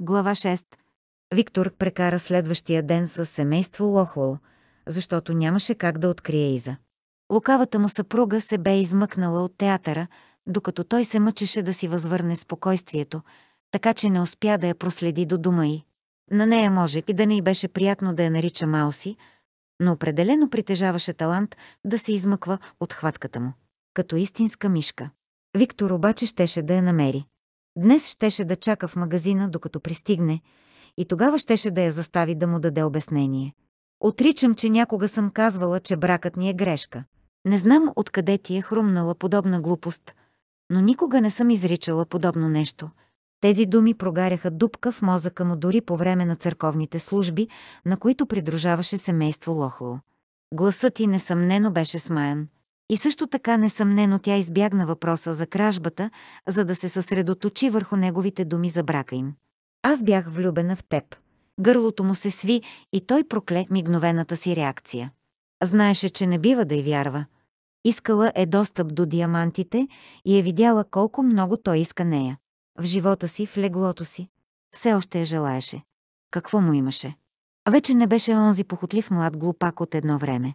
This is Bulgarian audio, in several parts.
Глава 6. Виктор прекара следващия ден с семейство Лохол, защото нямаше как да открие Иза. Лукавата му съпруга се бе измъкнала от театъра, докато той се мъчеше да си възвърне спокойствието, така че не успя да я проследи до дома й. На нея може и да не й беше приятно да я нарича Мауси, но определено притежаваше талант да се измъква от хватката му, като истинска мишка. Виктор обаче щеше да я намери. Днес щеше да чака в магазина, докато пристигне, и тогава щеше да я застави да му даде обяснение. Отричам, че някога съм казвала, че бракът ни е грешка. Не знам откъде ти е хрумнала подобна глупост, но никога не съм изричала подобно нещо. Тези думи прогаряха дупка в мозъка му дори по време на църковните служби, на които придружаваше семейство Лохло. Гласът ти несъмнено беше смаян. И също така несъмнено тя избягна въпроса за кражбата, за да се съсредоточи върху неговите думи за брака им. Аз бях влюбена в теб. Гърлото му се сви и той прокле мигновената си реакция. Знаеше, че не бива да й вярва. Искала е достъп до диамантите и е видяла колко много той иска нея. В живота си, в леглото си. Все още я желаеше. Какво му имаше? Вече не беше онзи похотлив млад глупак от едно време.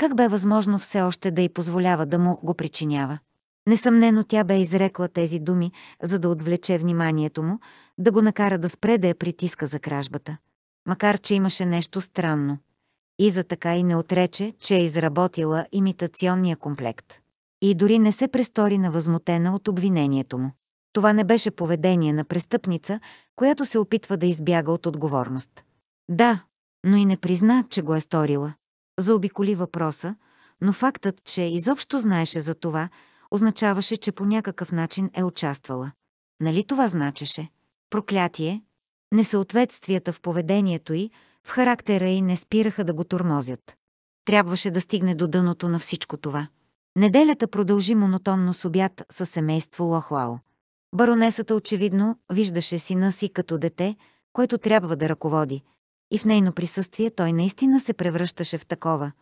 Как бе възможно все още да й позволява да му го причинява? Несъмнено тя бе изрекла тези думи, за да отвлече вниманието му, да го накара да спре да я притиска за кражбата. Макар, че имаше нещо странно. Иза така и не отрече, че е изработила имитационния комплект. И дори не се престори на възмутена от обвинението му. Това не беше поведение на престъпница, която се опитва да избяга от отговорност. Да, но и не призна, че го е сторила. Заобиколи въпроса, но фактът, че изобщо знаеше за това, означаваше, че по някакъв начин е участвала. Нали това значеше? Проклятие, несъответствията в поведението й, в характера й не спираха да го тормозят. Трябваше да стигне до дъното на всичко това. Неделята продължи монотонно с обяд със семейство Лохлао. Баронесата очевидно виждаше сина си като дете, което трябва да ръководи, и в нейно присъствие той наистина се превръщаше в такова.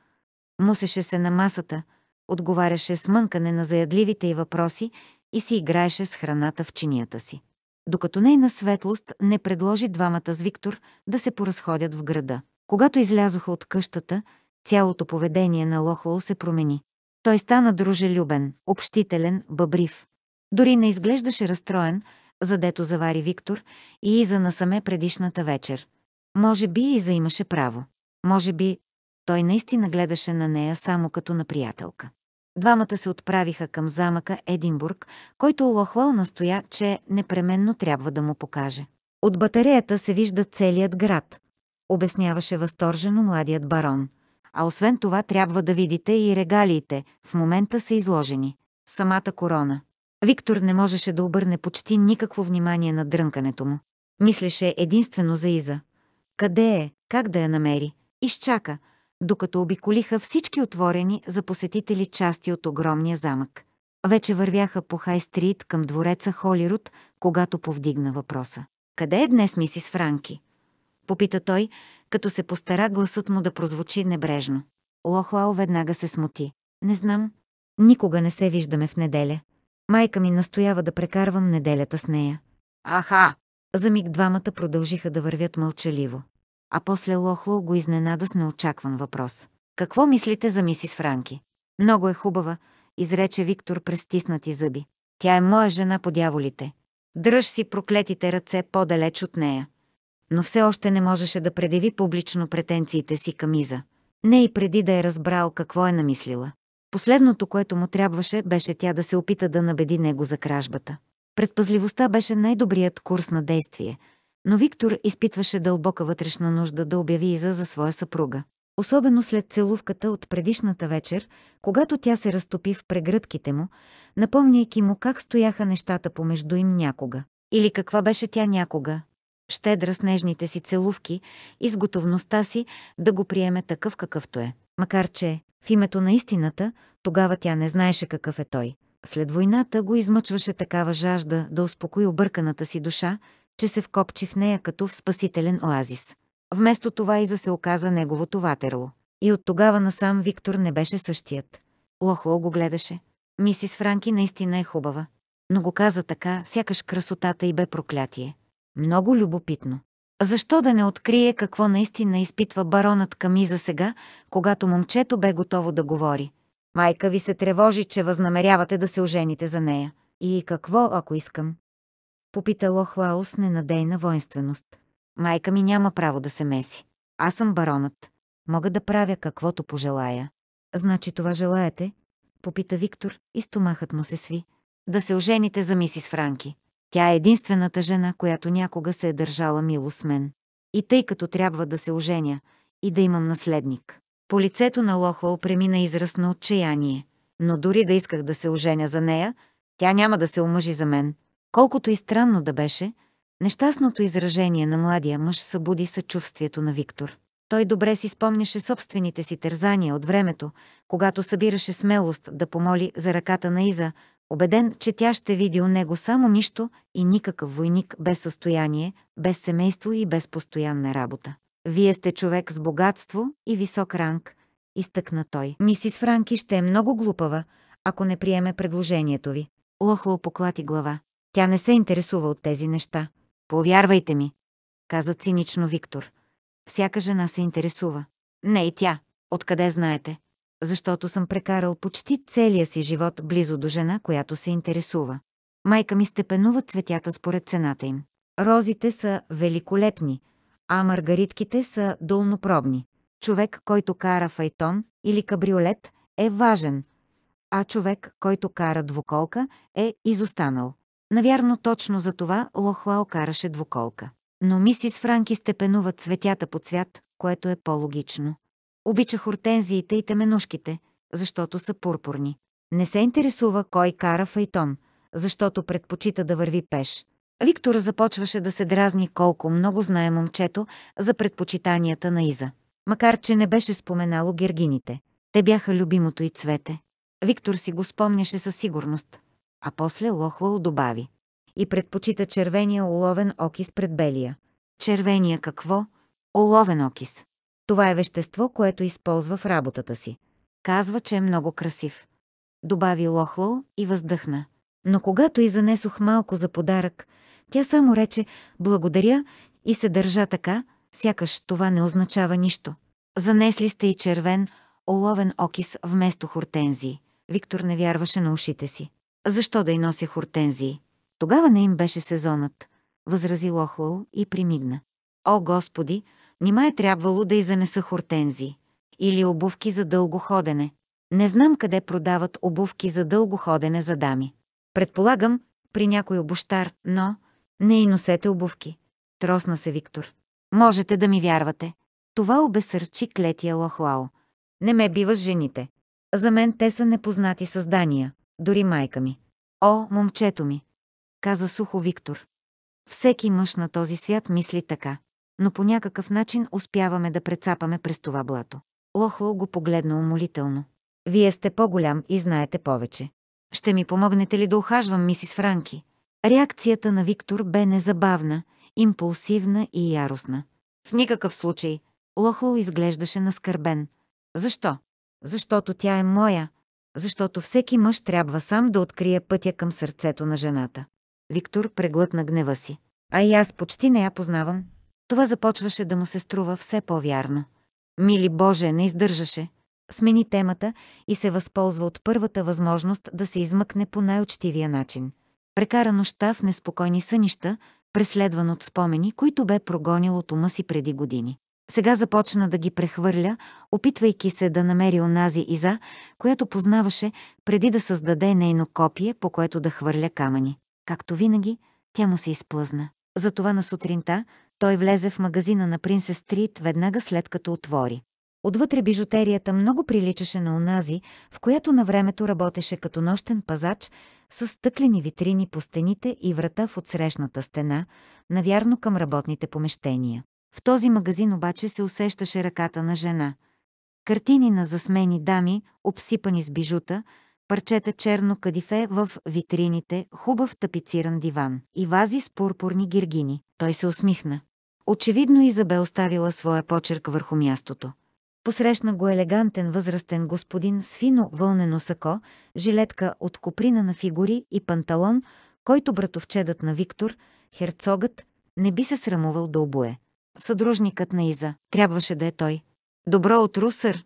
Мусеше се на масата, отговаряше с мънкане на заядливите й въпроси и си играеше с храната в чинията си. Докато нейна светлост не предложи двамата с Виктор да се поразходят в града. Когато излязоха от къщата, цялото поведение на Лохлоу се промени. Той стана дружелюбен, общителен, бъбрив. Дори не изглеждаше разстроен, задето завари Виктор и Иза насаме предишната вечер – може би и заимаше право. Може би той наистина гледаше на нея само като на приятелка. Двамата се отправиха към замъка Единбург, който Лохлол настоя, че непременно трябва да му покаже. От батареята се вижда целият град, обясняваше възторжено младият барон. А освен това трябва да видите и регалиите, в момента са изложени. Самата корона. Виктор не можеше да обърне почти никакво внимание на дрънкането му. Мислеше единствено за Иза. Къде е, как да я намери? Изчака, докато обиколиха всички отворени за посетители части от огромния замък. Вече вървяха по Хай-стрит към двореца Холируд, когато повдигна въпроса. «Къде е днес мисис Франки?» Попита той, като се постара гласът му да прозвучи небрежно. Лохлао веднага се смути. «Не знам. Никога не се виждаме в неделя. Майка ми настоява да прекарвам неделята с нея». «Аха!» За миг двамата продължиха да вървят мълчаливо. А после Лохло го изненада с неочакван въпрос. «Какво мислите за мисис Франки?» «Много е хубава», изрече Виктор през стиснати зъби. «Тя е моя жена по дяволите. Дръж си проклетите ръце по-далеч от нея». Но все още не можеше да предяви публично претенциите си към Иза. Не и преди да е разбрал какво е намислила. Последното, което му трябваше, беше тя да се опита да набеди него за кражбата. Предпазливостта беше най-добрият курс на действие, но Виктор изпитваше дълбока вътрешна нужда да обяви Иза за своя съпруга. Особено след целувката от предишната вечер, когато тя се разтопи в прегръдките му, напомняйки му как стояха нещата помежду им някога. Или каква беше тя някога. Щедра с нежните си целувки и с готовността си да го приеме такъв какъвто е. Макар че, в името на истината, тогава тя не знаеше какъв е той – след войната го измъчваше такава жажда да успокои обърканата си душа, че се вкопчи в нея като в спасителен оазис. Вместо това Иза се оказа неговото ватерло. И от тогава насам Виктор не беше същият. Лохло го гледаше. Мисис Франки наистина е хубава. Но го каза така, сякаш красотата й бе проклятие. Много любопитно. Защо да не открие какво наистина изпитва баронът Ками за сега, когато момчето бе готово да говори? Майка ви се тревожи, че възнамерявате да се ожените за нея. И какво, ако искам? Попитало Хлао с ненадейна воинственост. Майка ми няма право да се меси. Аз съм баронът. Мога да правя каквото пожелая. Значи това желаете? Попита Виктор и стомахът му се сви. Да се ожените за мисис Франки. Тя е единствената жена, която някога се е държала мило с мен. И тъй като трябва да се оженя и да имам наследник. По лицето на Лохол премина израз на отчаяние. Но дори да исках да се оженя за нея, тя няма да се омъжи за мен. Колкото и странно да беше, нещастното изражение на младия мъж събуди съчувствието на Виктор. Той добре си спомняше собствените си тързания от времето, когато събираше смелост да помоли за ръката на Иза, убеден, че тя ще види у него само нищо и никакъв войник без състояние, без семейство и без постоянна работа. Вие сте човек с богатство и висок ранг, изтъкна той. Мисис Франки ще е много глупава, ако не приеме предложението ви. Лохло поклати глава. Тя не се интересува от тези неща. Повярвайте ми, каза цинично Виктор. Всяка жена се интересува. Не и тя. Откъде знаете? Защото съм прекарал почти целия си живот близо до жена, която се интересува. Майка ми степенува цветята според цената им. Розите са великолепни – а маргаритките са долнопробни. Човек, който кара файтон или кабриолет, е важен, а човек, който кара двуколка, е изостанал. Навярно точно за това Лохлао караше двуколка. Но мисис Франки степенува цветята по цвят, което е по-логично. Обича хортензиите и теменушките, защото са пурпурни. Не се интересува кой кара файтон, защото предпочита да върви пеш – Виктор започваше да се дразни колко много знае момчето за предпочитанията на Иза. Макар, че не беше споменало гергините. Те бяха любимото и цвете. Виктор си го спомняше със сигурност. А после лохвал добави. И предпочита червения уловен окис пред белия. Червения какво? Оловен окис. Това е вещество, което използва в работата си. Казва, че е много красив. Добави Лохлал и въздъхна. Но когато и занесох малко за подарък, тя само рече «благодаря» и се държа така, сякаш това не означава нищо. Занесли сте и червен, оловен окис вместо хортензии. Виктор не вярваше на ушите си. Защо да й нося хортензии? Тогава не им беше сезонът, възрази Лохлоу и примигна. О, Господи, нима е трябвало да й занеса хортензии. Или обувки за дълго ходене. Не знам къде продават обувки за дълго ходене за дами. Предполагам, при някой обощар, но не и носете обувки. Тросна се Виктор. Можете да ми вярвате. Това обесърчи клетия Лохлао. Не ме бива жените. За мен те са непознати създания, дори майка ми. О, момчето ми! Каза сухо Виктор. Всеки мъж на този свят мисли така, но по някакъв начин успяваме да прецапаме през това блато. Лохлао го погледна умолително. Вие сте по-голям и знаете повече. Ще ми помогнете ли да ухажвам мисис Франки? Реакцията на Виктор бе незабавна, импулсивна и яростна. В никакъв случай. Лохол изглеждаше наскърбен. Защо? Защото тя е моя. Защото всеки мъж трябва сам да открие пътя към сърцето на жената. Виктор преглътна гнева си. А и аз почти не я познавам. Това започваше да му се струва все по-вярно. Мили Боже, не издържаше. Смени темата и се възползва от първата възможност да се измъкне по най очтивия начин прекара нощта в неспокойни сънища, преследван от спомени, които бе прогонил от ума си преди години. Сега започна да ги прехвърля, опитвайки се да намери онази Иза, която познаваше, преди да създаде нейно копие, по което да хвърля камъни. Както винаги, тя му се изплъзна. Затова на сутринта той влезе в магазина на Принцес Стрит веднага след като отвори. Отвътре бижутерията много приличаше на онази, в която на времето работеше като нощен пазач, с стъклени витрини по стените и врата в отсрещната стена, навярно към работните помещения. В този магазин обаче се усещаше ръката на жена. Картини на засмени дами, обсипани с бижута, парчета черно кадифе в витрините, хубав тапициран диван и вази с пурпурни гиргини. Той се усмихна. Очевидно Изабе оставила своя почерк върху мястото. Посрещна го елегантен възрастен господин с фино вълнено сако, жилетка от коприна на фигури и панталон, който братовчедът на Виктор, херцогът, не би се срамувал да обуе. Съдружникът на Иза трябваше да е той. Добро утро, сър!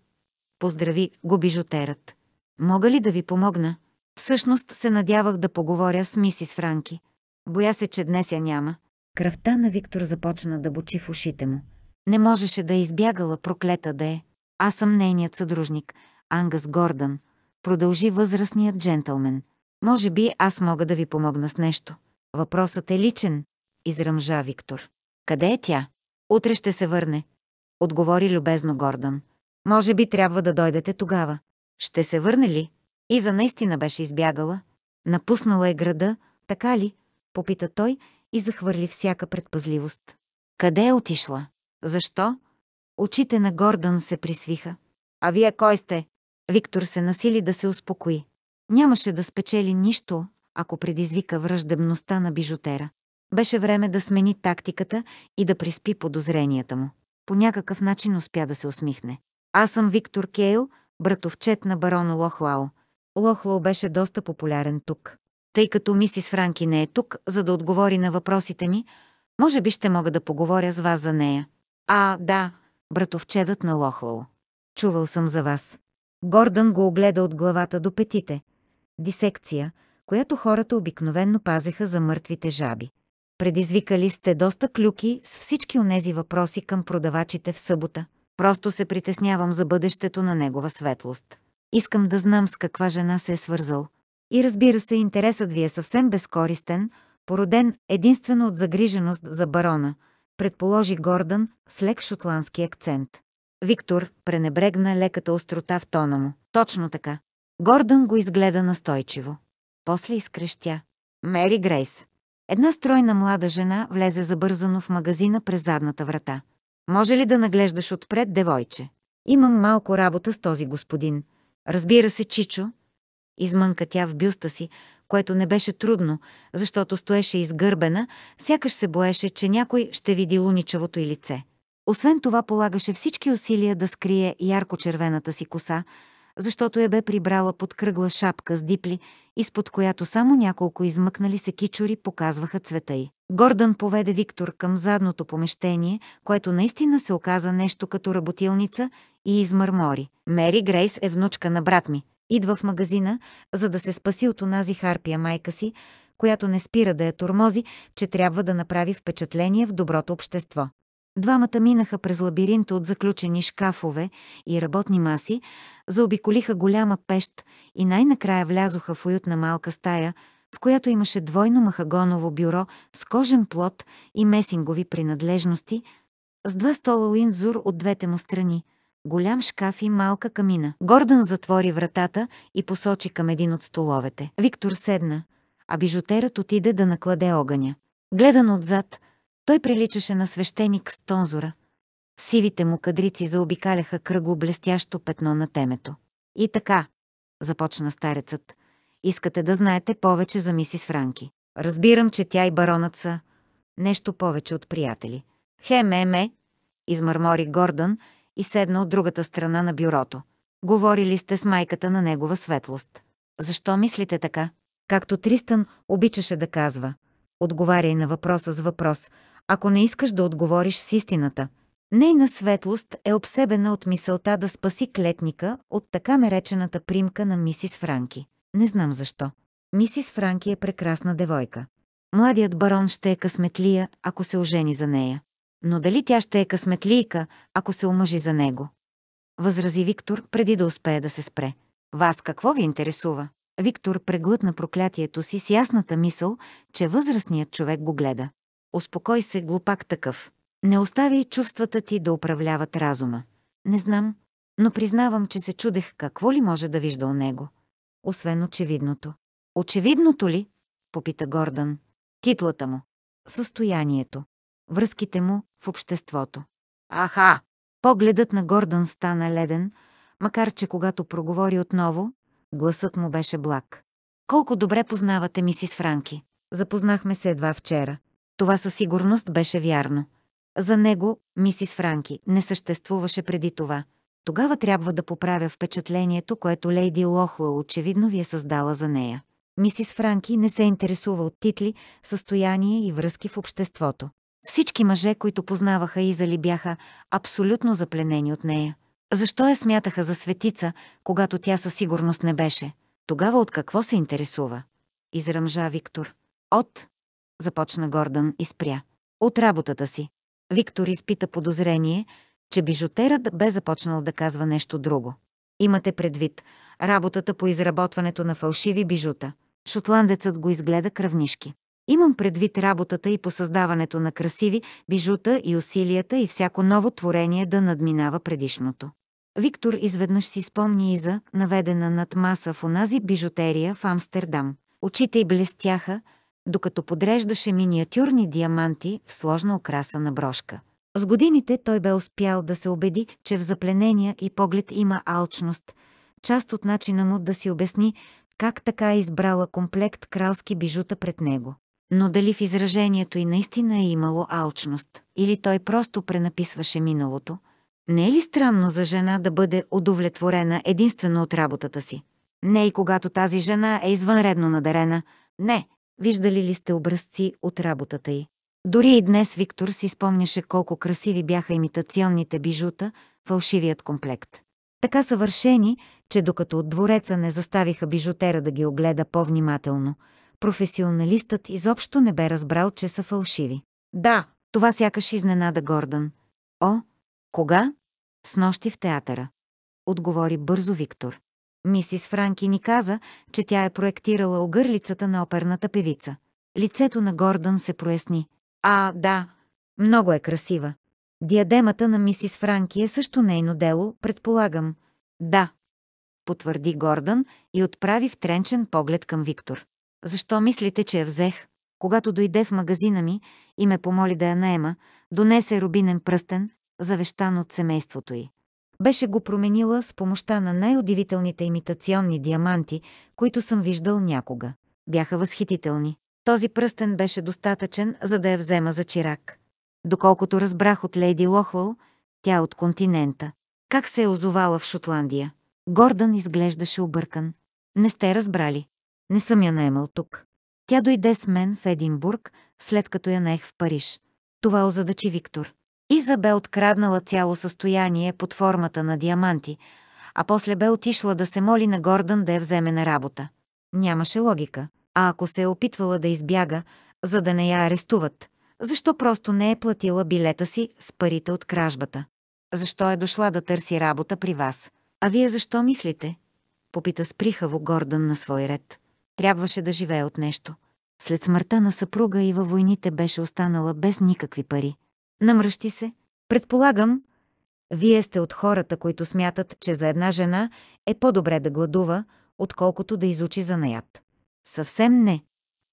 Поздрави го бижутерът. Мога ли да ви помогна? Всъщност се надявах да поговоря с мисис Франки. Боя се, че днес я няма. Кръвта на Виктор започна да бочи в ушите му. Не можеше да е избягала проклета да е. Аз съм нейният съдружник, Ангас Гордън, продължи възрастният джентълмен. Може би аз мога да ви помогна с нещо. Въпросът е личен, изръмжа Виктор. Къде е тя? Утре ще се върне, отговори любезно Гордън. Може би трябва да дойдете тогава. Ще се върне ли? И за наистина беше избягала. Напуснала е града, така ли? Попита той и захвърли всяка предпазливост. Къде е отишла? Защо? Очите на Гордън се присвиха. А вие кой сте? Виктор се насили да се успокои. Нямаше да спечели нищо, ако предизвика враждебността на бижутера. Беше време да смени тактиката и да приспи подозренията му. По някакъв начин успя да се усмихне. Аз съм Виктор Кейл, братовчет на барон Лохлао. Лохлао беше доста популярен тук. Тъй като мисис Франки не е тук, за да отговори на въпросите ми, може би ще мога да поговоря с вас за нея. А, да, братовчедът на Лохлоу. Чувал съм за вас. Гордън го огледа от главата до петите. Дисекция, която хората обикновенно пазеха за мъртвите жаби. Предизвикали сте доста клюки с всички онези въпроси към продавачите в събота. Просто се притеснявам за бъдещето на негова светлост. Искам да знам с каква жена се е свързал. И разбира се, интересът ви е съвсем безкористен, породен единствено от загриженост за барона – предположи Гордън с лек шотландски акцент. Виктор пренебрегна леката острота в тона му. Точно така. Гордън го изгледа настойчиво. После изкрещя. Мери Грейс. Една стройна млада жена влезе забързано в магазина през задната врата. Може ли да наглеждаш отпред, девойче? Имам малко работа с този господин. Разбира се, Чичо. Измънка тя в бюста си, което не беше трудно, защото стоеше изгърбена, сякаш се боеше, че някой ще види луничавото й лице. Освен това полагаше всички усилия да скрие ярко-червената си коса, защото я бе прибрала под кръгла шапка с дипли, изпод която само няколко измъкнали се кичори показваха цвета й. Гордън поведе Виктор към задното помещение, което наистина се оказа нещо като работилница и измърмори. Мери Грейс е внучка на брат ми идва в магазина, за да се спаси от онази харпия майка си, която не спира да я тормози, че трябва да направи впечатление в доброто общество. Двамата минаха през лабиринт от заключени шкафове и работни маси, заобиколиха голяма пещ и най-накрая влязоха в уютна малка стая, в която имаше двойно махагоново бюро с кожен плод и месингови принадлежности, с два стола линдзур от двете му страни, голям шкаф и малка камина. Гордън затвори вратата и посочи към един от столовете. Виктор седна, а бижутерът отиде да накладе огъня. Гледан отзад, той приличаше на свещеник с тонзора. Сивите му кадрици заобикаляха кръгло блестящо петно на темето. И така, започна старецът, искате да знаете повече за мисис Франки. Разбирам, че тя и баронът са нещо повече от приятели. Хе-ме-ме, измърмори Гордън и седна от другата страна на бюрото. Говорили сте с майката на негова светлост. Защо мислите така? Както Тристан обичаше да казва. Отговаряй на въпроса с въпрос, ако не искаш да отговориш с истината. Нейна светлост е обсебена от мисълта да спаси клетника от така наречената примка на мисис Франки. Не знам защо. Мисис Франки е прекрасна девойка. Младият барон ще е късметлия, ако се ожени за нея но дали тя ще е късметлийка, ако се омъжи за него? Възрази Виктор, преди да успее да се спре. Вас какво ви интересува? Виктор преглътна проклятието си с ясната мисъл, че възрастният човек го гледа. Успокой се, глупак такъв. Не остави чувствата ти да управляват разума. Не знам, но признавам, че се чудех какво ли може да вижда у него. Освен очевидното. Очевидното ли? Попита Гордън. Титлата му. Състоянието връзките му в обществото. Аха! Погледът на Гордън стана леден, макар че когато проговори отново, гласът му беше благ. Колко добре познавате мисис Франки. Запознахме се едва вчера. Това със сигурност беше вярно. За него, мисис Франки, не съществуваше преди това. Тогава трябва да поправя впечатлението, което лейди Лохла очевидно ви е създала за нея. Мисис Франки не се интересува от титли, състояние и връзки в обществото. Всички мъже, които познаваха Изали, бяха абсолютно запленени от нея. Защо я смятаха за светица, когато тя със сигурност не беше? Тогава от какво се интересува? Изръмжа Виктор. От, започна Гордън и спря. От работата си. Виктор изпита подозрение, че бижутерът бе започнал да казва нещо друго. Имате предвид работата по изработването на фалшиви бижута. Шотландецът го изгледа кръвнишки. Имам предвид работата и по създаването на красиви бижута и усилията и всяко ново творение да надминава предишното. Виктор изведнъж си спомни и за наведена над маса в онази бижутерия в Амстердам. Очите й блестяха, докато подреждаше миниатюрни диаманти в сложна окраса на брошка. С годините той бе успял да се убеди, че в запленения и поглед има алчност, част от начина му да си обясни как така е избрала комплект кралски бижута пред него но дали в изражението и наистина е имало алчност, или той просто пренаписваше миналото, не е ли странно за жена да бъде удовлетворена единствено от работата си? Не и когато тази жена е извънредно надарена. Не, виждали ли сте образци от работата й? Дори и днес Виктор си спомняше колко красиви бяха имитационните бижута, фалшивият комплект. Така съвършени, че докато от двореца не заставиха бижутера да ги огледа по-внимателно – професионалистът изобщо не бе разбрал, че са фалшиви. Да, това сякаш изненада Гордън. О, кога? С нощи в театъра. Отговори бързо Виктор. Мисис Франки ни каза, че тя е проектирала огърлицата на оперната певица. Лицето на Гордън се проясни. А, да, много е красива. Диадемата на мисис Франки е също нейно дело, предполагам. Да, потвърди Гордън и отправи втренчен поглед към Виктор. Защо мислите, че я взех? Когато дойде в магазина ми и ме помоли да я наема, донесе рубинен пръстен, завещан от семейството й. Беше го променила с помощта на най-удивителните имитационни диаманти, които съм виждал някога. Бяха възхитителни. Този пръстен беше достатъчен, за да я взема за чирак. Доколкото разбрах от Лейди Лохвал, тя от континента. Как се е озовала в Шотландия? Гордън изглеждаше объркан. Не сте разбрали. Не съм я наемал тук. Тя дойде с мен в Единбург, след като я наех в Париж. Това озадачи Виктор. Иза бе откраднала цяло състояние под формата на диаманти, а после бе отишла да се моли на Гордън да я вземе на работа. Нямаше логика. А ако се е опитвала да избяга, за да не я арестуват, защо просто не е платила билета си с парите от кражбата? Защо е дошла да търси работа при вас? А вие защо мислите? Попита сприхаво Гордън на свой ред. Трябваше да живее от нещо. След смъртта на съпруга и във войните беше останала без никакви пари. Намръщи се. Предполагам, вие сте от хората, които смятат, че за една жена е по-добре да гладува, отколкото да изучи занаят. Съвсем не,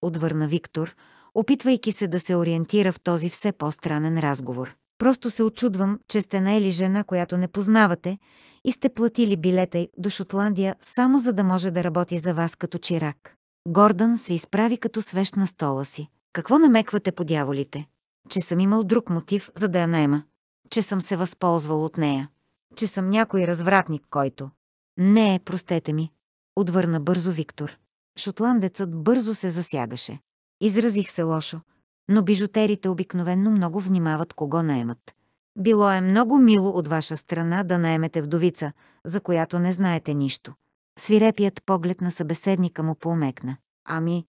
отвърна Виктор, опитвайки се да се ориентира в този все по-странен разговор. Просто се очудвам, че сте наели жена, която не познавате, и сте платили билета й до Шотландия само за да може да работи за вас като чирак. Гордън се изправи като свещ на стола си. Какво намеквате по дяволите? Че съм имал друг мотив, за да я наема. Че съм се възползвал от нея. Че съм някой развратник, който... Не, простете ми. Отвърна бързо Виктор. Шотландецът бързо се засягаше. Изразих се лошо, но бижутерите обикновенно много внимават кого наемат. Било е много мило от ваша страна да наемете вдовица, за която не знаете нищо. Свирепият поглед на събеседника му поумекна. Ами,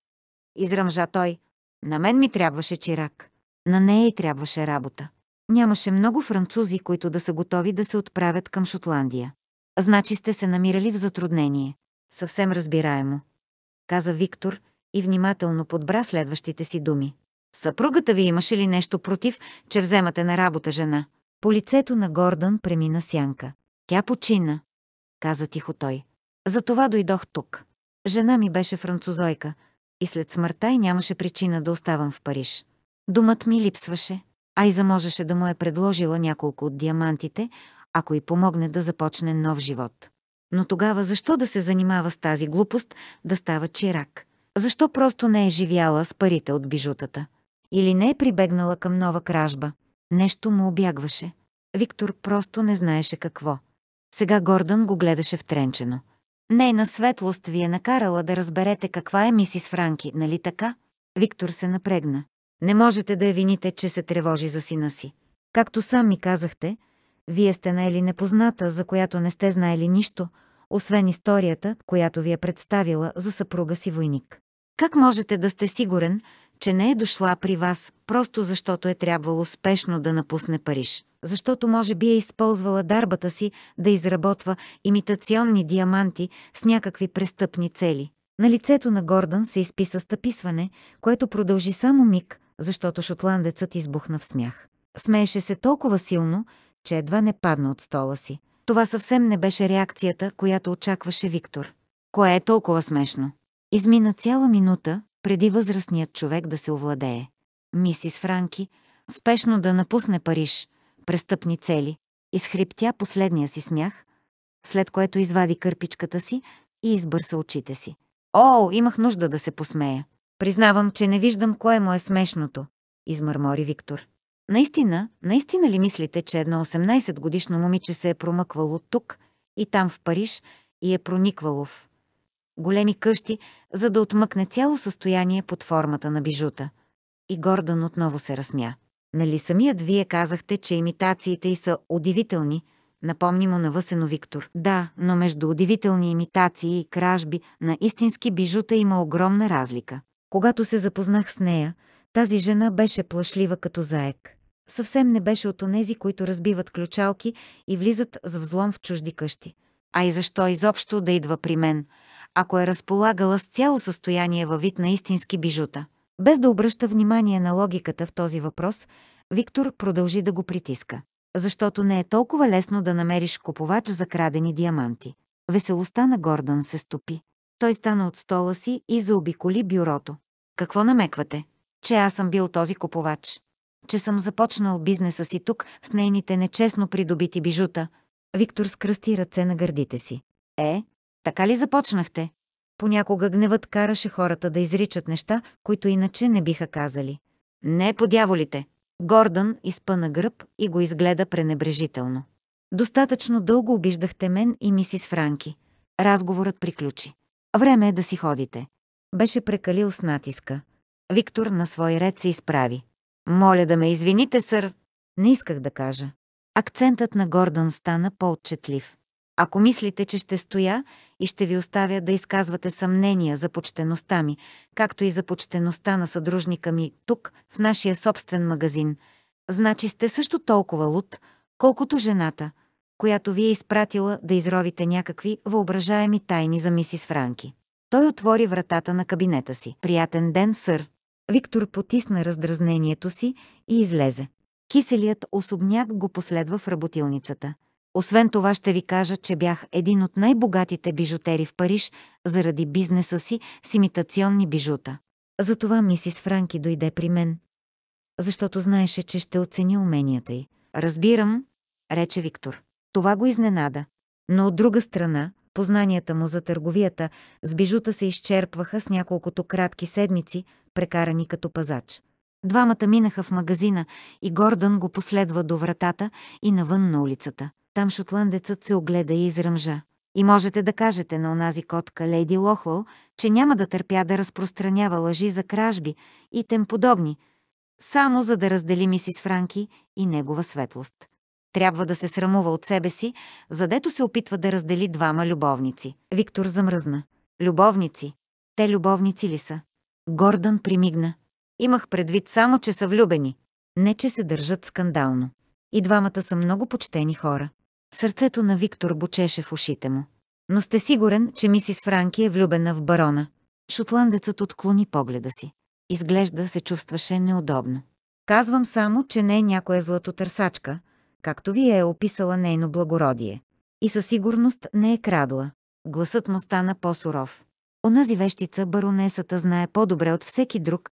изръмжа той, на мен ми трябваше чирак. На нея и трябваше работа. Нямаше много французи, които да са готови да се отправят към Шотландия. Значи сте се намирали в затруднение. Съвсем разбираемо. Каза Виктор и внимателно подбра следващите си думи. Съпругата ви имаше ли нещо против, че вземате на работа жена? По лицето на Гордън премина сянка. Тя почина, каза тихо той. Затова дойдох тук. Жена ми беше французойка и след смъртта й нямаше причина да оставам в Париж. Думът ми липсваше. Айза можеше да му е предложила няколко от диамантите, ако й помогне да започне нов живот. Но тогава защо да се занимава с тази глупост да става чирак? Защо просто не е живяла с парите от бижутата? Или не е прибегнала към нова кражба. Нещо му обягваше. Виктор просто не знаеше какво. Сега Гордън го гледаше втренчено. Нейна светлост ви е накарала да разберете каква е мисис Франки, нали така? Виктор се напрегна. Не можете да я вините, че се тревожи за сина си. Както сам ми казахте, вие сте наели непозната, за която не сте знаели нищо, освен историята, която ви е представила за съпруга си войник. Как можете да сте сигурен, че не е дошла при вас, просто защото е трябвало спешно да напусне Париж, защото може би е използвала дарбата си да изработва имитационни диаманти с някакви престъпни цели. На лицето на Гордън се изписа стъписване, което продължи само миг, защото шотландецът избухна в смях. Смееше се толкова силно, че едва не падна от стола си. Това съвсем не беше реакцията, която очакваше Виктор. Кое е толкова смешно? Измина цяла минута, преди възрастният човек да се овладее. Мисис Франки, спешно да напусне Париж, престъпни цели, изхриптя последния си смях, след което извади кърпичката си и избърса очите си. О, имах нужда да се посмея. Признавам, че не виждам кое му е смешното, измърмори Виктор. Наистина, наистина ли мислите, че едно 18-годишно момиче се е промъквало тук и там в Париж и е прониквало в големи къщи, за да отмъкне цяло състояние под формата на бижута. И Гордън отново се разсмя. Нали самият вие казахте, че имитациите й са удивителни, напомни му на Въсено Виктор. Да, но между удивителни имитации и кражби на истински бижута има огромна разлика. Когато се запознах с нея, тази жена беше плашлива като заек. Съвсем не беше от онези, които разбиват ключалки и влизат с взлом в чужди къщи. А и защо изобщо да идва при мен – ако е разполагала с цяло състояние във вид на истински бижута. Без да обръща внимание на логиката в този въпрос, Виктор продължи да го притиска. Защото не е толкова лесно да намериш купувач за крадени диаманти. Веселостта на Гордън се стопи. Той стана от стола си и заобиколи бюрото. Какво намеквате? Че аз съм бил този купувач. Че съм започнал бизнеса си тук с нейните нечестно придобити бижута. Виктор скръсти ръце на гърдите си. Е, така ли започнахте? Понякога гневът караше хората да изричат неща, които иначе не биха казали. Не по дяволите. Гордън изпъна гръб и го изгледа пренебрежително. Достатъчно дълго обиждахте мен и мисис Франки. Разговорът приключи. Време е да си ходите. Беше прекалил с натиска. Виктор на свой ред се изправи. Моля да ме извините, сър. Не исках да кажа. Акцентът на Гордън стана по-отчетлив. Ако мислите, че ще стоя и ще ви оставя да изказвате съмнения за почтеността ми, както и за почтеността на съдружника ми тук, в нашия собствен магазин. Значи сте също толкова луд, колкото жената, която ви е изпратила да изровите някакви въображаеми тайни за мисис Франки. Той отвори вратата на кабинета си. Приятен ден, сър! Виктор потисна раздразнението си и излезе. Киселият особняк го последва в работилницата. Освен това ще ви кажа, че бях един от най-богатите бижутери в Париж заради бизнеса си с имитационни бижута. Затова мисис Франки дойде при мен, защото знаеше, че ще оцени уменията й. Разбирам, рече Виктор. Това го изненада. Но от друга страна, познанията му за търговията с бижута се изчерпваха с няколкото кратки седмици, прекарани като пазач. Двамата минаха в магазина и Гордън го последва до вратата и навън на улицата. Там шотландецът се огледа и изръмжа. И можете да кажете на онази котка Лейди Лохол, че няма да търпя да разпространява лъжи за кражби и тем подобни, само за да раздели мисис Франки и негова светлост. Трябва да се срамува от себе си, задето се опитва да раздели двама любовници. Виктор замръзна. Любовници. Те любовници ли са? Гордън примигна. Имах предвид само, че са влюбени. Не, че се държат скандално. И двамата са много почтени хора. Сърцето на Виктор бучеше в ушите му. Но сте сигурен, че мисис Франки е влюбена в барона. Шотландецът отклони погледа си. Изглежда се чувстваше неудобно. Казвам само, че не е някоя златотърсачка, както вие е описала нейно благородие. И със сигурност не е крадла. Гласът му стана по-суров. Онази вещица баронесата знае по-добре от всеки друг,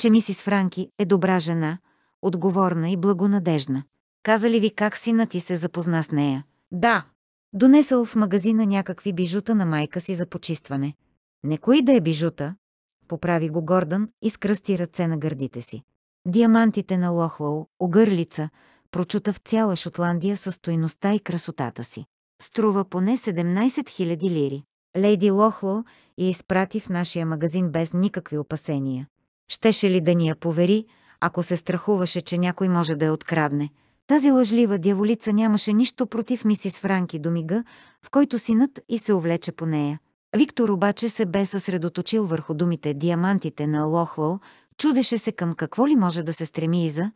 че мисис Франки е добра жена, отговорна и благонадежна. Каза ли ви как сина ти се запозна с нея? Да. Донесъл в магазина някакви бижута на майка си за почистване. Не кои да е бижута? Поправи го Гордън и скръсти ръце на гърдите си. Диамантите на Лохлоу, огърлица, прочута в цяла Шотландия със стойността и красотата си. Струва поне 17 000 лири. Лейди Лохло я изпрати в нашия магазин без никакви опасения. Щеше ли да ни я повери, ако се страхуваше, че някой може да я открадне – тази лъжлива дяволица нямаше нищо против мисис Франки до мига, в който синът и се увлече по нея. Виктор обаче се бе съсредоточил върху думите «диамантите» на Лохлъл, чудеше се към какво ли може да се стреми Иза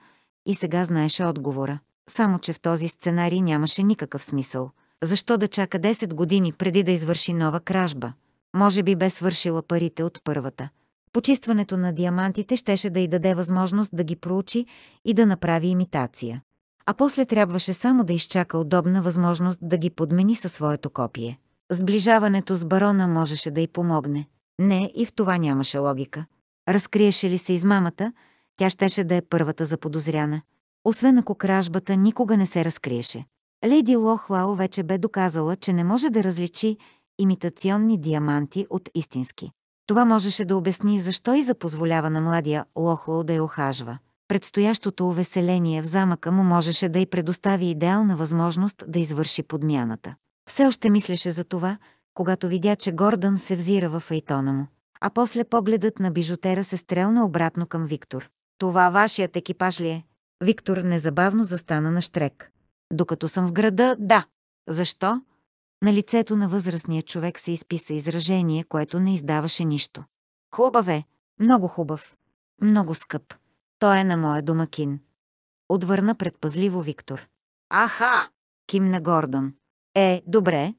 и сега знаеше отговора. Само, че в този сценарий нямаше никакъв смисъл. Защо да чака 10 години преди да извърши нова кражба? Може би бе свършила парите от първата. Почистването на диамантите щеше да й даде възможност да ги проучи и да направи имитация а после трябваше само да изчака удобна възможност да ги подмени със своето копие. Сближаването с барона можеше да й помогне. Не, и в това нямаше логика. Разкриеше ли се измамата, тя щеше да е първата заподозряна. Освен ако кражбата никога не се разкриеше. Леди Лохлао вече бе доказала, че не може да различи имитационни диаманти от истински. Това можеше да обясни защо и запозволява на младия Лохлоу да я охажва предстоящото увеселение в замъка му можеше да й предостави идеална възможност да извърши подмяната. Все още мислеше за това, когато видя, че Гордън се взира в файтона му. А после погледът на бижутера се стрелна обратно към Виктор. «Това вашият екипаж ли е?» Виктор незабавно застана на штрек. «Докато съм в града, да. Защо?» На лицето на възрастния човек се изписа изражение, което не издаваше нищо. «Хубав е. Много хубав. Много скъп. Той е на моя домакин. Отвърна предпазливо Виктор. Аха! Кимна Гордон. Е, добре.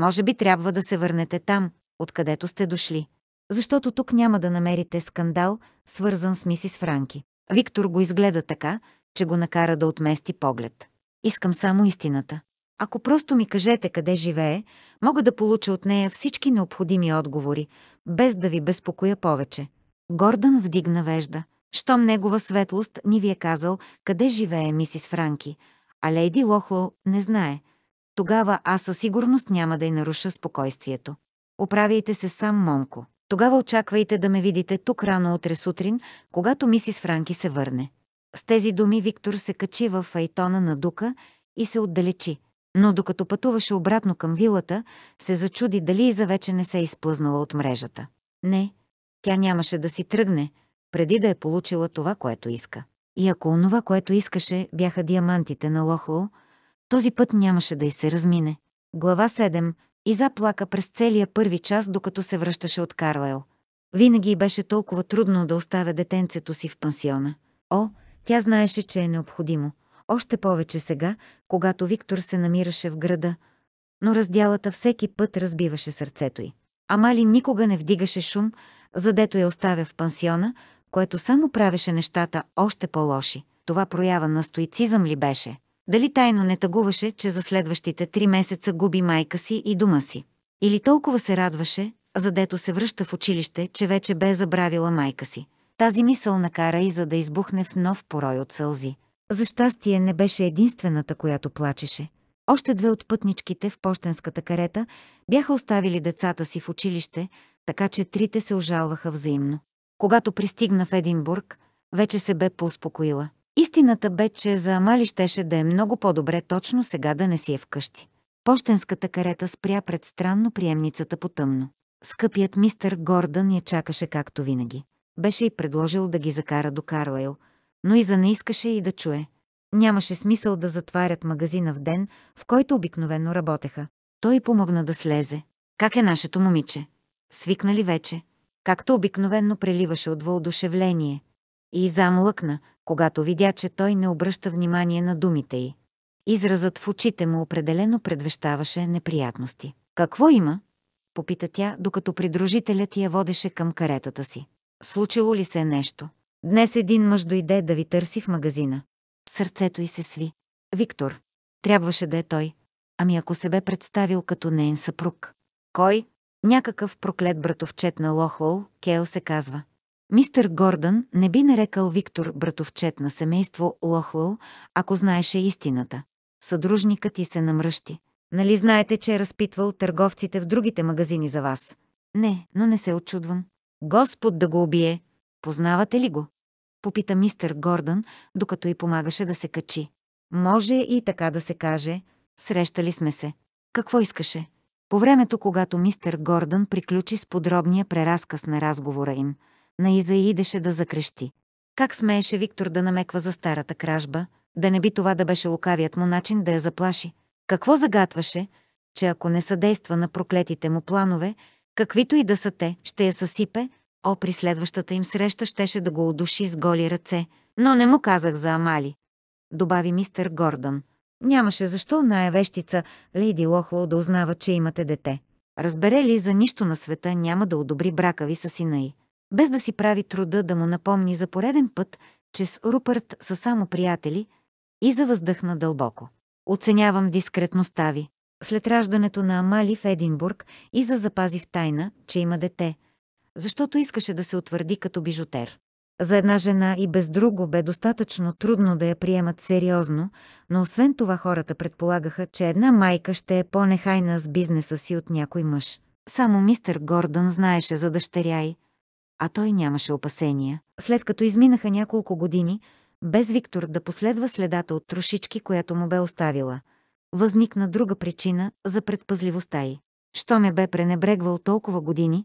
Може би трябва да се върнете там, откъдето сте дошли. Защото тук няма да намерите скандал, свързан с мисис Франки. Виктор го изгледа така, че го накара да отмести поглед. Искам само истината. Ако просто ми кажете къде живее, мога да получа от нея всички необходими отговори, без да ви безпокоя повече. Гордън вдигна вежда. Щом негова светлост ни ви е казал къде живее мисис Франки, а леди Лохло не знае, тогава аз със сигурност няма да й наруша спокойствието. Оправяйте се сам, момко. Тогава очаквайте да ме видите тук рано утре сутрин, когато мисис Франки се върне. С тези думи Виктор се качи в файтона на дука и се отдалечи. Но докато пътуваше обратно към вилата, се зачуди дали и за вече не се е изплъзнала от мрежата. Не, тя нямаше да си тръгне, преди да е получила това, което иска. И ако онова, което искаше, бяха диамантите на Лохло, този път нямаше да й се размине. Глава 7. И заплака през целия първи час, докато се връщаше от Карлайл. Винаги й беше толкова трудно да оставя детенцето си в пансиона. О, тя знаеше, че е необходимо. Още повече сега, когато Виктор се намираше в града. Но раздялата всеки път разбиваше сърцето й. Амали никога не вдигаше шум, задето я оставя в пансиона, което само правеше нещата още по-лоши. Това проява на стоицизъм ли беше? Дали тайно не тъгуваше, че за следващите три месеца губи майка си и дума си? Или толкова се радваше, задето се връща в училище, че вече бе забравила майка си? Тази мисъл накара и за да избухне в нов порой от сълзи. За щастие не беше единствената, която плачеше. Още две от пътничките в почтенската карета бяха оставили децата си в училище, така че трите се ожалваха взаимно. Когато пристигна в Единбург, вече се бе поуспокоила. Истината бе, че за Амали щеше да е много по-добре точно сега да не си е вкъщи. Пощенската карета спря пред странно приемницата по тъмно. Скъпият мистър Гордън я чакаше както винаги. Беше и предложил да ги закара до Карлайл, но и за не искаше и да чуе. Нямаше смисъл да затварят магазина в ден, в който обикновено работеха. Той помогна да слезе. Как е нашето момиче? Свикнали вече както обикновенно преливаше от въодушевление. И замлъкна, когато видя, че той не обръща внимание на думите й. Изразът в очите му определено предвещаваше неприятности. «Какво има?» – попита тя, докато придружителят я водеше към каретата си. «Случило ли се нещо? Днес един мъж дойде да ви търси в магазина». Сърцето й се сви. «Виктор. Трябваше да е той. Ами ако се бе представил като неен съпруг». «Кой?» Някакъв проклет братовчет на Лохол, Кейл се казва. Мистер Гордън не би нарекал Виктор братовчет на семейство Лохол, ако знаеше истината. Съдружникът ти се намръщи. Нали знаете, че е разпитвал търговците в другите магазини за вас? Не, но не се очудвам. Господ да го убие! Познавате ли го? Попита мистер Гордън, докато й помагаше да се качи. Може и така да се каже. Срещали сме се. Какво искаше? По времето, когато мистер Гордън приключи с подробния преразказ на разговора им, Наиза идеше да закрещи. Как смееше Виктор да намеква за старата кражба, да не би това да беше лукавият му начин да я заплаши? Какво загатваше, че ако не съдейства на проклетите му планове, каквито и да са те, ще я съсипе, о, при следващата им среща щеше да го удуши с голи ръце, но не му казах за Амали, добави мистер Гордън. Нямаше защо най вещица Лейди Лохло да узнава, че имате дете. Разбере ли за нищо на света няма да одобри брака ви с сина й. Без да си прави труда да му напомни за пореден път, че с Рупърт са само приятели, и завъздъхна дълбоко. Оценявам дискретността ви. След раждането на Амали в Единбург Иза запази в тайна, че има дете, защото искаше да се утвърди като бижутер. За една жена и без друго бе достатъчно трудно да я приемат сериозно, но освен това хората предполагаха, че една майка ще е по-нехайна с бизнеса си от някой мъж. Само мистер Гордън знаеше за дъщеря й, а той нямаше опасения. След като изминаха няколко години, без Виктор да последва следата от трошички, която му бе оставила, възникна друга причина за предпазливостта й. Що ме бе пренебрегвал толкова години,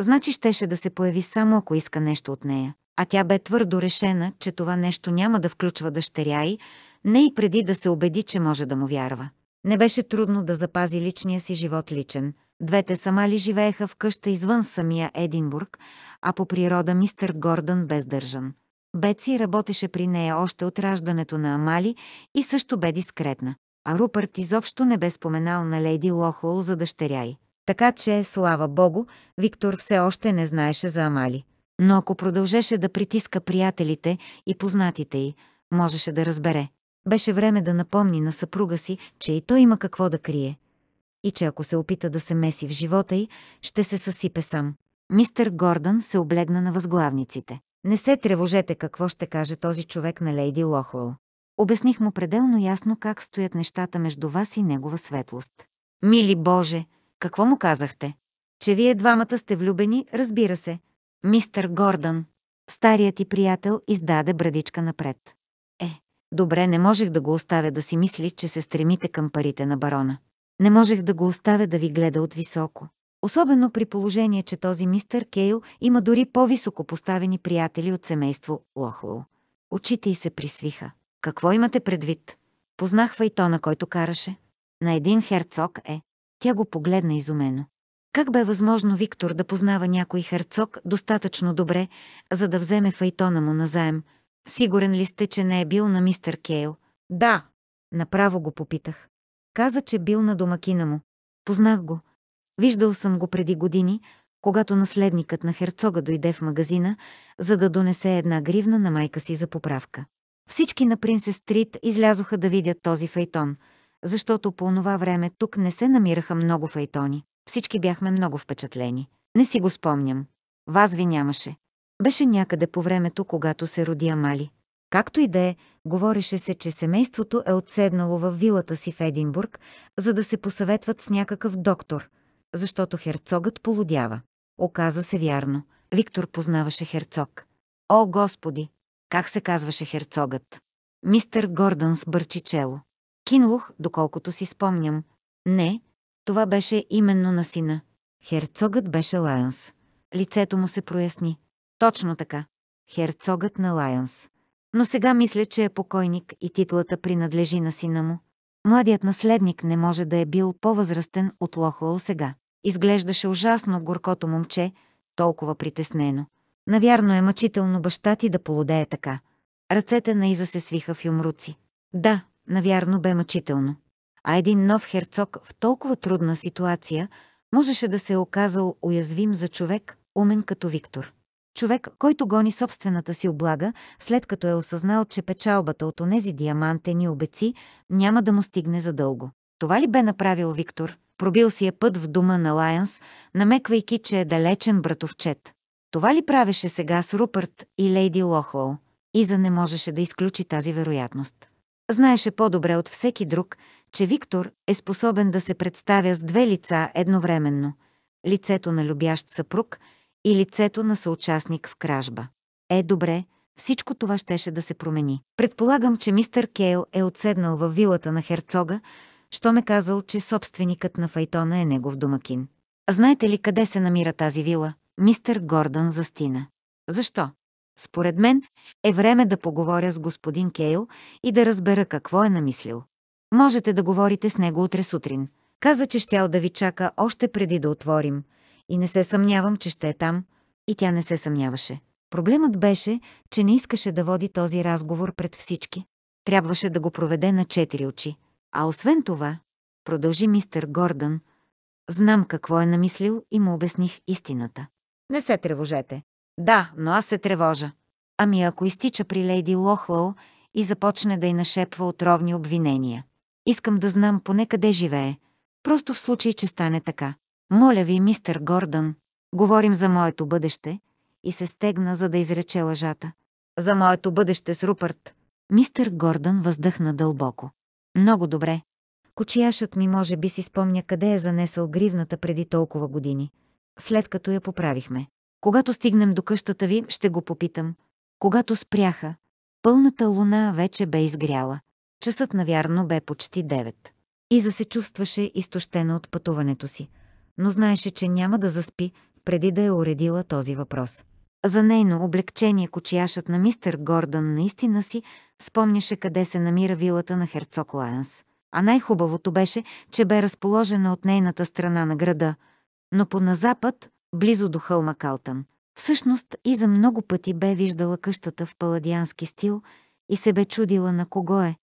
значи щеше да се появи само ако иска нещо от нея а тя бе твърдо решена, че това нещо няма да включва дъщеря й, не и преди да се убеди, че може да му вярва. Не беше трудно да запази личния си живот личен. Двете сама ли живееха в къща извън самия Единбург, а по природа мистър Гордън бездържан. Беци работеше при нея още от раждането на Амали и също бе дискретна. А Рупърт изобщо не бе споменал на леди Лохол за дъщеря й. Така че, слава богу, Виктор все още не знаеше за Амали. Но ако продължеше да притиска приятелите и познатите й, можеше да разбере. Беше време да напомни на съпруга си, че и той има какво да крие. И че ако се опита да се меси в живота й, ще се съсипе сам. Мистер Гордън се облегна на възглавниците. Не се тревожете какво ще каже този човек на лейди Лохлоу. Обясних му пределно ясно как стоят нещата между вас и негова светлост. Мили Боже, какво му казахте? Че вие двамата сте влюбени, разбира се, Мистер Гордън, старият ти приятел издаде брадичка напред. Е, добре, не можех да го оставя да си мисли, че се стремите към парите на барона. Не можех да го оставя да ви гледа от високо. Особено при положение, че този мистер Кейл има дори по-високо поставени приятели от семейство Лохлоу. Очите й се присвиха. Какво имате предвид? Познахва и то, на който караше. На един херцог е. Тя го погледна изумено. Как бе възможно Виктор да познава някой херцог достатъчно добре, за да вземе файтона му назаем? Сигурен ли сте, че не е бил на мистер Кейл? Да. Направо го попитах. Каза, че бил на домакина му. Познах го. Виждал съм го преди години, когато наследникът на херцога дойде в магазина, за да донесе една гривна на майка си за поправка. Всички на Принсес Стрит излязоха да видят този файтон, защото по онова време тук не се намираха много файтони. Всички бяхме много впечатлени. Не си го спомням. Вас ви нямаше. Беше някъде по времето, когато се роди Амали. Както и да е, говореше се, че семейството е отседнало в вилата си в Единбург, за да се посъветват с някакъв доктор, защото херцогът полудява. Оказа се вярно. Виктор познаваше херцог. О, Господи! Как се казваше херцогът? Мистер Гордън сбърчи чело. Кинлух, доколкото си спомням. Не, това беше именно на сина. Херцогът беше Лайонс. Лицето му се проясни. Точно така. Херцогът на Лайонс. Но сега мисля, че е покойник и титлата принадлежи на сина му. Младият наследник не може да е бил по-възрастен от Лохол сега. Изглеждаше ужасно горкото момче, толкова притеснено. Навярно е мъчително баща ти да полудее така. Ръцете на Иза се свиха в юмруци. Да, навярно бе мъчително а един нов херцог в толкова трудна ситуация можеше да се е оказал уязвим за човек, умен като Виктор. Човек, който гони собствената си облага, след като е осъзнал, че печалбата от онези диамантени обеци няма да му стигне задълго. Това ли бе направил Виктор? Пробил си е път в дома на Лайанс, намеквайки, че е далечен братовчет. Това ли правеше сега с Рупърт и Лейди Лохлоу? Иза не можеше да изключи тази вероятност. Знаеше по-добре от всеки друг, че Виктор е способен да се представя с две лица едновременно – лицето на любящ съпруг и лицето на съучастник в кражба. Е, добре, всичко това щеше да се промени. Предполагам, че мистър Кейл е отседнал във вилата на херцога, що ме казал, че собственикът на Файтона е негов домакин. Знаете ли къде се намира тази вила? Мистер Гордън застина. Защо? Според мен е време да поговоря с господин Кейл и да разбера какво е намислил. Можете да говорите с него утре сутрин. Каза, че щял да ви чака още преди да отворим. И не се съмнявам, че ще е там. И тя не се съмняваше. Проблемът беше, че не искаше да води този разговор пред всички. Трябваше да го проведе на четири очи. А освен това, продължи мистер Гордън, знам какво е намислил и му обясних истината. Не се тревожете. Да, но аз се тревожа. Ами ако изтича при Лейди Лохлоу и започне да й нашепва отровни обвинения. Искам да знам поне къде живее. Просто в случай, че стане така. Моля ви, мистер Гордън, говорим за моето бъдеще. И се стегна, за да изрече лъжата. За моето бъдеще с Рупърт. Мистер Гордън въздъхна дълбоко. Много добре. Кочияшът ми може би си спомня къде е занесъл гривната преди толкова години, след като я поправихме. Когато стигнем до къщата ви, ще го попитам. Когато спряха, пълната луна вече бе изгряла. Часът навярно бе почти 9. Иза се чувстваше изтощена от пътуването си, но знаеше, че няма да заспи, преди да е уредила този въпрос. За нейно облегчение кочияшът на мистер Гордън наистина си спомняше къде се намира вилата на херцог Лайанс. А най-хубавото беше, че бе разположена от нейната страна на града, но по запад, близо до хълма Калтън. Всъщност и за много пъти бе виждала къщата в паладиански стил и се бе чудила на кого е,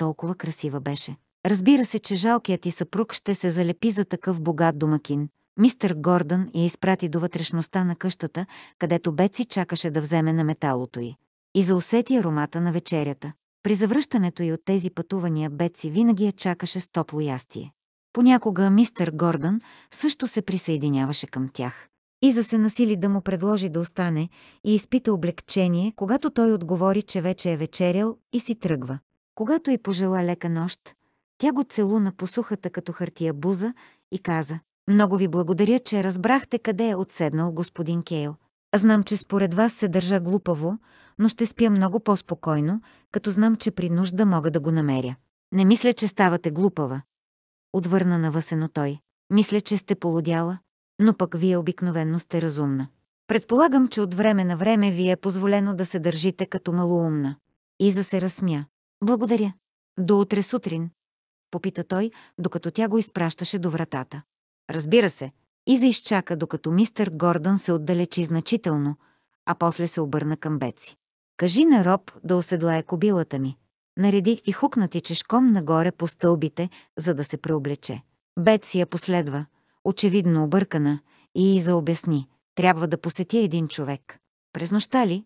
толкова красива беше. Разбира се, че жалкият ти съпруг ще се залепи за такъв богат домакин. Мистер Гордън я изпрати до вътрешността на къщата, където Беци чакаше да вземе на металото й. И заусети аромата на вечерята. При завръщането й от тези пътувания Беци винаги я чакаше с топло ястие. Понякога мистер Гордън също се присъединяваше към тях. Иза се насили да му предложи да остане и изпита облегчение, когато той отговори, че вече е вечерял и си тръгва. Когато й пожела лека нощ, тя го целуна по сухата като хартия буза и каза «Много ви благодаря, че разбрахте къде е отседнал господин Кейл. Знам, че според вас се държа глупаво, но ще спя много по-спокойно, като знам, че при нужда мога да го намеря. Не мисля, че ставате глупава». Отвърна навъсено той. «Мисля, че сте полудяла, но пък вие обикновенно сте разумна. Предполагам, че от време на време ви е позволено да се държите като малоумна». Иза се разсмя. Благодаря. До утре сутрин. Попита той, докато тя го изпращаше до вратата. Разбира се. И за изчака, докато мистер Гордън се отдалечи значително, а после се обърна към Беци. Кажи на Роб да оседлае кобилата ми. Нареди и хукнати чешком нагоре по стълбите, за да се преоблече. Беци я последва, очевидно объркана, и Иза обясни. Трябва да посети един човек. През нощта ли?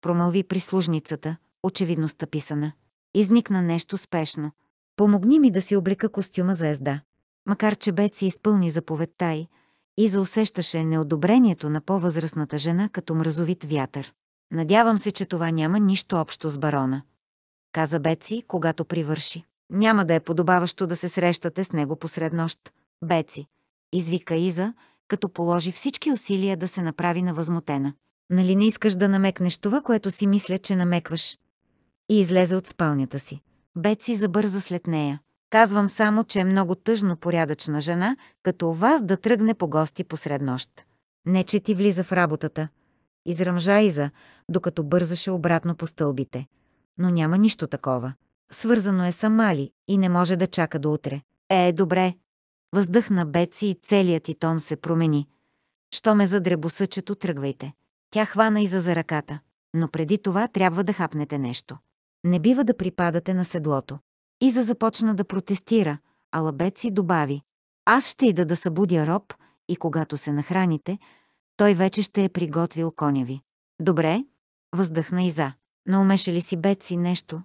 Промълви прислужницата, очевидно стъписана. Изникна нещо спешно. Помогни ми да си облека костюма за езда. Макар че Бет си изпълни заповедта й, и заусещаше неодобрението на по-възрастната жена като мразовит вятър. Надявам се, че това няма нищо общо с барона. Каза Беци, когато привърши. Няма да е подобаващо да се срещате с него посред нощ. Беци. Извика Иза, като положи всички усилия да се направи на възмутена. Нали не искаш да намекнеш това, което си мисля, че намекваш? и излезе от спалнята си. Беци забърза след нея. Казвам само, че е много тъжно порядъчна жена, като вас да тръгне по гости посред нощ. Не, че ти влиза в работата. и Иза, докато бързаше обратно по стълбите. Но няма нищо такова. Свързано е с Амали и не може да чака до утре. Е, добре. Въздъхна Беци и целият и тон се промени. Що ме задребосъчето, тръгвайте. Тя хвана Иза за ръката. Но преди това трябва да хапнете нещо. Не бива да припадате на седлото. Иза започна да протестира, а лабет си добави. Аз ще ида да събудя роб и когато се нахраните, той вече ще е приготвил коня ви. Добре, въздъхна Иза. Наумеше ли си си нещо?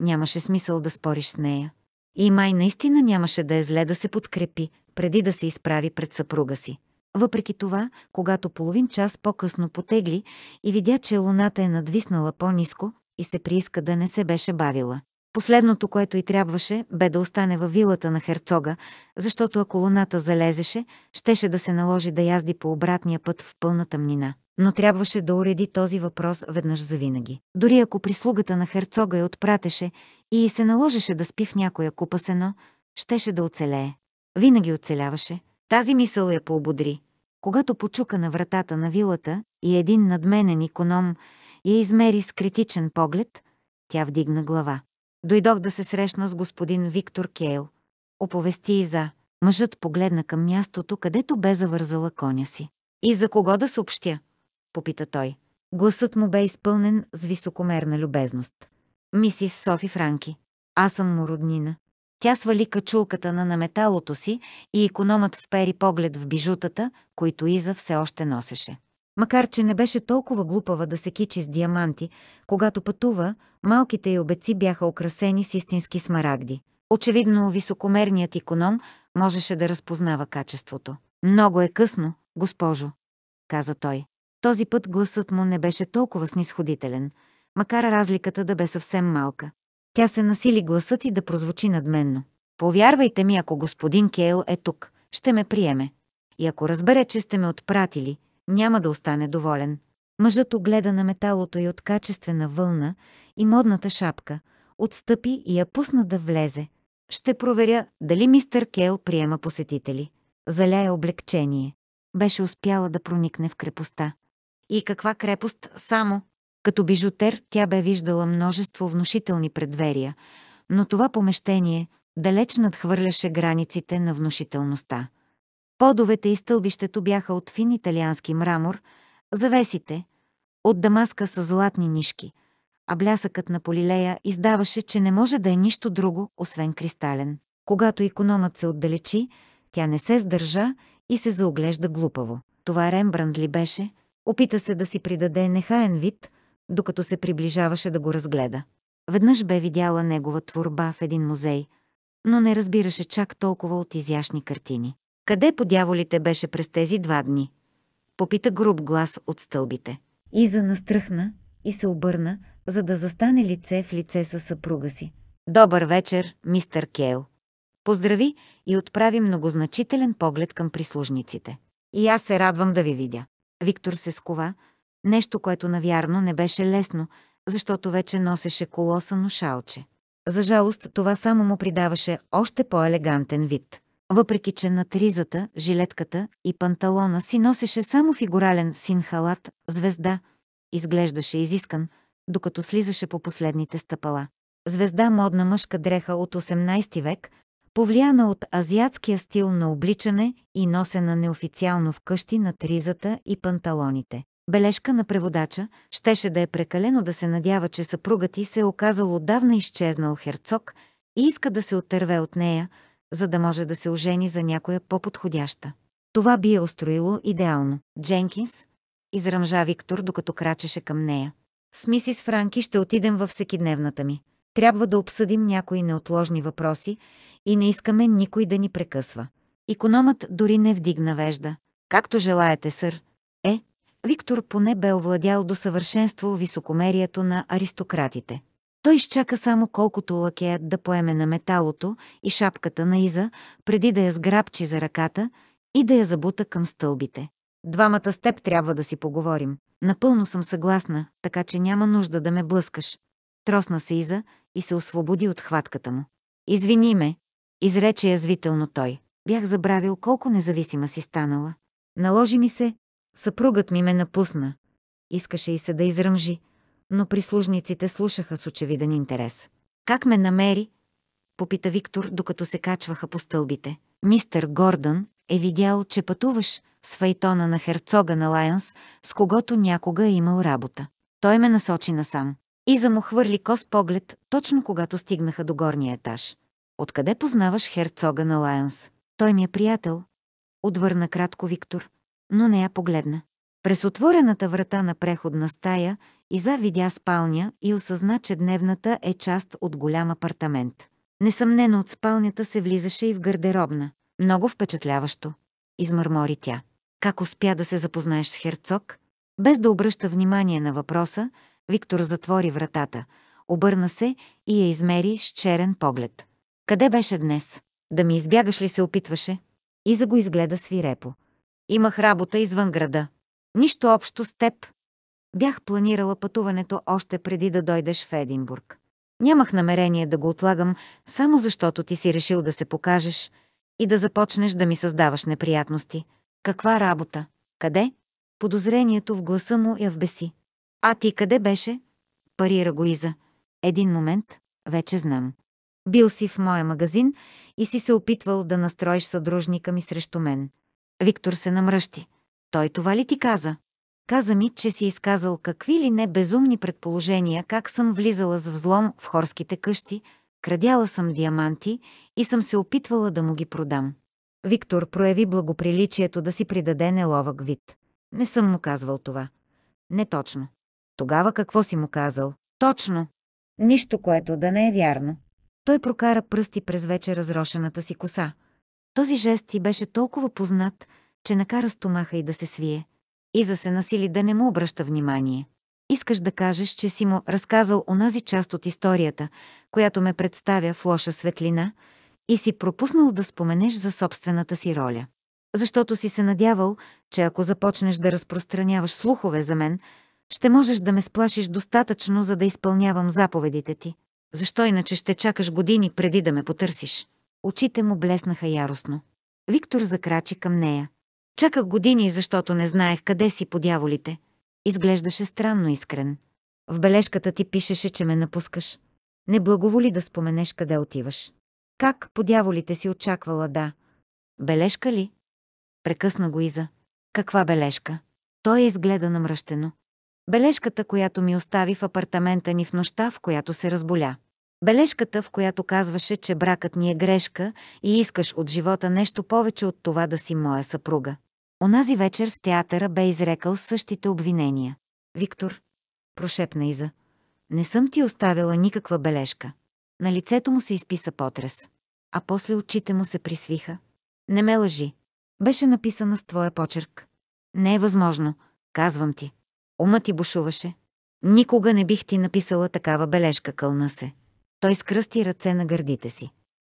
Нямаше смисъл да спориш с нея. И май наистина нямаше да е зле да се подкрепи, преди да се изправи пред съпруга си. Въпреки това, когато половин час по-късно потегли и видя, че луната е надвиснала по-низко, и се прииска да не се беше бавила. Последното, което и трябваше, бе да остане във вилата на херцога, защото ако луната залезеше, щеше да се наложи да язди по обратния път в пълна тъмнина. Но трябваше да уреди този въпрос веднъж завинаги. Дори ако прислугата на херцога я отпратеше и се наложеше да спи в някоя купа сено, щеше да оцелее. Винаги оцеляваше. Тази мисъл я поободри. Когато почука на вратата на вилата и един надменен иконом – я измери с критичен поглед, тя вдигна глава. Дойдох да се срещна с господин Виктор Кейл. Оповести и за. Мъжът погледна към мястото, където бе завързала коня си. И за кого да съобщя? Попита той. Гласът му бе изпълнен с високомерна любезност. Мисис Софи Франки. Аз съм му роднина. Тя свали качулката на наметалото си и економът впери поглед в бижутата, които Иза все още носеше. Макар, че не беше толкова глупава да се кичи с диаманти, когато пътува, малките й обеци бяха украсени с истински смарагди. Очевидно, високомерният иконом можеше да разпознава качеството. «Много е късно, госпожо», каза той. Този път гласът му не беше толкова снисходителен, макар разликата да бе съвсем малка. Тя се насили гласът и да прозвучи надменно. Повярвайте ми, ако господин Кейл е тук, ще ме приеме. И ако разбере, че сте ме отпратили – няма да остане доволен. Мъжът огледа на металото и от качествена вълна и модната шапка, отстъпи и я пусна да влезе. Ще проверя дали мистър Кел приема посетители. Заляя е облегчение. Беше успяла да проникне в крепостта. И каква крепост само? Като бижутер тя бе виждала множество внушителни предверия, но това помещение далеч надхвърляше границите на внушителността. Подовете и стълбището бяха от фин италиански мрамор, завесите от дамаска с златни нишки, а блясъкът на полилея издаваше, че не може да е нищо друго, освен кристален. Когато икономът се отдалечи, тя не се сдържа и се заоглежда глупаво. Това Рембранд ли беше? Опита се да си придаде нехаен вид, докато се приближаваше да го разгледа. Веднъж бе видяла негова творба в един музей, но не разбираше чак толкова от изящни картини. Къде по дяволите беше през тези два дни? Попита груб глас от стълбите. Иза настръхна и се обърна, за да застане лице в лице със съпруга си. Добър вечер, мистър Кейл. Поздрави и отправи многозначителен поглед към прислужниците. И аз се радвам да ви видя. Виктор се скова, нещо, което навярно не беше лесно, защото вече носеше колосано шалче. За жалост, това само му придаваше още по-елегантен вид въпреки че на тризата, жилетката и панталона си носеше само фигурален син халат, звезда, изглеждаше изискан, докато слизаше по последните стъпала. Звезда модна мъжка дреха от 18 век, повлияна от азиатския стил на обличане и носена неофициално къщи на тризата и панталоните. Бележка на преводача щеше да е прекалено да се надява, че съпругът ти се е оказал отдавна изчезнал херцог и иска да се отърве от нея, за да може да се ожени за някоя по-подходяща. Това би е устроило идеално. Дженкинс, изръмжа Виктор, докато крачеше към нея. С мисис Франки ще отидем във всекидневната ми. Трябва да обсъдим някои неотложни въпроси и не искаме никой да ни прекъсва. Икономът дори не вдигна вежда. Както желаете, сър. Е, Виктор поне бе овладял до съвършенство високомерието на аристократите. Той изчака само колкото лакеят да поеме на металото и шапката на Иза, преди да я сграбчи за ръката и да я забута към стълбите. Двамата с теб трябва да си поговорим. Напълно съм съгласна, така че няма нужда да ме блъскаш. Тросна се Иза и се освободи от хватката му. Извини ме, изрече язвително той. Бях забравил колко независима си станала. Наложи ми се, съпругът ми ме напусна. Искаше и се да изръмжи, но прислужниците слушаха с очевиден интерес. Как ме намери? Попита Виктор, докато се качваха по стълбите. Мистър Гордън е видял, че пътуваш с файтона на херцога на Лайонс, с когото някога е имал работа. Той ме насочи насам. Иза му хвърли кос поглед, точно когато стигнаха до горния етаж. Откъде познаваш херцога на Лайонс?» Той ми е приятел. Отвърна кратко Виктор, но не я погледна. През отворената врата на преходна стая Иза видя спалня и осъзна, че дневната е част от голям апартамент. Несъмнено от спалнята се влизаше и в гардеробна. Много впечатляващо, измърмори тя. Как успя да се запознаеш с Херцог? Без да обръща внимание на въпроса, Виктор затвори вратата, обърна се и я измери с черен поглед. Къде беше днес? Да ми избягаш ли се опитваше? Иза го изгледа свирепо. Имах работа извън града. Нищо общо с теб, Бях планирала пътуването още преди да дойдеш в Единбург. Нямах намерение да го отлагам, само защото ти си решил да се покажеш и да започнеш да ми създаваш неприятности. Каква работа? Къде? Подозрението в гласа му я вбеси. А ти къде беше? Парира го Иза. Един момент, вече знам. Бил си в моя магазин и си се опитвал да настроиш съдружника ми срещу мен. Виктор се намръщи. Той това ли ти каза? Каза ми, че си изказал какви ли не безумни предположения, как съм влизала с взлом в хорските къщи, крадяла съм диаманти и съм се опитвала да му ги продам. Виктор прояви благоприличието да си придаде неловък вид. Не съм му казвал това. Не точно. Тогава какво си му казал? Точно. Нищо, което да не е вярно. Той прокара пръсти през вече разрошената си коса. Този жест ти беше толкова познат, че накара стомаха и да се свие. Иза се насили да не му обръща внимание. Искаш да кажеш, че си му разказал онази част от историята, която ме представя в лоша светлина, и си пропуснал да споменеш за собствената си роля. Защото си се надявал, че ако започнеш да разпространяваш слухове за мен, ще можеш да ме сплашиш достатъчно, за да изпълнявам заповедите ти. Защо иначе ще чакаш години преди да ме потърсиш? Очите му блеснаха яростно. Виктор закрачи към нея. Чаках години, защото не знаех къде си по дяволите. Изглеждаше странно искрен. В бележката ти пишеше, че ме напускаш. Не благоволи да споменеш къде отиваш. Как по дяволите си очаквала да? Бележка ли? Прекъсна го Иза. Каква бележка? Той е изгледа намръщено. Бележката, която ми остави в апартамента ни в нощта, в която се разболя. Бележката, в която казваше, че бракът ни е грешка и искаш от живота нещо повече от това да си моя съпруга. Онази вечер в театъра бе изрекал същите обвинения. Виктор, прошепна Иза, не съм ти оставила никаква бележка. На лицето му се изписа потрес, а после очите му се присвиха. Не ме лъжи. Беше написана с твоя почерк. Не е възможно, казвам ти. Умът ти бушуваше. Никога не бих ти написала такава бележка, кълна се. Той скръсти ръце на гърдите си.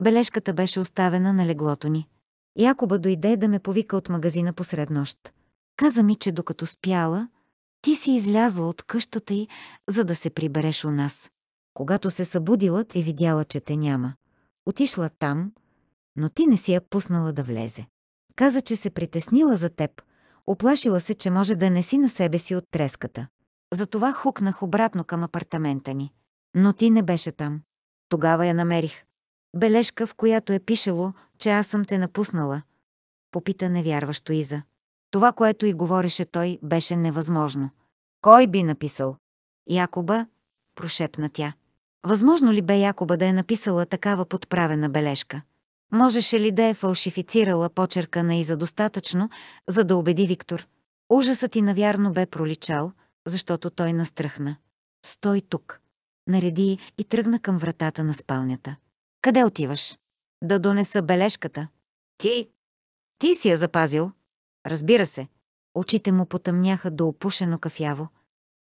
Бележката беше оставена на леглото ни. Якоба дойде да ме повика от магазина посред нощ. Каза ми, че докато спяла, ти си излязла от къщата й, за да се прибереш у нас. Когато се събудила, ти видяла, че те няма. Отишла там, но ти не си я пуснала да влезе. Каза, че се притеснила за теб, оплашила се, че може да не си на себе си от треската. Затова хукнах обратно към апартамента ни. Но ти не беше там. Тогава я намерих. Бележка, в която е пишело, че аз съм те напуснала? Попита невярващо Иза. Това, което и говореше той, беше невъзможно. Кой би написал? Якоба, прошепна тя. Възможно ли бе Якоба да е написала такава подправена бележка? Можеше ли да е фалшифицирала почерка на Иза достатъчно, за да убеди Виктор? Ужасът и навярно бе проличал, защото той настръхна. Стой тук. Нареди и тръгна към вратата на спалнята. Къде отиваш? да донеса бележката. Ти? Ти си я запазил? Разбира се. Очите му потъмняха до опушено кафяво.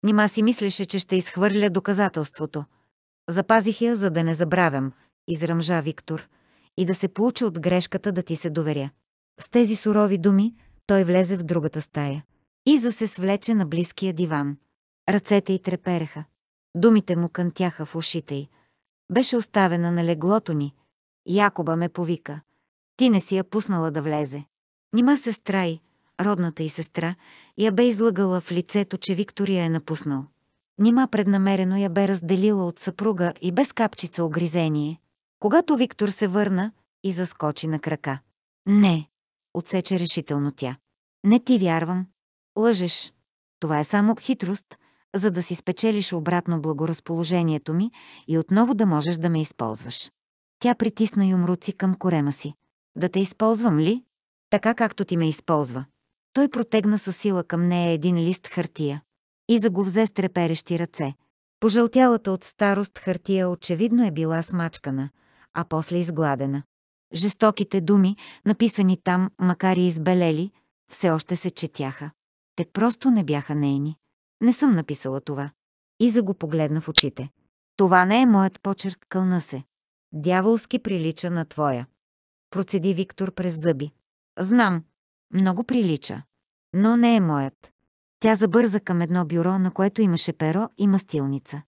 Нима си мислеше, че ще изхвърля доказателството. Запазих я, за да не забравям, изръмжа Виктор, и да се получи от грешката да ти се доверя. С тези сурови думи той влезе в другата стая. Иза се свлече на близкия диван. Ръцете й трепереха. Думите му кънтяха в ушите й. Беше оставена на леглото ни – Якоба ме повика. Ти не си я пуснала да влезе. Нима сестра й, родната й сестра, я бе излъгала в лицето, че Виктория е напуснал. Нима преднамерено я бе разделила от съпруга и без капчица огризение. Когато Виктор се върна и заскочи на крака. Не, отсече решително тя. Не ти вярвам. Лъжеш. Това е само хитрост, за да си спечелиш обратно благоразположението ми и отново да можеш да ме използваш. Тя притисна юмруци към корема си. Да те използвам ли? Така както ти ме използва. Той протегна със сила към нея един лист хартия. Иза го взе с треперещи ръце. Пожълтялата от старост хартия очевидно е била смачкана, а после изгладена. Жестоките думи, написани там, макар и избелели, все още се четяха. Те просто не бяха нейни. Не съм написала това. Иза го погледна в очите. Това не е моят почерк, кълна се. Дяволски прилича на твоя. Процеди Виктор през зъби. Знам. Много прилича. Но не е моят. Тя забърза към едно бюро, на което имаше перо и мастилница.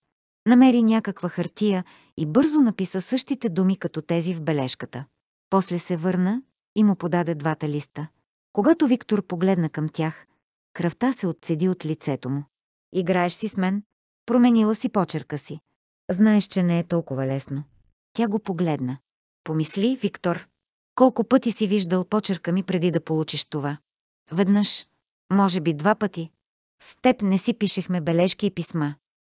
Намери някаква хартия и бързо написа същите думи като тези в бележката. После се върна и му подаде двата листа. Когато Виктор погледна към тях, кръвта се отцеди от лицето му. Играеш си с мен? Променила си почерка си. Знаеш, че не е толкова лесно. Тя го погледна. Помисли, Виктор, колко пъти си виждал почерка ми преди да получиш това. Веднъж, може би два пъти. С теб не си пишехме бележки и писма.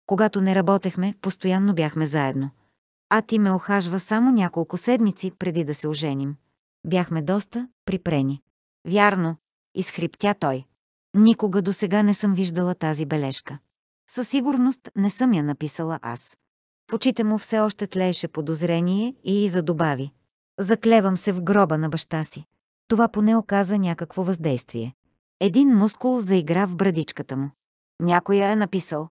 Когато не работехме, постоянно бяхме заедно. А ти ме охажва само няколко седмици преди да се оженим. Бяхме доста припрени. Вярно, изхриптя той. Никога до сега не съм виждала тази бележка. Със сигурност не съм я написала аз. В очите му все още тлееше подозрение и и задобави. Заклевам се в гроба на баща си. Това поне оказа някакво въздействие. Един мускул заигра в брадичката му. Някой я е написал.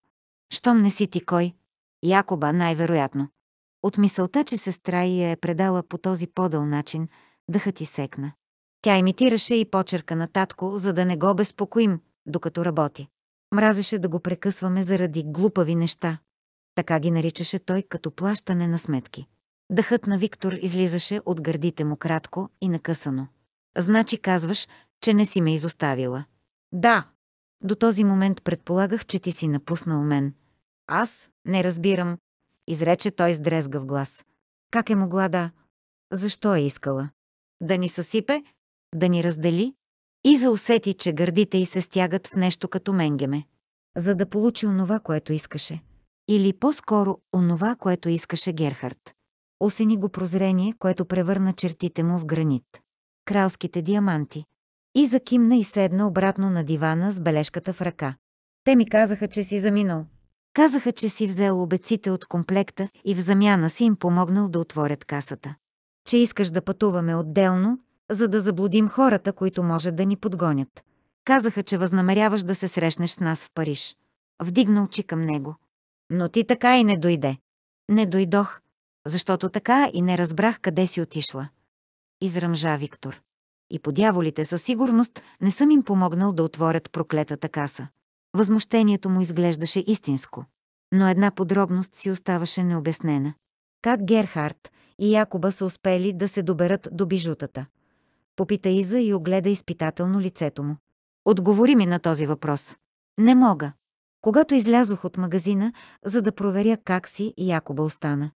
Щом не си ти кой? Якоба най-вероятно. От мисълта, че сестра й я е предала по този подъл начин, дъхът и секна. Тя имитираше и почерка на татко, за да не го безпокоим, докато работи. Мразеше да го прекъсваме заради глупави неща така ги наричаше той като плащане на сметки. Дъхът на Виктор излизаше от гърдите му кратко и накъсано. Значи казваш, че не си ме изоставила. Да. До този момент предполагах, че ти си напуснал мен. Аз не разбирам, изрече той с дрезгав глас. Как е могла да? Защо е искала? Да ни съсипе? Да ни раздели? И заусети, че гърдите й се стягат в нещо като менгеме. За да получи онова, което искаше. Или по-скоро онова, което искаше Герхард. Осени го прозрение, което превърна чертите му в гранит. Кралските диаманти. И закимна и седна обратно на дивана с бележката в ръка. Те ми казаха, че си заминал. Казаха, че си взел обеците от комплекта и в замяна си им помогнал да отворят касата. Че искаш да пътуваме отделно, за да заблудим хората, които може да ни подгонят. Казаха, че възнамеряваш да се срещнеш с нас в Париж. Вдигна очи към него. Но ти така и не дойде. Не дойдох, защото така и не разбрах къде си отишла. Изръмжа Виктор. И по дяволите със сигурност не съм им помогнал да отворят проклетата каса. Възмущението му изглеждаше истинско. Но една подробност си оставаше необяснена. Как Герхард и Якоба са успели да се доберат до бижутата? Попита Иза и огледа изпитателно лицето му. Отговори ми на този въпрос. Не мога. Когато излязох от магазина, за да проверя как си, и Якоба остана.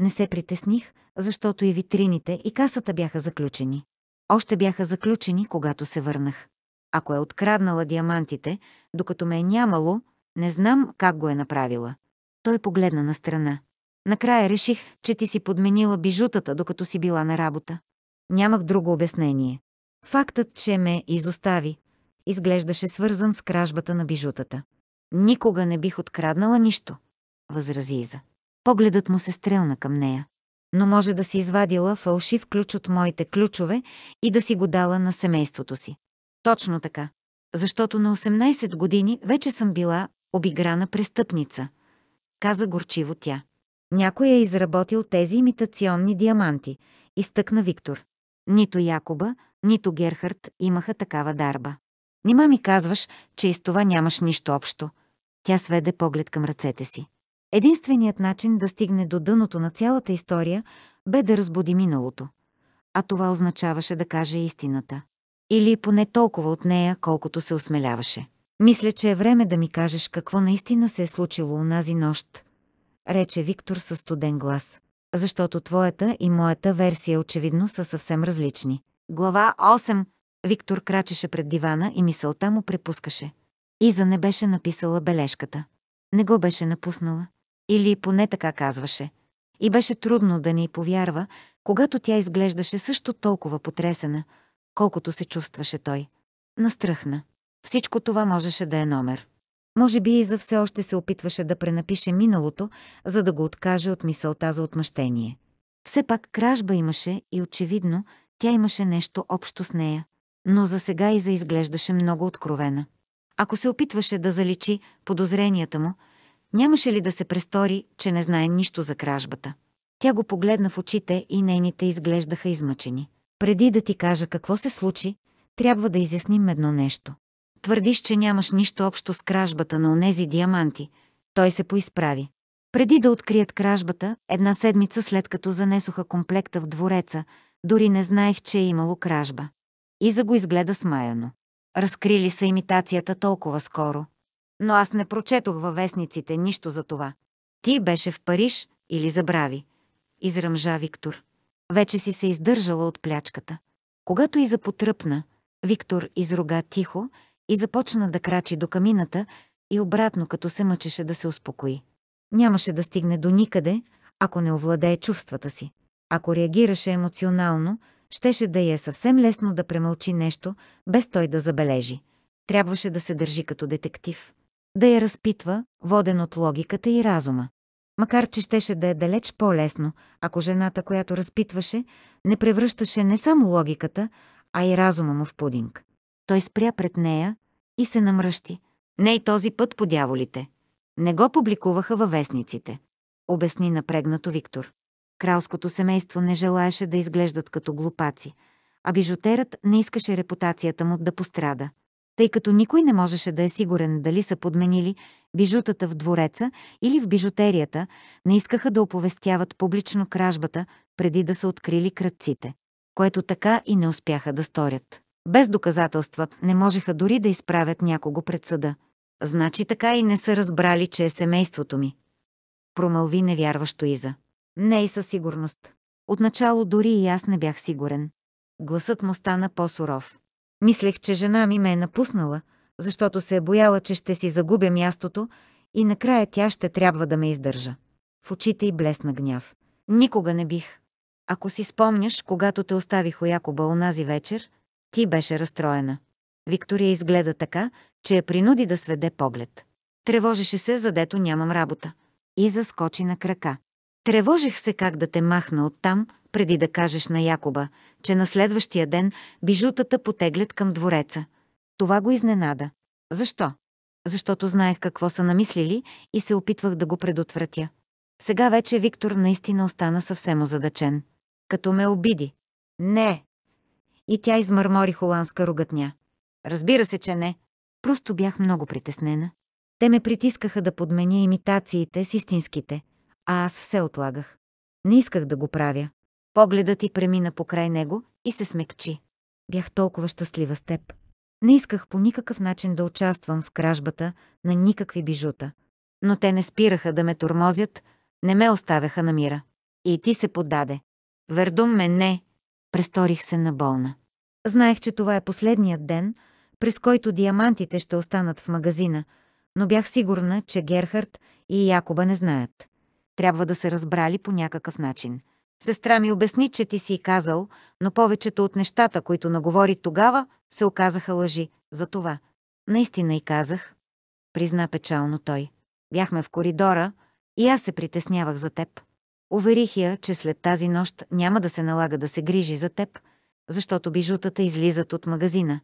Не се притесних, защото и витрините, и касата бяха заключени. Още бяха заключени, когато се върнах. Ако е откраднала диамантите, докато ме е нямало, не знам как го е направила. Той погледна на страна. Накрая реших, че ти си подменила бижутата, докато си била на работа. Нямах друго обяснение. Фактът, че ме изостави, изглеждаше свързан с кражбата на бижутата. Никога не бих откраднала нищо, възрази Иза. Погледът му се стрелна към нея. Но може да си извадила фалшив ключ от моите ключове и да си го дала на семейството си. Точно така. Защото на 18 години вече съм била обиграна престъпница, каза горчиво тя. Някой е изработил тези имитационни диаманти, изтъкна Виктор. Нито Якоба, нито Герхард имаха такава дарба. Нима ми казваш, че и с това нямаш нищо общо, тя сведе поглед към ръцете си. Единственият начин да стигне до дъното на цялата история бе да разбуди миналото. А това означаваше да каже истината. Или поне толкова от нея, колкото се осмеляваше. Мисля, че е време да ми кажеш какво наистина се е случило унази нощ, рече Виктор със студен глас. Защото твоята и моята версия очевидно са съвсем различни. Глава 8 Виктор крачеше пред дивана и мисълта му препускаше. Иза не беше написала бележката. Не го беше напуснала. Или поне така казваше. И беше трудно да ни повярва, когато тя изглеждаше също толкова потресена, колкото се чувстваше той. Настръхна. Всичко това можеше да е номер. Може би Иза все още се опитваше да пренапише миналото, за да го откаже от мисълта за отмъщение. Все пак кражба имаше и очевидно тя имаше нещо общо с нея, но за сега Иза изглеждаше много откровена. Ако се опитваше да заличи подозренията му, нямаше ли да се престори, че не знае нищо за кражбата? Тя го погледна в очите и нейните изглеждаха измъчени. Преди да ти кажа какво се случи, трябва да изясним едно нещо. Твърдиш, че нямаш нищо общо с кражбата на онези диаманти. Той се поизправи. Преди да открият кражбата, една седмица след като занесоха комплекта в двореца, дори не знаех, че е имало кражба. Иза го изгледа смаяно. Разкрили са имитацията толкова скоро. Но аз не прочетох във вестниците нищо за това. Ти беше в Париж или забрави, изръмжа Виктор. Вече си се издържала от плячката. Когато и запотръпна, Виктор изруга тихо и започна да крачи до камината и обратно, като се мъчеше да се успокои. Нямаше да стигне до никъде, ако не овладее чувствата си. Ако реагираше емоционално, щеше да й е съвсем лесно да премълчи нещо, без той да забележи. Трябваше да се държи като детектив. Да я разпитва, воден от логиката и разума. Макар, че щеше да е далеч по-лесно, ако жената, която разпитваше, не превръщаше не само логиката, а и разума му в пудинг. Той спря пред нея и се намръщи. Не и този път по дяволите. Не го публикуваха във вестниците. Обясни напрегнато Виктор. Кралското семейство не желаеше да изглеждат като глупаци, а бижутерът не искаше репутацията му да пострада. Тъй като никой не можеше да е сигурен дали са подменили бижутата в двореца или в бижутерията, не искаха да оповестяват публично кражбата, преди да са открили кръците, което така и не успяха да сторят. Без доказателства не можеха дори да изправят някого пред съда. Значи така и не са разбрали, че е семейството ми. Промълви невярващо Иза. Не и със сигурност. Отначало дори и аз не бях сигурен. Гласът му стана по-суров. Мислех, че жена ми ме е напуснала, защото се е бояла, че ще си загубя мястото и накрая тя ще трябва да ме издържа. В очите й блесна гняв. Никога не бих. Ако си спомняш, когато те оставих у Якоба унази вечер, ти беше разстроена. Виктория изгледа така, че я принуди да сведе поглед. Тревожеше се, задето нямам работа. И заскочи на крака. Тревожих се как да те махна оттам, преди да кажеш на Якоба, че на следващия ден бижутата потеглят към двореца. Това го изненада. Защо? Защото знаех какво са намислили и се опитвах да го предотвратя. Сега вече Виктор наистина остана съвсем озадачен. Като ме обиди. Не. И тя измърмори холандска ругатня. Разбира се, че не. Просто бях много притеснена. Те ме притискаха да подменя имитациите с истинските, а аз все отлагах. Не исках да го правя. Погледът ти премина покрай него и се смекчи. Бях толкова щастлива с теб. Не исках по никакъв начин да участвам в кражбата на никакви бижута. Но те не спираха да ме тормозят, не ме оставяха на мира. И ти се поддаде. Вердум ме не. Престорих се на болна. Знаех, че това е последният ден, през който диамантите ще останат в магазина, но бях сигурна, че Герхард и Якоба не знаят. Трябва да се разбрали по някакъв начин. Сестра ми обясни, че ти си и казал, но повечето от нещата, които наговори тогава, се оказаха лъжи. За това. Наистина и казах. Призна печално той. Бяхме в коридора и аз се притеснявах за теб. Уверих я, че след тази нощ няма да се налага да се грижи за теб, защото бижутата излизат от магазина,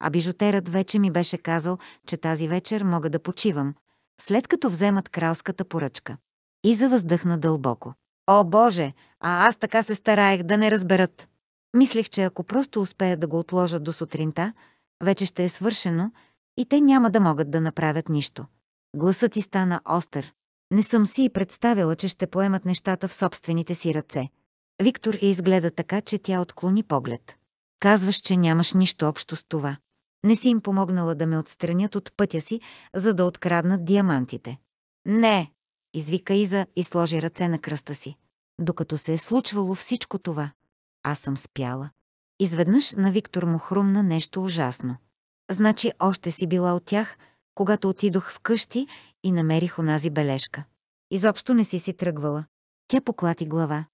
а бижутерът вече ми беше казал, че тази вечер мога да почивам, след като вземат кралската поръчка и завъздъхна дълбоко. О, Боже, а аз така се стараех да не разберат. Мислех, че ако просто успея да го отложа до сутринта, вече ще е свършено и те няма да могат да направят нищо. Гласът ти стана остър. Не съм си и представила, че ще поемат нещата в собствените си ръце. Виктор я изгледа така, че тя отклони поглед. Казваш, че нямаш нищо общо с това. Не си им помогнала да ме отстранят от пътя си, за да откраднат диамантите. Не, извика Иза и сложи ръце на кръста си. Докато се е случвало всичко това, аз съм спяла. Изведнъж на Виктор му хрумна нещо ужасно. Значи още си била от тях, когато отидох вкъщи и намерих онази бележка. Изобщо не си си тръгвала. Тя поклати глава.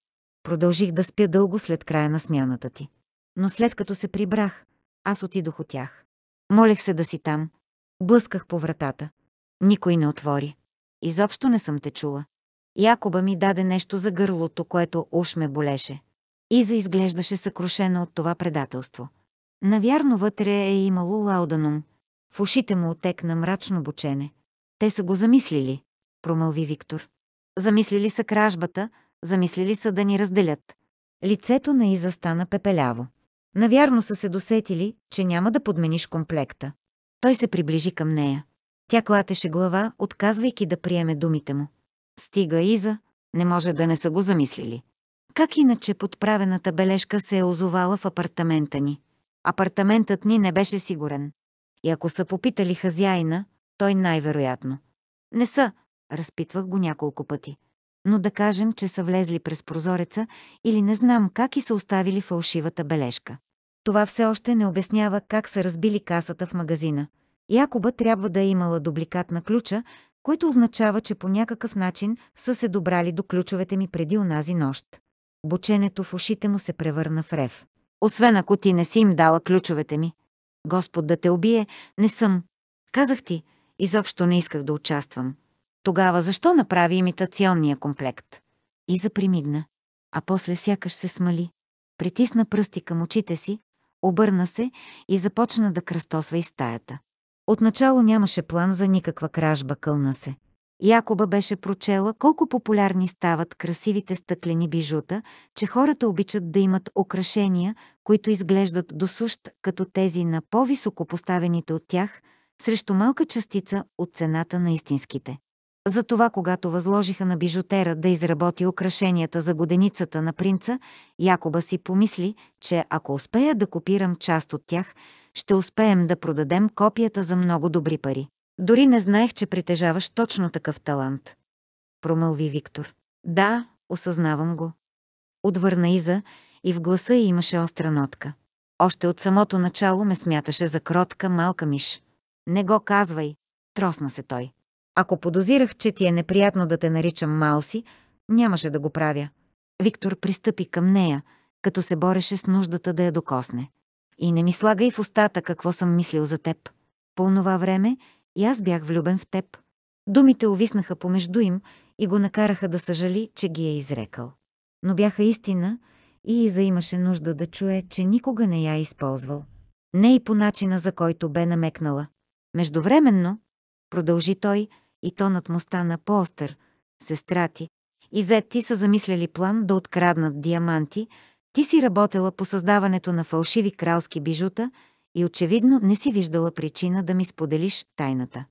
Продължих да спя дълго след края на смяната ти. Но след като се прибрах, аз отидох от тях. Молех се да си там. Блъсках по вратата. Никой не отвори изобщо не съм те чула. Якоба ми даде нещо за гърлото, което уж ме болеше. Иза изглеждаше съкрушена от това предателство. Навярно вътре е имало лауданум. В ушите му отекна мрачно бучене. Те са го замислили, промълви Виктор. Замислили са кражбата, замислили са да ни разделят. Лицето на Иза стана пепеляво. Навярно са се досетили, че няма да подмениш комплекта. Той се приближи към нея. Тя клатеше глава, отказвайки да приеме думите му. Стига Иза, не може да не са го замислили. Как иначе подправената бележка се е озовала в апартамента ни? Апартаментът ни не беше сигурен. И ако са попитали хазяина, той най-вероятно. Не са, разпитвах го няколко пъти. Но да кажем, че са влезли през прозореца или не знам как и са оставили фалшивата бележка. Това все още не обяснява как са разбили касата в магазина. Якоба трябва да е имала дубликат на ключа, което означава, че по някакъв начин са се добрали до ключовете ми преди онази нощ. Боченето в ушите му се превърна в рев. Освен ако ти не си им дала ключовете ми. Господ да те убие, не съм. Казах ти, изобщо не исках да участвам. Тогава защо направи имитационния комплект? И запримигна, а после сякаш се смали. Притисна пръсти към очите си, обърна се и започна да кръстосва из стаята. Отначало нямаше план за никаква кражба, кълна се. Якоба беше прочела колко популярни стават красивите стъклени бижута, че хората обичат да имат украшения, които изглеждат досущ като тези на по-високо поставените от тях, срещу малка частица от цената на истинските. Затова, когато възложиха на бижутера да изработи украшенията за годеницата на принца, Якоба си помисли, че ако успея да копирам част от тях – ще успеем да продадем копията за много добри пари. Дори не знаех, че притежаваш точно такъв талант. Промълви Виктор. Да, осъзнавам го. Отвърна Иза и в гласа й имаше остра нотка. Още от самото начало ме смяташе за кротка малка миш. Не го казвай, тросна се той. Ако подозирах, че ти е неприятно да те наричам Малси, нямаше да го правя. Виктор пристъпи към нея, като се бореше с нуждата да я докосне. И не ми слагай в устата какво съм мислил за теб. По онова време и аз бях влюбен в теб. Думите увиснаха помежду им и го накараха да съжали, че ги е изрекал. Но бяха истина и Иза имаше нужда да чуе, че никога не я е използвал. Не и по начина, за който бе намекнала. Междувременно, продължи той, и тонът му стана по-остър, сестра ти, и Зет ти са замисляли план да откраднат диаманти, ти си работела по създаването на фалшиви кралски бижута и очевидно не си виждала причина да ми споделиш тайната.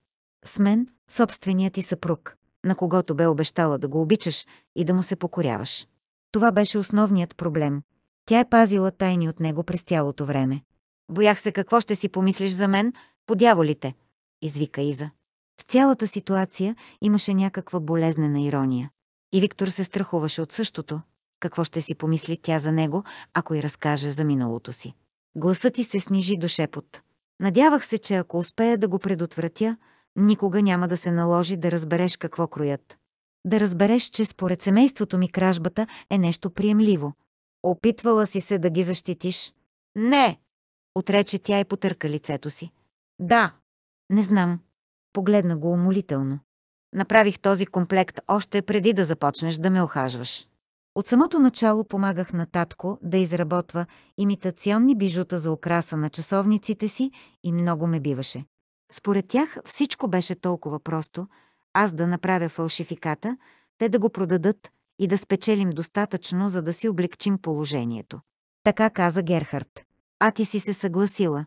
С мен, собственият ти съпруг, на когото бе обещала да го обичаш и да му се покоряваш. Това беше основният проблем. Тя е пазила тайни от него през цялото време. Боях се какво ще си помислиш за мен, подяволите, извика Иза. В цялата ситуация имаше някаква болезнена ирония. И Виктор се страхуваше от същото какво ще си помисли тя за него, ако й разкаже за миналото си. Гласът ти се снижи до шепот. Надявах се, че ако успея да го предотвратя, никога няма да се наложи да разбереш какво кроят. Да разбереш, че според семейството ми кражбата е нещо приемливо. Опитвала си се да ги защитиш. Не! Отрече тя и потърка лицето си. Да! Не знам. Погледна го умолително. Направих този комплект още преди да започнеш да ме охажваш. От самото начало помагах на татко да изработва имитационни бижута за украса на часовниците си и много ме биваше. Според тях всичко беше толкова просто, аз да направя фалшификата, те да го продадат и да спечелим достатъчно, за да си облегчим положението. Така каза Герхард. А ти си се съгласила.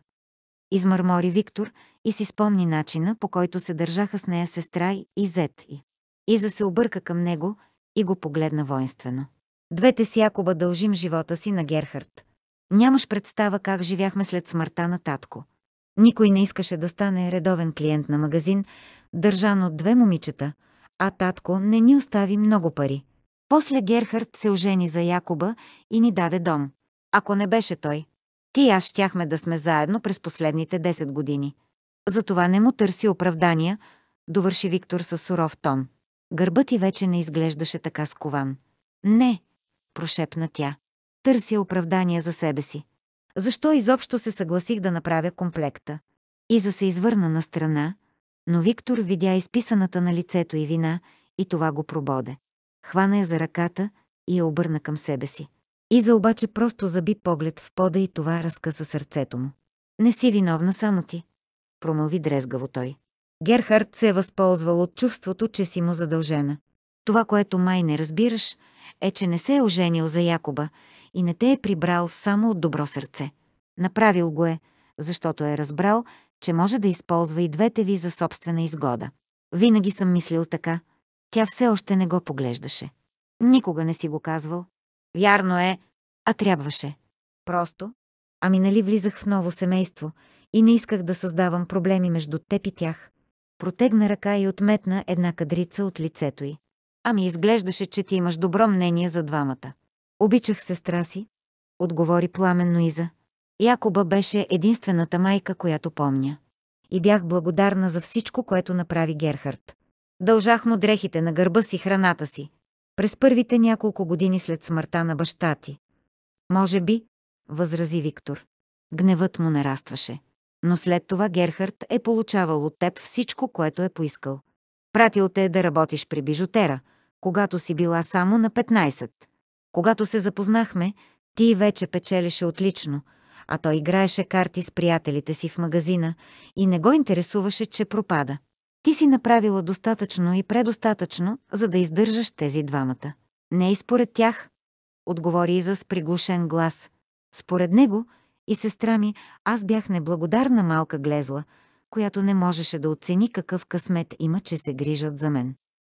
Измърмори Виктор и си спомни начина, по който се държаха с нея сестра и зет и. Иза се обърка към него и го погледна воинствено. Двете си Якоба дължим живота си на Герхард. Нямаш представа как живяхме след смъртта на татко. Никой не искаше да стане редовен клиент на магазин, държан от две момичета, а татко не ни остави много пари. После Герхард се ожени за Якоба и ни даде дом. Ако не беше той, ти и аз щяхме да сме заедно през последните 10 години. Затова не му търси оправдания, довърши Виктор със суров тон. Гърбът ти вече не изглеждаше така скован. Не, прошепна тя. Търся оправдание за себе си. Защо изобщо се съгласих да направя комплекта? Иза се извърна на страна, но Виктор видя изписаната на лицето и вина и това го прободе. Хвана я за ръката и я обърна към себе си. Иза обаче просто заби поглед в пода и това разкъса сърцето му. «Не си виновна само ти», промълви дрезгаво той. Герхард се е възползвал от чувството, че си му задължена. Това, което май не разбираш, е, че не се е оженил за Якоба и не те е прибрал само от добро сърце. Направил го е, защото е разбрал, че може да използва и двете ви за собствена изгода. Винаги съм мислил така. Тя все още не го поглеждаше. Никога не си го казвал. Вярно е, а трябваше. Просто. Ами нали влизах в ново семейство и не исках да създавам проблеми между теб и тях. Протегна ръка и отметна една кадрица от лицето й. Ами изглеждаше, че ти имаш добро мнение за двамата. Обичах сестра си, отговори пламенно Иза. Якоба беше единствената майка, която помня. И бях благодарна за всичко, което направи Герхард. Дължах му дрехите на гърба си, храната си. През първите няколко години след смъртта на баща ти. Може би, възрази Виктор. Гневът му нарастваше. Но след това Герхард е получавал от теб всичко, което е поискал. Пратил те да работиш при бижутера, когато си била само на 15. Когато се запознахме, ти вече печелеше отлично, а той играеше карти с приятелите си в магазина и не го интересуваше, че пропада. Ти си направила достатъчно и предостатъчно, за да издържаш тези двамата. Не и според тях, отговори Иза с приглушен глас. Според него и сестра ми, аз бях неблагодарна малка глезла, която не можеше да оцени какъв късмет има, че се грижат за мен.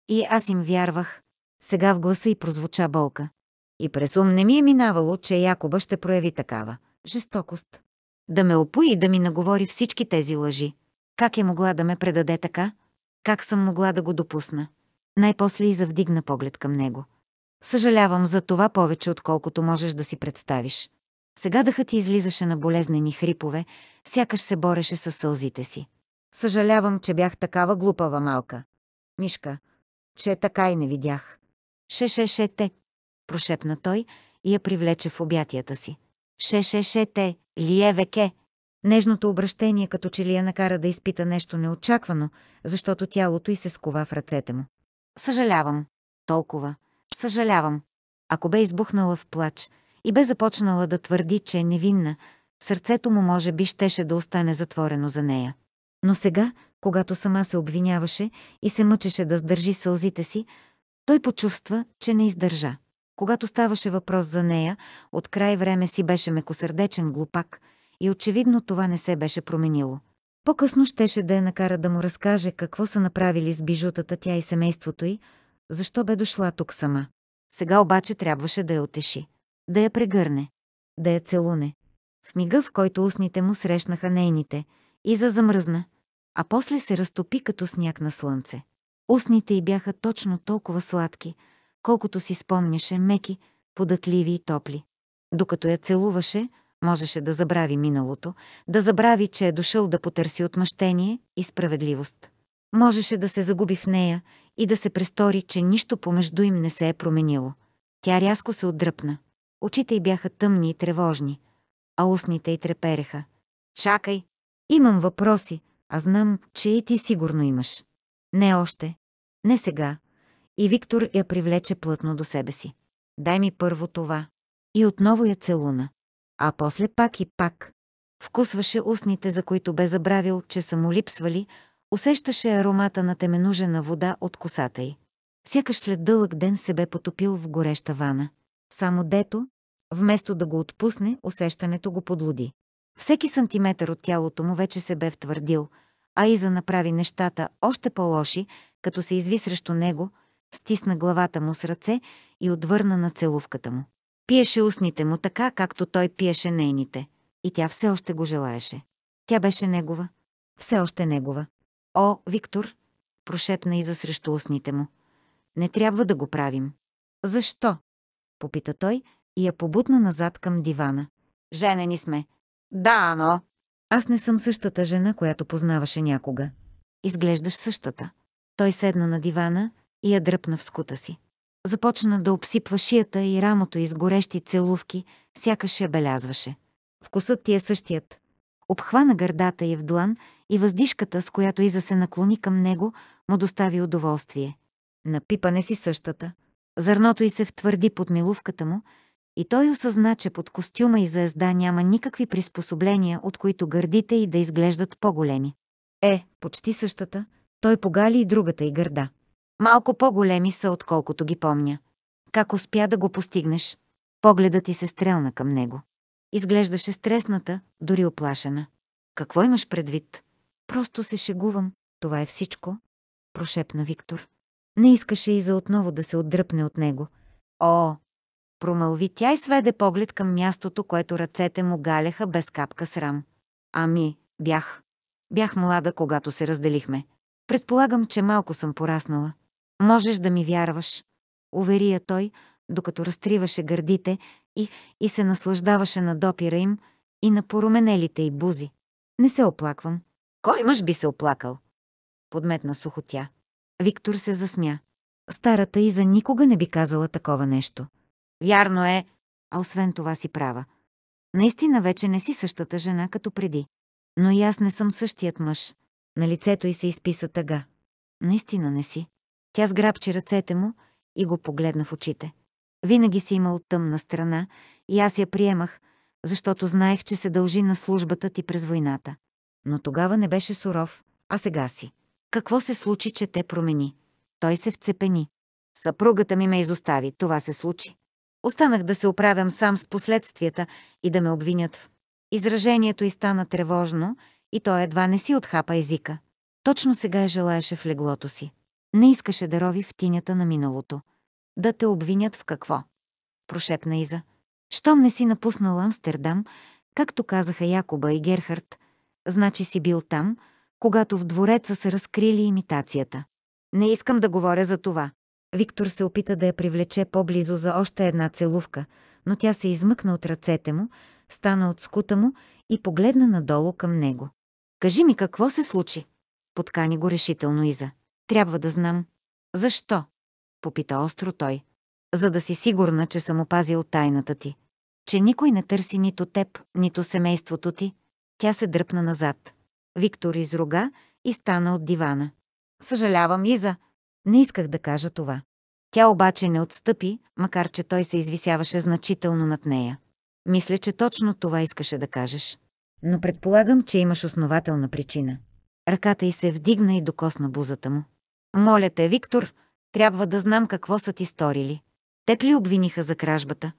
И аз им вярвах. Сега в гласа и прозвуча болка. И през ум не ми е минавало, че Якоба ще прояви такава жестокост. Да ме опои и да ми наговори всички тези лъжи. Как е могла да ме предаде така? Как съм могла да го допусна? Най-после и завдигна поглед към него. Съжалявам за това повече, отколкото можеш да си представиш. Сега дъхът ти излизаше на болезнени хрипове, сякаш се бореше с сълзите си. Съжалявам, че бях такава глупава малка. Мишка, че така и не видях. Ше-ше-ше те, прошепна той и я привлече в обятията си. Ше-ше-ше те, Нежното обращение като че ли я накара да изпита нещо неочаквано, защото тялото й се скова в ръцете му. Съжалявам. Толкова. Съжалявам. Ако бе избухнала в плач, и бе започнала да твърди, че е невинна, сърцето му може би щеше да остане затворено за нея. Но сега, когато сама се обвиняваше и се мъчеше да сдържи сълзите си, той почувства, че не издържа. Когато ставаше въпрос за нея, от край време си беше мекосърдечен глупак и очевидно това не се беше променило. По-късно щеше да я накара да му разкаже какво са направили с бижутата тя и семейството й, защо бе дошла тук сама. Сега обаче трябваше да я отеши да я прегърне, да я целуне. В мига, в който устните му срещнаха нейните, и зазамръзна, а после се разтопи като сняг на слънце. Устните й бяха точно толкова сладки, колкото си спомняше меки, податливи и топли. Докато я целуваше, можеше да забрави миналото, да забрави, че е дошъл да потърси отмъщение и справедливост. Можеше да се загуби в нея и да се престори, че нищо помежду им не се е променило. Тя рязко се отдръпна. Очите й бяха тъмни и тревожни, а устните й трепереха. «Чакай! Имам въпроси, а знам, че и ти сигурно имаш. Не още. Не сега». И Виктор я привлече плътно до себе си. «Дай ми първо това». И отново я целуна. А после пак и пак. Вкусваше устните, за които бе забравил, че са му липсвали, усещаше аромата на теменужена вода от косата й. Сякаш след дълъг ден се бе потопил в гореща вана. Само дето, Вместо да го отпусне, усещането го подлуди. Всеки сантиметър от тялото му вече се бе втвърдил, а Иза направи нещата още по-лоши, като се изви срещу него, стисна главата му с ръце и отвърна на целувката му. Пиеше устните му така, както той пиеше нейните. И тя все още го желаеше. Тя беше негова. Все още негова. О, Виктор, прошепна Иза срещу устните му. Не трябва да го правим. Защо? Попита той, и я побутна назад към дивана. Женени сме. Да, но... Аз не съм същата жена, която познаваше някога. Изглеждаш същата. Той седна на дивана и я дръпна в скута си. Започна да обсипва шията и рамото из горещи целувки, сякаш я белязваше. Вкусът ти е същият. Обхвана гърдата й в длан и въздишката, с която Иза се наклони към него, му достави удоволствие. Напипане си същата. Зърното й се втвърди под милувката му и той осъзна, че под костюма и заезда няма никакви приспособления, от които гърдите и да изглеждат по-големи. Е, почти същата, той погали и другата и гърда. Малко по-големи са, отколкото ги помня. Как успя да го постигнеш? Погледът ти се стрелна към него. Изглеждаше стресната, дори оплашена. Какво имаш предвид? Просто се шегувам. Това е всичко, прошепна Виктор. Не искаше и за отново да се отдръпне от него. О, промълви тя и сведе поглед към мястото, което ръцете му галяха без капка срам. Ами, бях. Бях млада, когато се разделихме. Предполагам, че малко съм пораснала. Можеш да ми вярваш. Увери я той, докато разтриваше гърдите и, и се наслаждаваше на допира им и на поруменелите й бузи. Не се оплаквам. Кой мъж би се оплакал? Подметна сухо тя. Виктор се засмя. Старата Иза никога не би казала такова нещо. Вярно е, а освен това си права. Наистина вече не си същата жена като преди. Но и аз не съм същият мъж. На лицето й се изписа тъга. Наистина не си. Тя сграбчи ръцете му и го погледна в очите. Винаги си имал тъмна страна и аз я приемах, защото знаех, че се дължи на службата ти през войната. Но тогава не беше суров, а сега си. Какво се случи, че те промени? Той се вцепени. Съпругата ми ме изостави, това се случи. Останах да се оправям сам с последствията и да ме обвинят в... Изражението и стана тревожно и той едва не си отхапа езика. Точно сега я желаеше в леглото си. Не искаше да рови в тинята на миналото. Да те обвинят в какво? Прошепна Иза. Щом не си напуснала Амстердам, както казаха Якоба и Герхард, значи си бил там, когато в двореца са разкрили имитацията. Не искам да говоря за това. Виктор се опита да я привлече по-близо за още една целувка, но тя се измъкна от ръцете му, стана от скута му и погледна надолу към него. «Кажи ми какво се случи?» Подкани го решително Иза. «Трябва да знам». «Защо?» Попита остро той. «За да си сигурна, че съм опазил тайната ти. Че никой не търси нито теб, нито семейството ти». Тя се дръпна назад. Виктор изруга и стана от дивана. «Съжалявам, Иза, не исках да кажа това. Тя обаче не отстъпи, макар че той се извисяваше значително над нея. Мисля, че точно това искаше да кажеш. Но предполагам, че имаш основателна причина. Ръката й се вдигна и докосна бузата му. Моля те, Виктор, трябва да знам какво са ти сторили. Теп ли обвиниха за кражбата?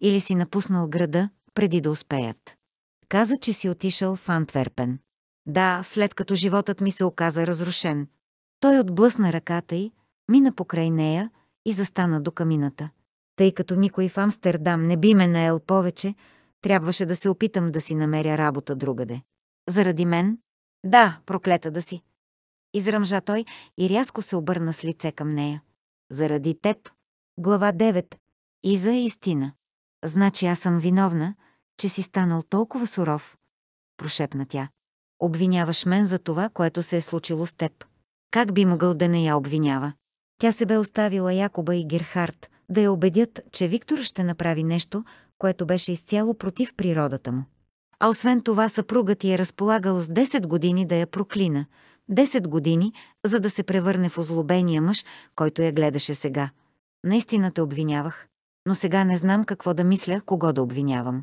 Или си напуснал града, преди да успеят? Каза, че си отишъл в Антверпен. Да, след като животът ми се оказа разрушен, той отблъсна ръката й, мина покрай нея и застана до камината. Тъй като никой в Амстердам не би ме наел повече, трябваше да се опитам да си намеря работа другаде. Заради мен? Да, проклета да си. Изръмжа той и рязко се обърна с лице към нея. Заради теб. Глава 9. И за истина. Значи аз съм виновна, че си станал толкова суров. Прошепна тя. Обвиняваш мен за това, което се е случило с теб. Как би могъл да не я обвинява? Тя се бе оставила Якоба и Герхард да я убедят, че Виктор ще направи нещо, което беше изцяло против природата му. А освен това съпругът ти е разполагал с 10 години да я проклина. 10 години, за да се превърне в озлобения мъж, който я гледаше сега. Наистина те обвинявах, но сега не знам какво да мисля, кого да обвинявам.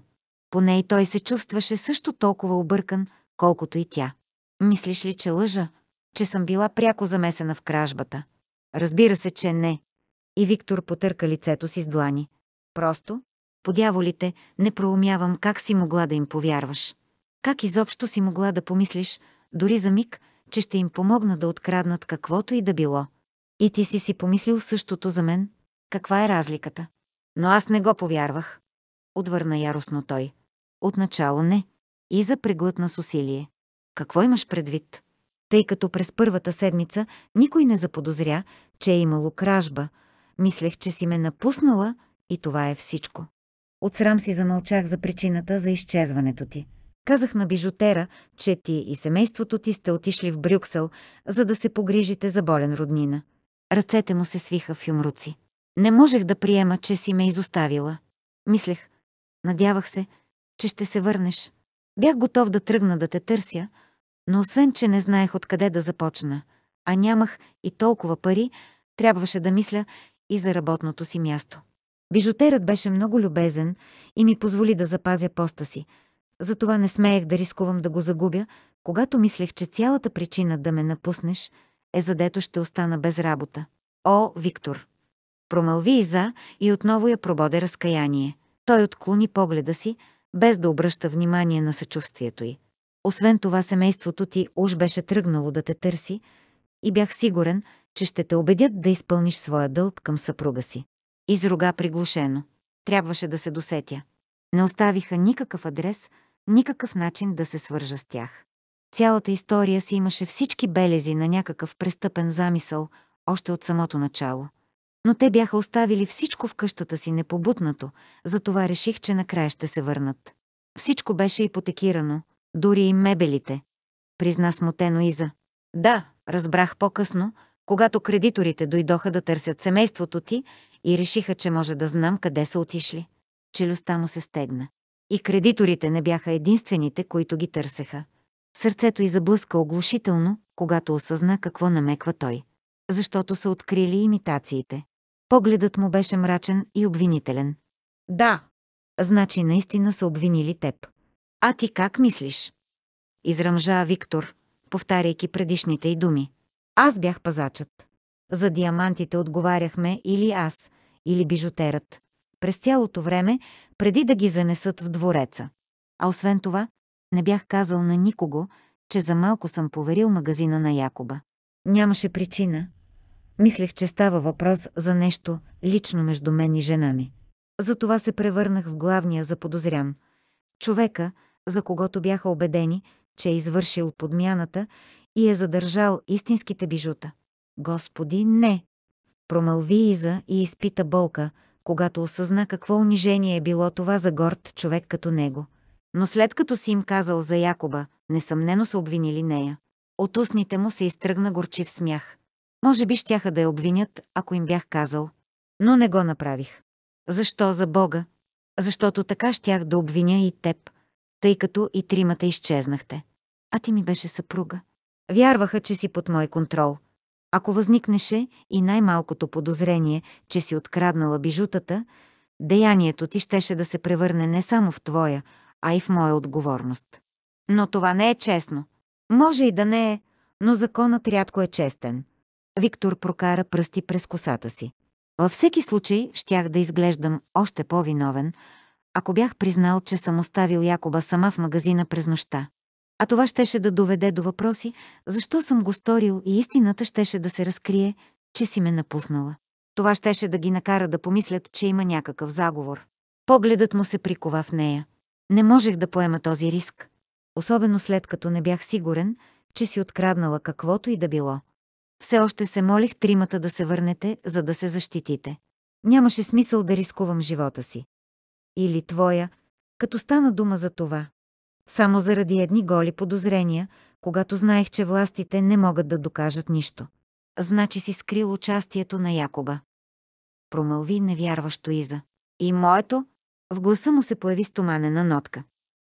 Поне и той се чувстваше също толкова объркан, колкото и тя. Мислиш ли, че лъжа? че съм била пряко замесена в кражбата. Разбира се, че не. И Виктор потърка лицето си с длани. Просто, по дяволите, не проумявам как си могла да им повярваш. Как изобщо си могла да помислиш, дори за миг, че ще им помогна да откраднат каквото и да било. И ти си си помислил същото за мен? Каква е разликата? Но аз не го повярвах. Отвърна яростно той. Отначало не. И за преглътна с усилие. Какво имаш предвид? тъй като през първата седмица никой не заподозря, че е имало кражба. Мислех, че си ме напуснала и това е всичко. От срам си замълчах за причината за изчезването ти. Казах на бижутера, че ти и семейството ти сте отишли в Брюксел, за да се погрижите за болен роднина. Ръцете му се свиха в юмруци. Не можех да приема, че си ме изоставила. Мислех, надявах се, че ще се върнеш. Бях готов да тръгна да те търся, но освен, че не знаех откъде да започна, а нямах и толкова пари, трябваше да мисля и за работното си място. Бижутерът беше много любезен и ми позволи да запазя поста си. Затова не смеех да рискувам да го загубя, когато мислех, че цялата причина да ме напуснеш е задето ще остана без работа. О, Виктор! Промълви Иза и отново я прободе разкаяние. Той отклони погледа си, без да обръща внимание на съчувствието й. Освен това, семейството ти уж беше тръгнало да те търси и бях сигурен, че ще те убедят да изпълниш своя дълг към съпруга си. Изруга приглушено. Трябваше да се досетя. Не оставиха никакъв адрес, никакъв начин да се свържа с тях. Цялата история си имаше всички белези на някакъв престъпен замисъл още от самото начало. Но те бяха оставили всичко в къщата си непобутнато, затова реших, че накрая ще се върнат. Всичко беше ипотекирано, дори и мебелите. Призна смутено Иза. Да, разбрах по-късно, когато кредиторите дойдоха да търсят семейството ти и решиха, че може да знам къде са отишли. Челюстта му се стегна. И кредиторите не бяха единствените, които ги търсеха. Сърцето й заблъска оглушително, когато осъзна какво намеква той. Защото са открили имитациите. Погледът му беше мрачен и обвинителен. Да, значи наистина са обвинили теб. А ти как мислиш? Изръмжа Виктор, повтаряйки предишните й думи. Аз бях пазачът. За диамантите отговаряхме или аз, или бижутерът. През цялото време, преди да ги занесат в двореца. А освен това, не бях казал на никого, че за малко съм поверил магазина на Якоба. Нямаше причина. Мислех, че става въпрос за нещо лично между мен и жена ми. Затова се превърнах в главния заподозрян. Човека, за когото бяха убедени, че е извършил подмяната и е задържал истинските бижута. Господи, не! Промълви Иза и изпита болка, когато осъзна какво унижение е било това за горд човек като него. Но след като си им казал за Якоба, несъмнено са обвинили нея. От устните му се изтръгна горчив смях. Може би щяха да я обвинят, ако им бях казал. Но не го направих. Защо за Бога? Защото така щях да обвиня и теб – тъй като и тримата изчезнахте. А ти ми беше съпруга. Вярваха, че си под мой контрол. Ако възникнеше и най-малкото подозрение, че си откраднала бижутата, деянието ти щеше да се превърне не само в твоя, а и в моя отговорност. Но това не е честно. Може и да не е, но законът рядко е честен. Виктор прокара пръсти през косата си. Във всеки случай щях да изглеждам още по-виновен, ако бях признал, че съм оставил Якоба сама в магазина през нощта. А това щеше да доведе до въпроси, защо съм го сторил и истината щеше да се разкрие, че си ме напуснала. Това щеше да ги накара да помислят, че има някакъв заговор. Погледът му се прикова в нея. Не можех да поема този риск. Особено след като не бях сигурен, че си откраднала каквото и да било. Все още се молих тримата да се върнете, за да се защитите. Нямаше смисъл да рискувам живота си или твоя, като стана дума за това. Само заради едни голи подозрения, когато знаех, че властите не могат да докажат нищо. Значи си скрил участието на Якоба. Промълви невярващо Иза. И моето? В гласа му се появи стоманена нотка.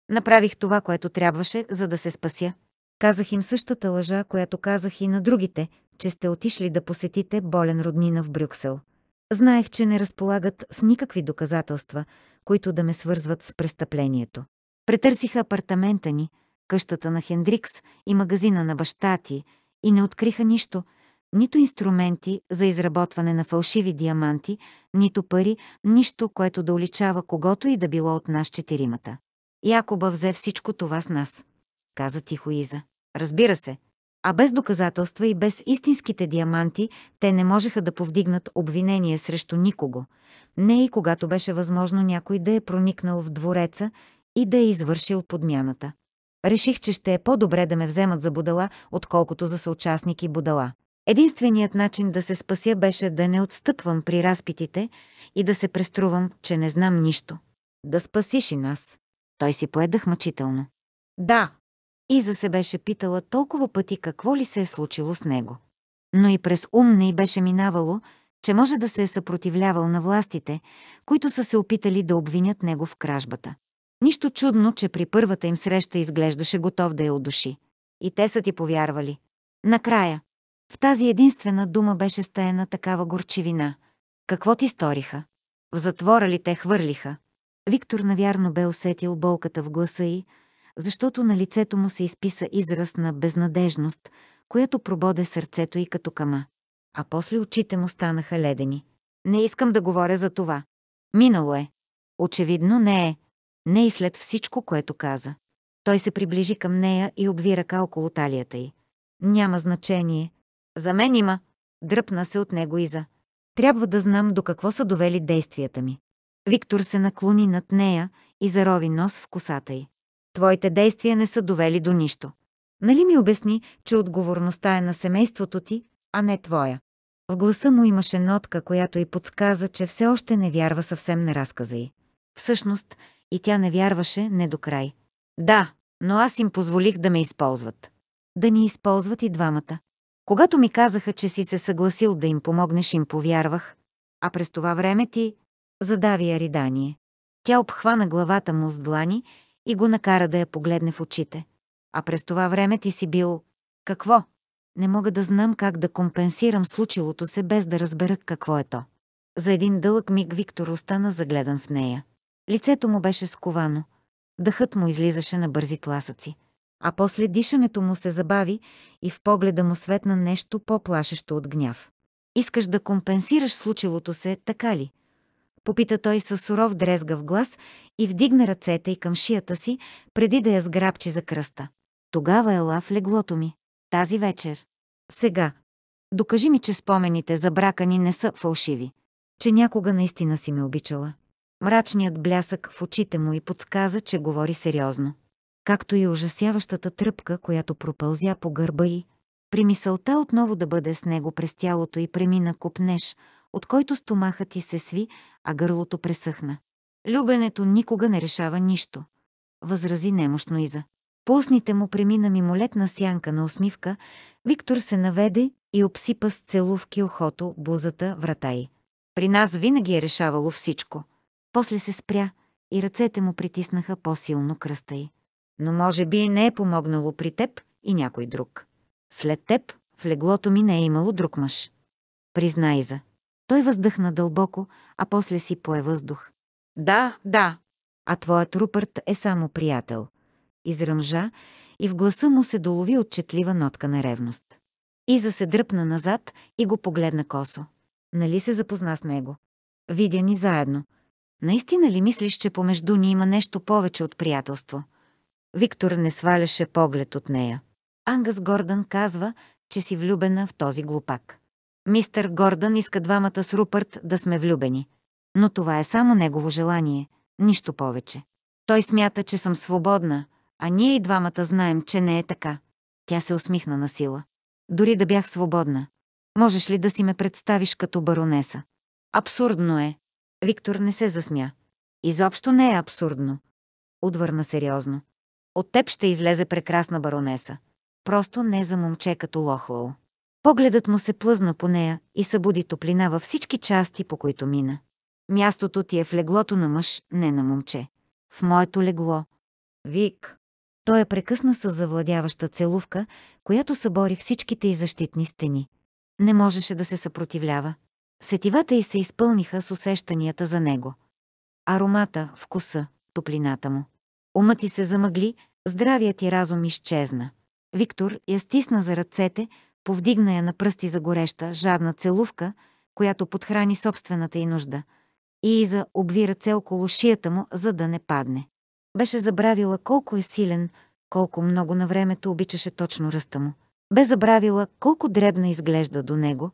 Направих това, което трябваше, за да се спася. Казах им същата лъжа, която казах и на другите, че сте отишли да посетите болен роднина в Брюксел. Знаех, че не разполагат с никакви доказателства, които да ме свързват с престъплението. Претърсиха апартамента ни, къщата на Хендрикс и магазина на баща ти и не откриха нищо, нито инструменти за изработване на фалшиви диаманти, нито пари, нищо, което да уличава когото и да било от нас четиримата. Якоба взе всичко това с нас, каза тихо Иза. Разбира се, а без доказателства и без истинските диаманти те не можеха да повдигнат обвинение срещу никого, не и когато беше възможно някой да е проникнал в двореца и да е извършил подмяната. Реших, че ще е по-добре да ме вземат за будала, отколкото за съучастник и будала. Единственият начин да се спася беше да не отстъпвам при разпитите и да се преструвам, че не знам нищо. Да спасиш и нас. Той си поедах мъчително. Да, Иза се беше питала толкова пъти какво ли се е случило с него. Но и през ум не й беше минавало, че може да се е съпротивлявал на властите, които са се опитали да обвинят него в кражбата. Нищо чудно, че при първата им среща изглеждаше готов да я удуши. И те са ти повярвали. Накрая. В тази единствена дума беше стаяна такава горчивина. Какво ти сториха? В затвора ли те хвърлиха? Виктор навярно бе усетил болката в гласа й, защото на лицето му се изписа израз на безнадежност, която прободе сърцето й като кама. А после очите му станаха ледени. Не искам да говоря за това. Минало е. Очевидно не е. Не и след всичко, което каза. Той се приближи към нея и обви ръка около талията й. Няма значение. За мен има. Дръпна се от него Иза. Трябва да знам до какво са довели действията ми. Виктор се наклони над нея и зарови нос в косата й. Твоите действия не са довели до нищо. Нали ми обясни, че отговорността е на семейството ти, а не твоя? В гласа му имаше нотка, която й подсказа, че все още не вярва съвсем на разказа й. Всъщност, и тя не вярваше не до край. Да, но аз им позволих да ме използват. Да ни използват и двамата. Когато ми казаха, че си се съгласил да им помогнеш, им повярвах, а през това време ти задави я ридание. Тя обхвана главата му с длани и го накара да я погледне в очите. А през това време ти си бил... Какво? Не мога да знам как да компенсирам случилото се, без да разбера какво е то. За един дълъг миг Виктор остана загледан в нея. Лицето му беше сковано. Дъхът му излизаше на бързи тласъци. А после дишането му се забави и в погледа му светна нещо по-плашещо от гняв. Искаш да компенсираш случилото се, така ли? Попита той със суров дрезгав глас и вдигна ръцете й към шията си, преди да я сграбчи за кръста. Тогава ела в леглото ми. Тази вечер. Сега. Докажи ми, че спомените за брака ни не са фалшиви. Че някога наистина си ме обичала. Мрачният блясък в очите му и подсказа, че говори сериозно. Както и ужасяващата тръпка, която пропълзя по гърба й. При мисълта отново да бъде с него през тялото и премина купнеш, от който стомахът ти се сви, а гърлото пресъхна. Любенето никога не решава нищо, възрази немощно Иза. По устните му премина мимолетна сянка на усмивка, Виктор се наведе и обсипа с целувки ухото, бузата, врата й. При нас винаги е решавало всичко. После се спря и ръцете му притиснаха по-силно кръста й. Но може би не е помогнало при теб и някой друг. След теб в леглото ми не е имало друг мъж. Призна за. Той въздъхна дълбоко, а после си пое въздух. Да, да. А твоят Рупърт е само приятел. Изръмжа и в гласа му се долови отчетлива нотка на ревност. Иза се дръпна назад и го погледна косо. Нали се запозна с него? Видя ни заедно. Наистина ли мислиш, че помежду ни има нещо повече от приятелство? Виктор не сваляше поглед от нея. Ангас Гордън казва, че си влюбена в този глупак. Мистер Гордън иска двамата с Рупърт да сме влюбени. Но това е само негово желание, нищо повече. Той смята, че съм свободна, а ние и двамата знаем, че не е така. Тя се усмихна на сила. Дори да бях свободна. Можеш ли да си ме представиш като баронеса? Абсурдно е. Виктор не се засмя. Изобщо не е абсурдно. Отвърна сериозно. От теб ще излезе прекрасна баронеса. Просто не за момче като Лохлоу. Погледът му се плъзна по нея и събуди топлина във всички части, по които мина. Мястото ти е в леглото на мъж, не на момче. В моето легло. Вик. Той е прекъсна с завладяваща целувка, която събори всичките й защитни стени. Не можеше да се съпротивлява. Сетивата й се изпълниха с усещанията за него. Аромата, вкуса, топлината му. Умът ти се замъгли, здравият ти разум изчезна. Виктор я стисна за ръцете, Повдигна я на пръсти за гореща, жадна целувка, която подхрани собствената й нужда. И Иза обви ръце около шията му, за да не падне. Беше забравила колко е силен, колко много на времето обичаше точно ръста му. Бе забравила колко дребна изглежда до него,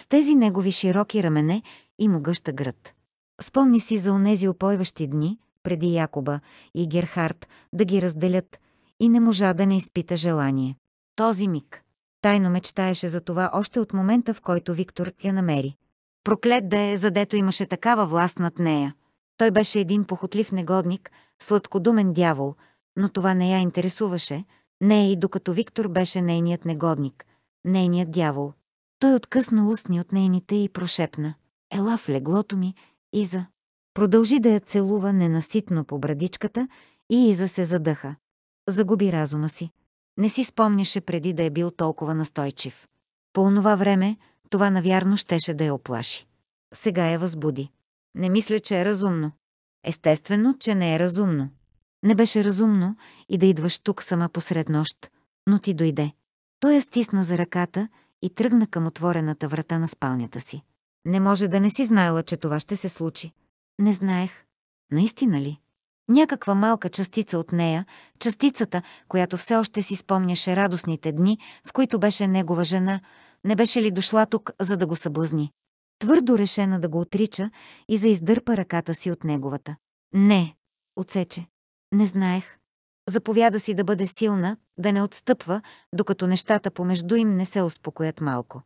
с тези негови широки рамене и могъща град. Спомни си за онези опойващи дни, преди Якоба и Герхард да ги разделят и не можа да не изпита желание. Този миг, Тайно мечтаеше за това още от момента, в който Виктор я намери. Проклет да е, задето имаше такава власт над нея. Той беше един похотлив негодник, сладкодумен дявол, но това не я интересуваше, не е и докато Виктор беше нейният негодник, нейният дявол. Той откъсна устни от нейните и прошепна. Ела в леглото ми, Иза. Продължи да я целува ненаситно по брадичката и Иза се задъха. Загуби разума си. Не си спомняше преди да е бил толкова настойчив. По онова време това навярно щеше да я оплаши. Сега я възбуди. Не мисля, че е разумно. Естествено, че не е разумно. Не беше разумно и да идваш тук сама посред нощ, но ти дойде. Той я стисна за ръката и тръгна към отворената врата на спалнята си. Не може да не си знаела, че това ще се случи. Не знаех. Наистина ли? Някаква малка частица от нея, частицата, която все още си спомняше радостните дни, в които беше негова жена, не беше ли дошла тук, за да го съблазни? Твърдо решена да го отрича и заиздърпа ръката си от неговата. Не, отсече. Не знаех. Заповяда си да бъде силна, да не отстъпва, докато нещата помежду им не се успокоят малко.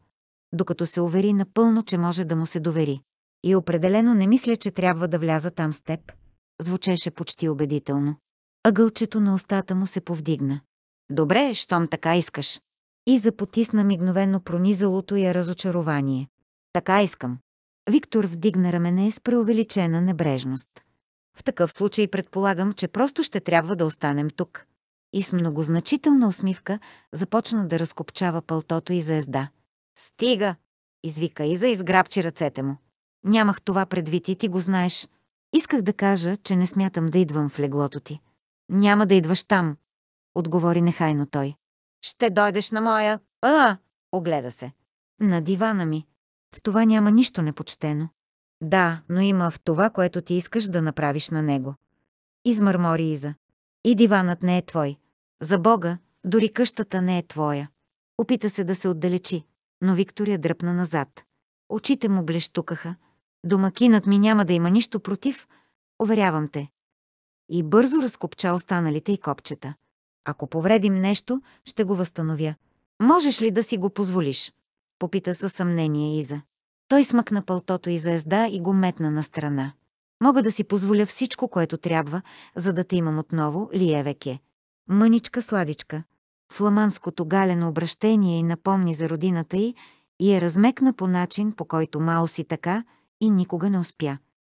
Докато се увери напълно, че може да му се довери. И определено не мисля, че трябва да вляза там с теб звучеше почти убедително. Агълчето на устата му се повдигна. Добре, щом така искаш. И запотисна мигновено пронизалото я разочарование. Така искам. Виктор вдигна рамене с преувеличена небрежност. В такъв случай предполагам, че просто ще трябва да останем тук. И с многозначителна усмивка започна да разкопчава пълтото и заезда. Стига! извика Иза и изграбчи ръцете му. Нямах това предвид и ти го знаеш. Исках да кажа, че не смятам да идвам в леглото ти. Няма да идваш там, отговори нехайно той. Ще дойдеш на моя... А, огледа се. На дивана ми. В това няма нищо непочтено. Да, но има в това, което ти искаш да направиш на него. Измърмори Иза. И диванът не е твой. За Бога, дори къщата не е твоя. Опита се да се отдалечи, но Виктория дръпна назад. Очите му блещукаха, Домакинът ми няма да има нищо против, уверявам те. И бързо разкопча останалите и копчета. Ако повредим нещо, ще го възстановя. Можеш ли да си го позволиш? Попита със съмнение Иза. Той смъкна пълтото и заезда и го метна на страна. Мога да си позволя всичко, което трябва, за да те имам отново, Лиевеке. Мъничка сладичка. Фламанското галено обращение и напомни за родината й и я размекна по начин, по който Мао си така, и никога не успя.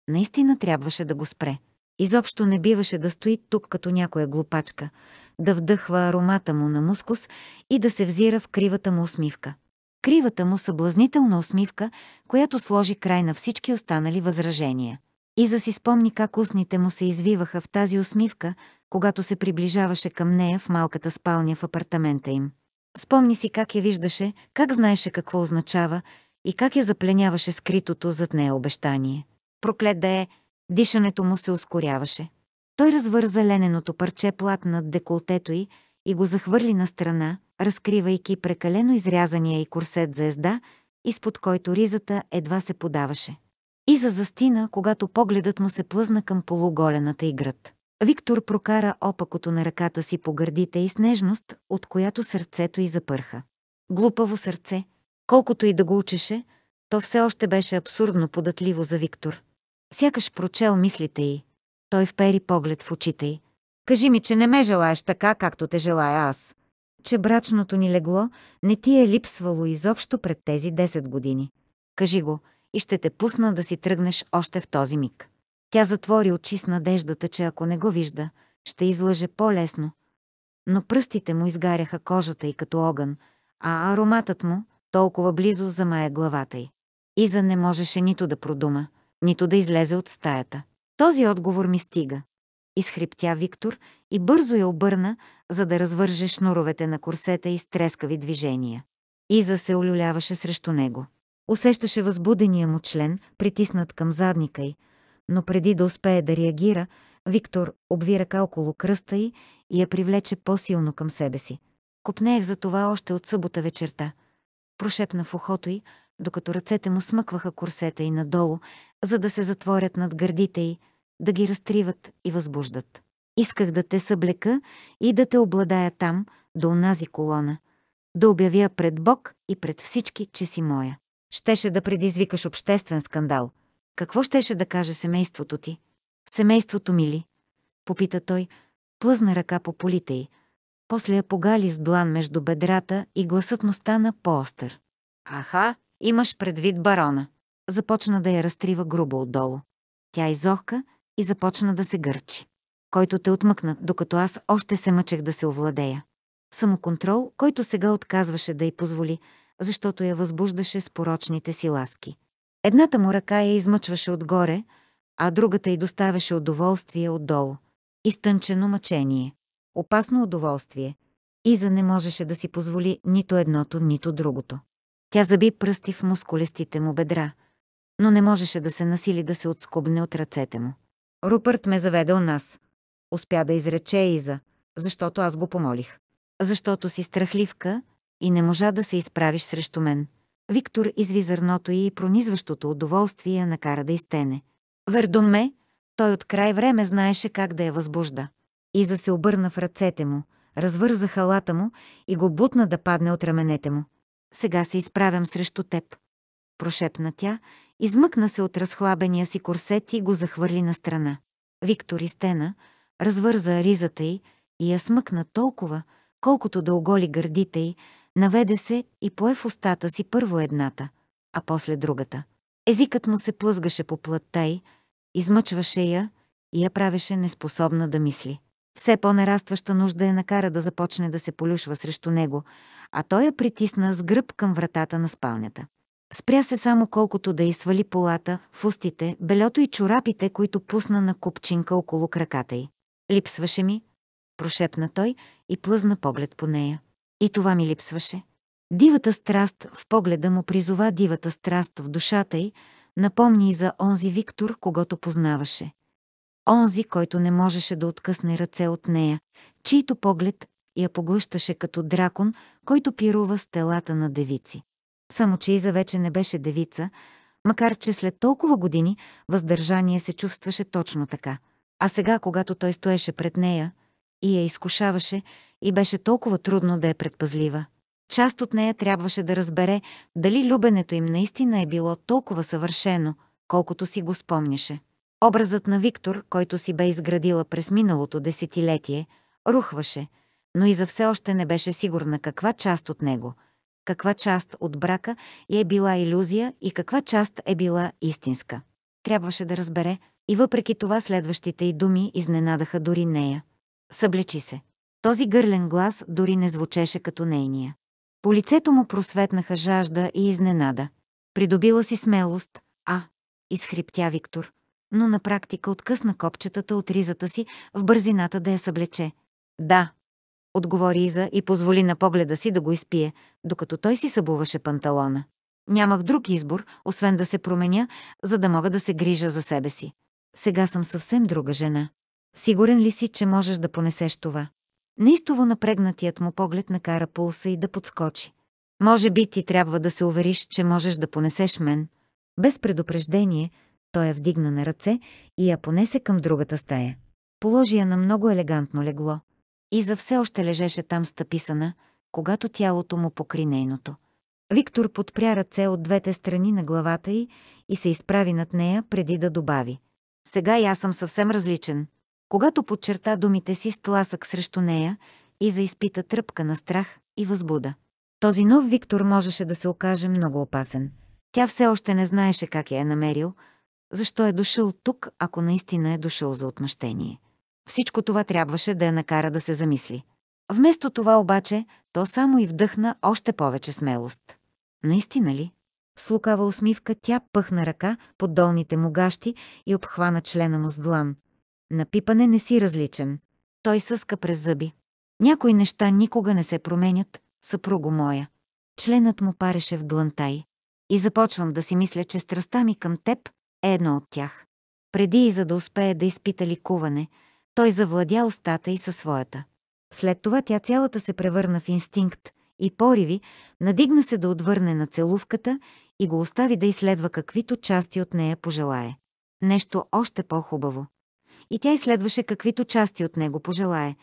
Наистина трябваше да го спре. Изобщо не биваше да стои тук като някоя глупачка, да вдъхва аромата му на мускус и да се взира в кривата му усмивка. Кривата му съблазнителна усмивка, която сложи край на всички останали възражения. Иза си спомни как устните му се извиваха в тази усмивка, когато се приближаваше към нея в малката спалня в апартамента им. Спомни си как я виждаше, как знаеше какво означава и как я запленяваше скритото зад нея обещание. Проклет да е, дишането му се ускоряваше. Той развърза лененото парче плат над деколтето й и го захвърли на страна, разкривайки прекалено изрязания и корсет за езда, изпод който ризата едва се подаваше. за застина, когато погледът му се плъзна към полуголената и град. Виктор прокара опакото на ръката си по гърдите и снежност, от която сърцето й запърха. Глупаво сърце, Колкото и да го учеше, то все още беше абсурдно податливо за Виктор. Сякаш прочел мислите й. Той впери поглед в очите й. Кажи ми, че не ме желаеш така, както те желая аз. Че брачното ни легло не ти е липсвало изобщо пред тези 10 години. Кажи го и ще те пусна да си тръгнеш още в този миг. Тя затвори очи с надеждата, че ако не го вижда, ще излъже по-лесно. Но пръстите му изгаряха кожата и като огън, а ароматът му – толкова близо замая главата й. Иза не можеше нито да продума, нито да излезе от стаята. Този отговор ми стига. Изхриптя Виктор и бързо я обърна, за да развърже шнуровете на корсета и стрескави трескави движения. Иза се олюляваше срещу него. Усещаше възбудения му член, притиснат към задника й, но преди да успее да реагира, Виктор обви ръка около кръста й и я привлече по-силно към себе си. Купнех за това още от събота вечерта – прошепна в ухото й, докато ръцете му смъкваха курсета й надолу, за да се затворят над гърдите й, да ги разтриват и възбуждат. Исках да те съблека и да те обладая там, до онази колона, да обявя пред Бог и пред всички, че си моя. Щеше да предизвикаш обществен скандал. Какво щеше да каже семейството ти? Семейството ми ли? Попита той, плъзна ръка по полите й, после я погали с длан между бедрата и гласът му стана по-остър. «Аха, имаш предвид барона!» Започна да я разтрива грубо отдолу. Тя изохка и започна да се гърчи. Който те отмъкна, докато аз още се мъчех да се овладея. Самоконтрол, който сега отказваше да й позволи, защото я възбуждаше с порочните си ласки. Едната му ръка я измъчваше отгоре, а другата й доставяше удоволствие отдолу. Изтънчено мъчение опасно удоволствие. Иза не можеше да си позволи нито едното, нито другото. Тя заби пръсти в мускулестите му бедра, но не можеше да се насили да се отскубне от ръцете му. Рупърт ме заведе у нас. Успя да изрече Иза, защото аз го помолих. Защото си страхливка и не можа да се изправиш срещу мен. Виктор изви зърното и пронизващото удоволствие накара да изтене. Вердоме, той от край време знаеше как да я възбужда. Иза се обърна в ръцете му, развърза халата му и го бутна да падне от раменете му. «Сега се изправям срещу теб», прошепна тя, измъкна се от разхлабения си корсет и го захвърли на страна. Виктор и Стена развърза ризата й и я смъкна толкова, колкото да оголи гърдите й, наведе се и пое в устата си първо едната, а после другата. Езикът му се плъзгаше по плътта й, измъчваше я и я правеше неспособна да мисли. Все по-нарастваща нужда я е накара да започне да се полюшва срещу него, а той я притисна с гръб към вратата на спалнята. Спря се само колкото да извали полата, в устите, белето и чорапите, които пусна на купчинка около краката й. «Липсваше ми», прошепна той и плъзна поглед по нея. И това ми липсваше. Дивата страст в погледа му призова дивата страст в душата й, напомни и за онзи Виктор, когато познаваше онзи, който не можеше да откъсне ръце от нея, чийто поглед я поглъщаше като дракон, който пирува с телата на девици. Само че Иза вече не беше девица, макар че след толкова години въздържание се чувстваше точно така. А сега, когато той стоеше пред нея и я изкушаваше, и беше толкова трудно да е предпазлива. Част от нея трябваше да разбере дали любенето им наистина е било толкова съвършено, колкото си го спомняше. Образът на Виктор, който си бе изградила през миналото десетилетие, рухваше, но и за все още не беше сигурна каква част от него, каква част от брака е била иллюзия и каква част е била истинска. Трябваше да разбере, и въпреки това следващите й думи изненадаха дори нея. Съблечи се. Този гърлен глас дори не звучеше като нейния. По лицето му просветнаха жажда и изненада. Придобила си смелост, а, изхриптя Виктор но на практика откъсна копчетата от ризата си в бързината да я съблече. Да, отговори Иза и позволи на погледа си да го изпие, докато той си събуваше панталона. Нямах друг избор, освен да се променя, за да мога да се грижа за себе си. Сега съм съвсем друга жена. Сигурен ли си, че можеш да понесеш това? Неистово напрегнатият му поглед накара пулса и да подскочи. Може би ти трябва да се увериш, че можеш да понесеш мен. Без предупреждение – той я вдигна на ръце и я понесе към другата стая. Положи я на много елегантно легло. И за все още лежеше там стъписана, когато тялото му покри нейното. Виктор подпря ръце от двете страни на главата й и се изправи над нея преди да добави. Сега и аз съм съвсем различен. Когато подчерта думите си с тласък срещу нея и заизпита тръпка на страх и възбуда. Този нов Виктор можеше да се окаже много опасен. Тя все още не знаеше как я е намерил – защо е дошъл тук, ако наистина е дошъл за отмъщение? Всичко това трябваше да я накара да се замисли. Вместо това обаче, то само и вдъхна още повече смелост. Наистина ли? С лукава усмивка тя пъхна ръка под долните му гащи и обхвана члена му с длан. Напипане не си различен. Той съска през зъби. Някои неща никога не се променят, съпруго моя. Членът му пареше в дланта й. И започвам да си мисля, че страстта ми към теб е едно от тях. Преди и за да успее да изпита ликуване, той завладя устата и със своята. След това тя цялата се превърна в инстинкт и пориви, надигна се да отвърне на целувката и го остави да изследва каквито части от нея пожелае. Нещо още по-хубаво. И тя изследваше каквито части от него пожелае.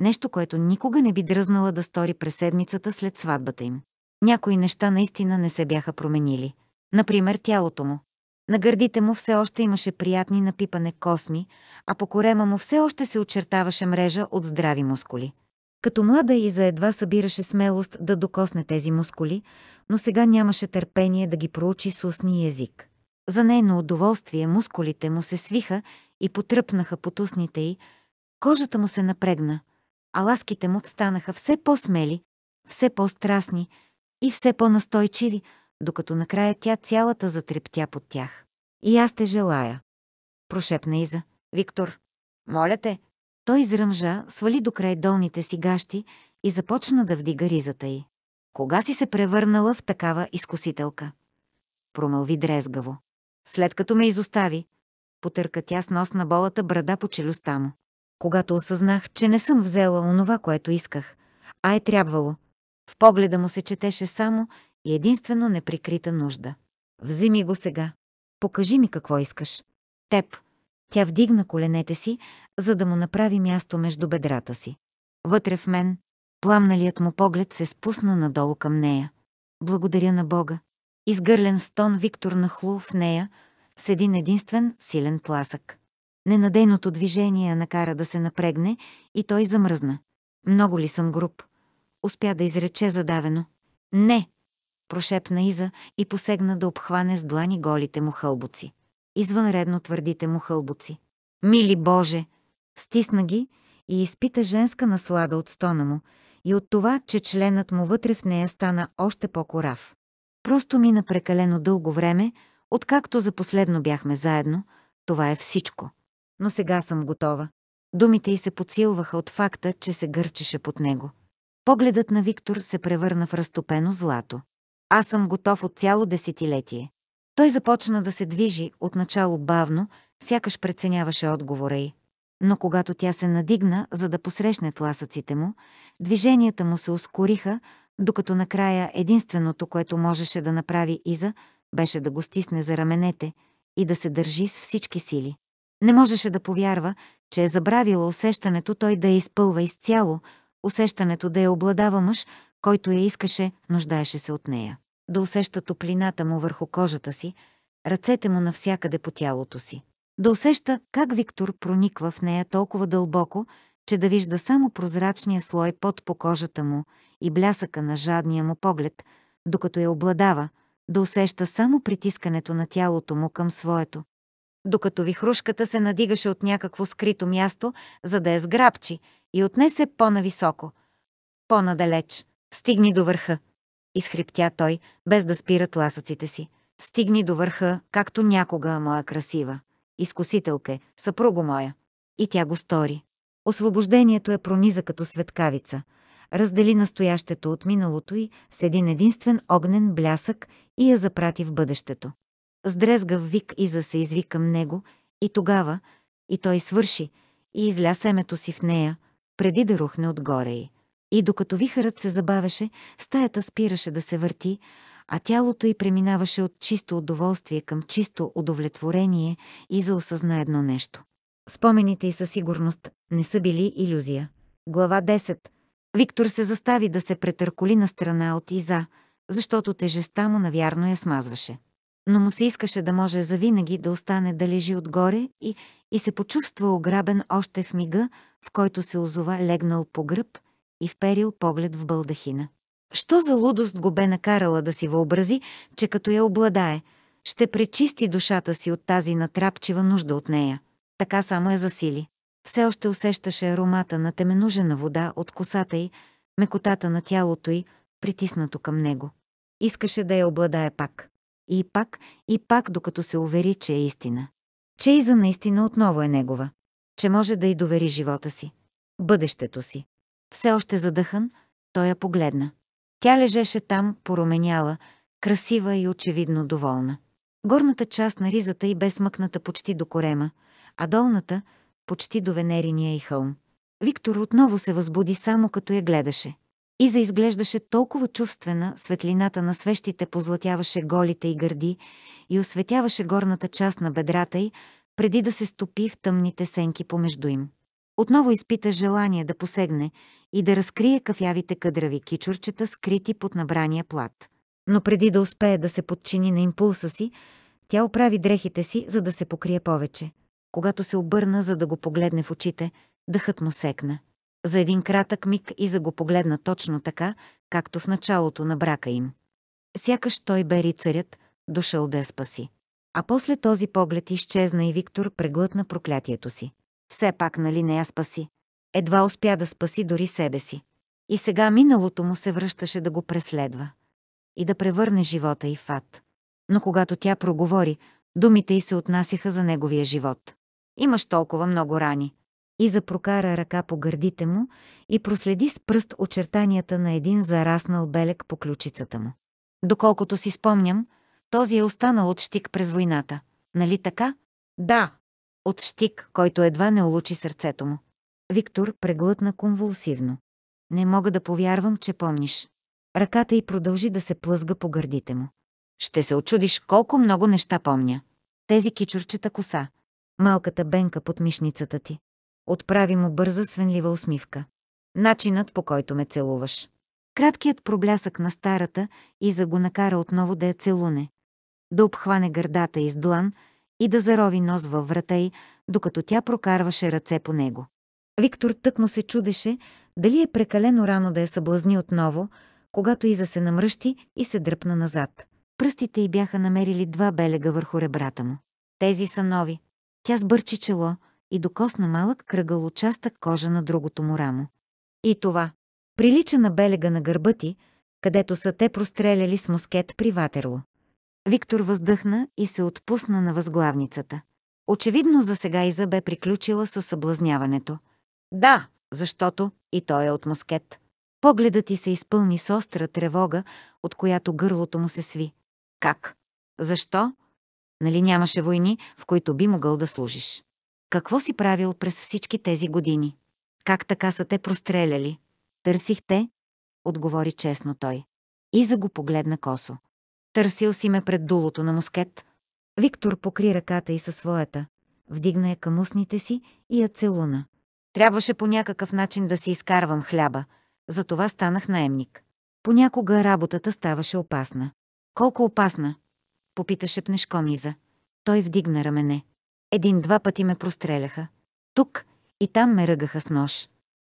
Нещо, което никога не би дръзнала да стори през седмицата след сватбата им. Някои неща наистина не се бяха променили. Например, тялото му. На гърдите му все още имаше приятни напипане косми, а по корема му все още се очертаваше мрежа от здрави мускули. Като млада Иза едва събираше смелост да докосне тези мускули, но сега нямаше търпение да ги проучи с устни език. За нейно удоволствие мускулите му се свиха и потръпнаха под устните й, кожата му се напрегна, а ласките му станаха все по-смели, все по-страстни и все по-настойчиви, докато накрая тя цялата затрептя под тях. И аз те желая. Прошепна Иза. Виктор, моля те. Той изръмжа, свали до край долните си гащи и започна да вдига ризата й. Кога си се превърнала в такава изкусителка? Промълви дрезгаво. След като ме изостави, потърка тя с нос на болата брада по челюстта му. Когато осъзнах, че не съм взела онова, което исках, а е трябвало. В погледа му се четеше само, и единствено неприкрита нужда. Вземи го сега. Покажи ми какво искаш. Теп. Тя вдигна коленете си, за да му направи място между бедрата си. Вътре в мен, пламналият му поглед се спусна надолу към нея. Благодаря на Бога. Изгърлен стон Виктор нахлу в нея с един единствен силен пласък. Ненадейното движение накара да се напрегне и той замръзна. Много ли съм груб? Успя да изрече задавено. Не, прошепна Иза и посегна да обхване с длани голите му хълбуци. Извънредно твърдите му хълбуци. Мили Боже! Стисна ги и изпита женска наслада от стона му и от това, че членът му вътре в нея стана още по-корав. Просто мина прекалено дълго време, откакто за последно бяхме заедно, това е всичко. Но сега съм готова. Думите й се подсилваха от факта, че се гърчеше под него. Погледът на Виктор се превърна в разтопено злато. Аз съм готов от цяло десетилетие. Той започна да се движи, отначало бавно, сякаш преценяваше отговора й. Но когато тя се надигна, за да посрещне тласъците му, движенията му се ускориха, докато накрая единственото, което можеше да направи Иза, беше да го стисне за раменете и да се държи с всички сили. Не можеше да повярва, че е забравила усещането той да я е изпълва изцяло, усещането да я е обладава мъж, който я искаше, нуждаеше се от нея. Да усеща топлината му върху кожата си, ръцете му навсякъде по тялото си. Да усеща как Виктор прониква в нея толкова дълбоко, че да вижда само прозрачния слой под по кожата му и блясъка на жадния му поглед, докато я обладава, да усеща само притискането на тялото му към своето. Докато вихрушката се надигаше от някакво скрито място, за да я сграбчи и отнесе по-нависоко, по-надалеч, Стигни до върха, изхриптя той, без да спират ласъците си. Стигни до върха, както някога моя красива. Изкусителке, съпруго моя. И тя го стори. Освобождението е прониза като светкавица. Раздели настоящето от миналото й с един единствен огнен блясък и я запрати в бъдещето. Сдрезгав вик Иза се изви към него и тогава, и той свърши, и изля семето си в нея, преди да рухне отгоре й. И докато вихърът се забавеше, стаята спираше да се върти, а тялото й преминаваше от чисто удоволствие към чисто удовлетворение и за осъзна едно нещо. Спомените й със сигурност не са били иллюзия. Глава 10. Виктор се застави да се претърколи на страна от Иза, защото тежестта му навярно я смазваше. Но му се искаше да може завинаги да остане да лежи отгоре и, и се почувства ограбен още в мига, в който се озова легнал по гръб – и вперил поглед в балдахина. Що за лудост го бе накарала да си въобрази, че като я обладае, ще пречисти душата си от тази натрапчива нужда от нея. Така само я засили. Все още усещаше аромата на теменужена вода от косата й, мекотата на тялото й, притиснато към него. Искаше да я обладае пак. И пак, и пак, докато се увери, че е истина. Че и за наистина отново е негова. Че може да й довери живота си. Бъдещето си. Все още задъхан, той я погледна. Тя лежеше там, поруменяла, красива и очевидно доволна. Горната част на ризата й бе смъкната почти до корема, а долната – почти до Венериния и хълм. Виктор отново се възбуди само като я гледаше. Иза изглеждаше толкова чувствена, светлината на свещите позлатяваше голите и гърди и осветяваше горната част на бедрата й, преди да се стопи в тъмните сенки помежду им. Отново изпита желание да посегне и да разкрие кафявите кадрави кичурчета, скрити под набрания плат. Но преди да успее да се подчини на импулса си, тя оправи дрехите си, за да се покрие повече. Когато се обърна, за да го погледне в очите, дъхът му секна. За един кратък миг и за го погледна точно така, както в началото на брака им. Сякаш той бе рицарят, дошъл да я спаси. А после този поглед изчезна и Виктор преглътна проклятието си. Все пак нали не я спаси. Едва успя да спаси дори себе си. И сега миналото му се връщаше да го преследва. И да превърне живота и фат. Но когато тя проговори, думите й се отнасяха за неговия живот. Имаш толкова много рани. И запрокара ръка по гърдите му и проследи с пръст очертанията на един зараснал белек по ключицата му. Доколкото си спомням, този е останал от щик през войната. Нали така? Да, от щик, който едва не улучи сърцето му. Виктор преглътна конвулсивно. Не мога да повярвам, че помниш. Ръката й продължи да се плъзга по гърдите му. Ще се очудиш колко много неща помня. Тези кичурчета коса. Малката бенка под мишницата ти. Отправи му бърза свенлива усмивка. Начинът, по който ме целуваш. Краткият проблясък на старата и за го накара отново да я целуне. Да обхване гърдата из длан, и да зарови нос във врата й, докато тя прокарваше ръце по него. Виктор тъкно се чудеше, дали е прекалено рано да я съблазни отново, когато Иза се намръщи и се дръпна назад. Пръстите й бяха намерили два белега върху ребрата му. Тези са нови. Тя сбърчи чело и докосна малък кръгъл участък кожа на другото му рамо. И това. Прилича на белега на гърба ти, където са те простреляли с мускет при Ватерло. Виктор въздъхна и се отпусна на възглавницата. Очевидно за сега Иза бе приключила със съблазняването. Да, защото и той е от мускет. Погледът ти се изпълни с остра тревога, от която гърлото му се сви. Как? Защо? Нали нямаше войни, в които би могъл да служиш? Какво си правил през всички тези години? Как така са те простреляли? Търсих те? Отговори честно той. Иза го погледна косо. Търсил си ме пред дулото на мускет. Виктор покри ръката и със своята, вдигна я към устните си и я целуна. Трябваше по някакъв начин да си изкарвам хляба, затова станах наемник. Понякога работата ставаше опасна. Колко опасна? Попиташе пнешко Миза. Той вдигна рамене. Един-два пъти ме простреляха. Тук и там ме ръгаха с нож.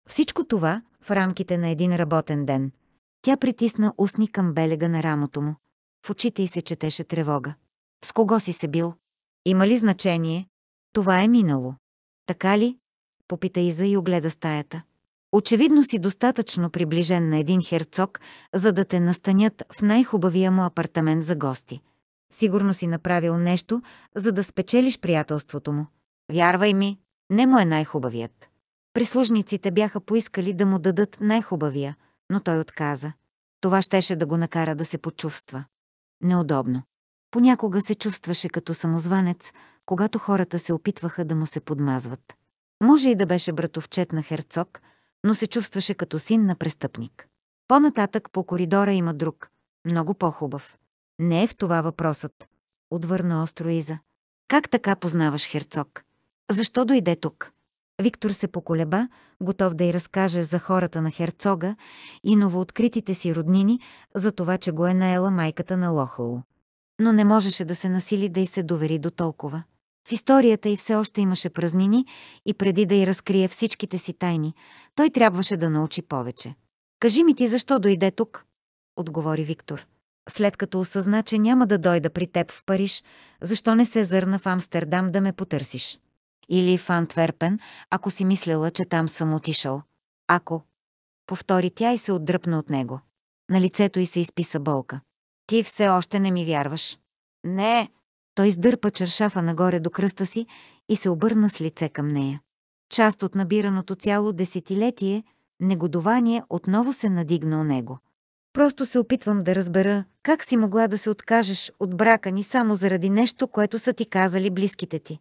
Всичко това в рамките на един работен ден. Тя притисна устни към белега на рамото му. В очите й се четеше тревога. С кого си се бил? Има ли значение? Това е минало. Така ли? Попита Иза и огледа стаята. Очевидно си достатъчно приближен на един херцог, за да те настанят в най-хубавия му апартамент за гости. Сигурно си направил нещо, за да спечелиш приятелството му. Вярвай ми, не му е най-хубавият. Прислужниците бяха поискали да му дадат най-хубавия, но той отказа. Това щеше да го накара да се почувства неудобно. Понякога се чувстваше като самозванец, когато хората се опитваха да му се подмазват. Може и да беше братовчет на Херцог, но се чувстваше като син на престъпник. По-нататък по коридора има друг, много по-хубав. Не е в това въпросът, отвърна остро Иза. Как така познаваш Херцог? Защо дойде тук? Виктор се поколеба, готов да й разкаже за хората на херцога и новооткритите си роднини, за това, че го е наела майката на Лохоу. Но не можеше да се насили да й се довери до толкова. В историята й все още имаше празнини и преди да й разкрие всичките си тайни, той трябваше да научи повече. «Кажи ми ти защо дойде тук?» отговори Виктор. След като осъзна, че няма да дойда при теб в Париж, защо не се зърна в Амстердам да ме потърсиш? или в Антверпен, ако си мислела, че там съм отишъл. Ако... Повтори тя и се отдръпна от него. На лицето й се изписа болка. Ти все още не ми вярваш. Не. Той издърпа чершафа нагоре до кръста си и се обърна с лице към нея. Част от набираното цяло десетилетие, негодование отново се надигна у него. Просто се опитвам да разбера как си могла да се откажеш от брака ни само заради нещо, което са ти казали близките ти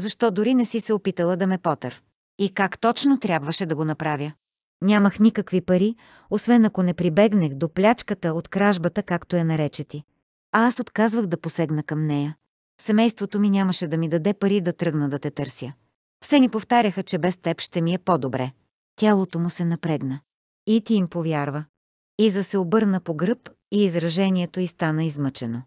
защо дори не си се опитала да ме потър. И как точно трябваше да го направя? Нямах никакви пари, освен ако не прибегнах до плячката от кражбата, както я нарече ти. А аз отказвах да посегна към нея. Семейството ми нямаше да ми даде пари да тръгна да те търся. Все ни повтаряха, че без теб ще ми е по-добре. Тялото му се напрегна. И ти им повярва. Иза се обърна по гръб и изражението й стана измъчено.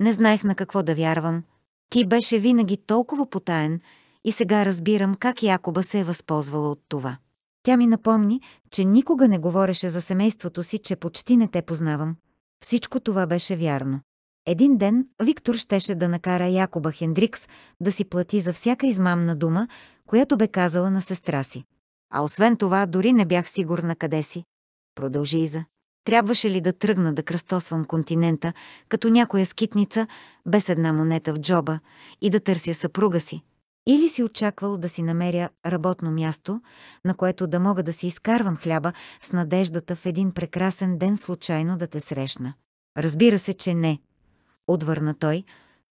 Не знаех на какво да вярвам, ти беше винаги толкова потаен и сега разбирам как Якоба се е възползвала от това. Тя ми напомни, че никога не говореше за семейството си, че почти не те познавам. Всичко това беше вярно. Един ден Виктор щеше да накара Якоба Хендрикс да си плати за всяка измамна дума, която бе казала на сестра си. А освен това, дори не бях сигурна къде си. Продължи Иза. Трябваше ли да тръгна да кръстосвам континента, като някоя скитница, без една монета в джоба, и да търся съпруга си? Или си очаквал да си намеря работно място, на което да мога да си изкарвам хляба с надеждата в един прекрасен ден случайно да те срещна? Разбира се, че не. Отвърна той,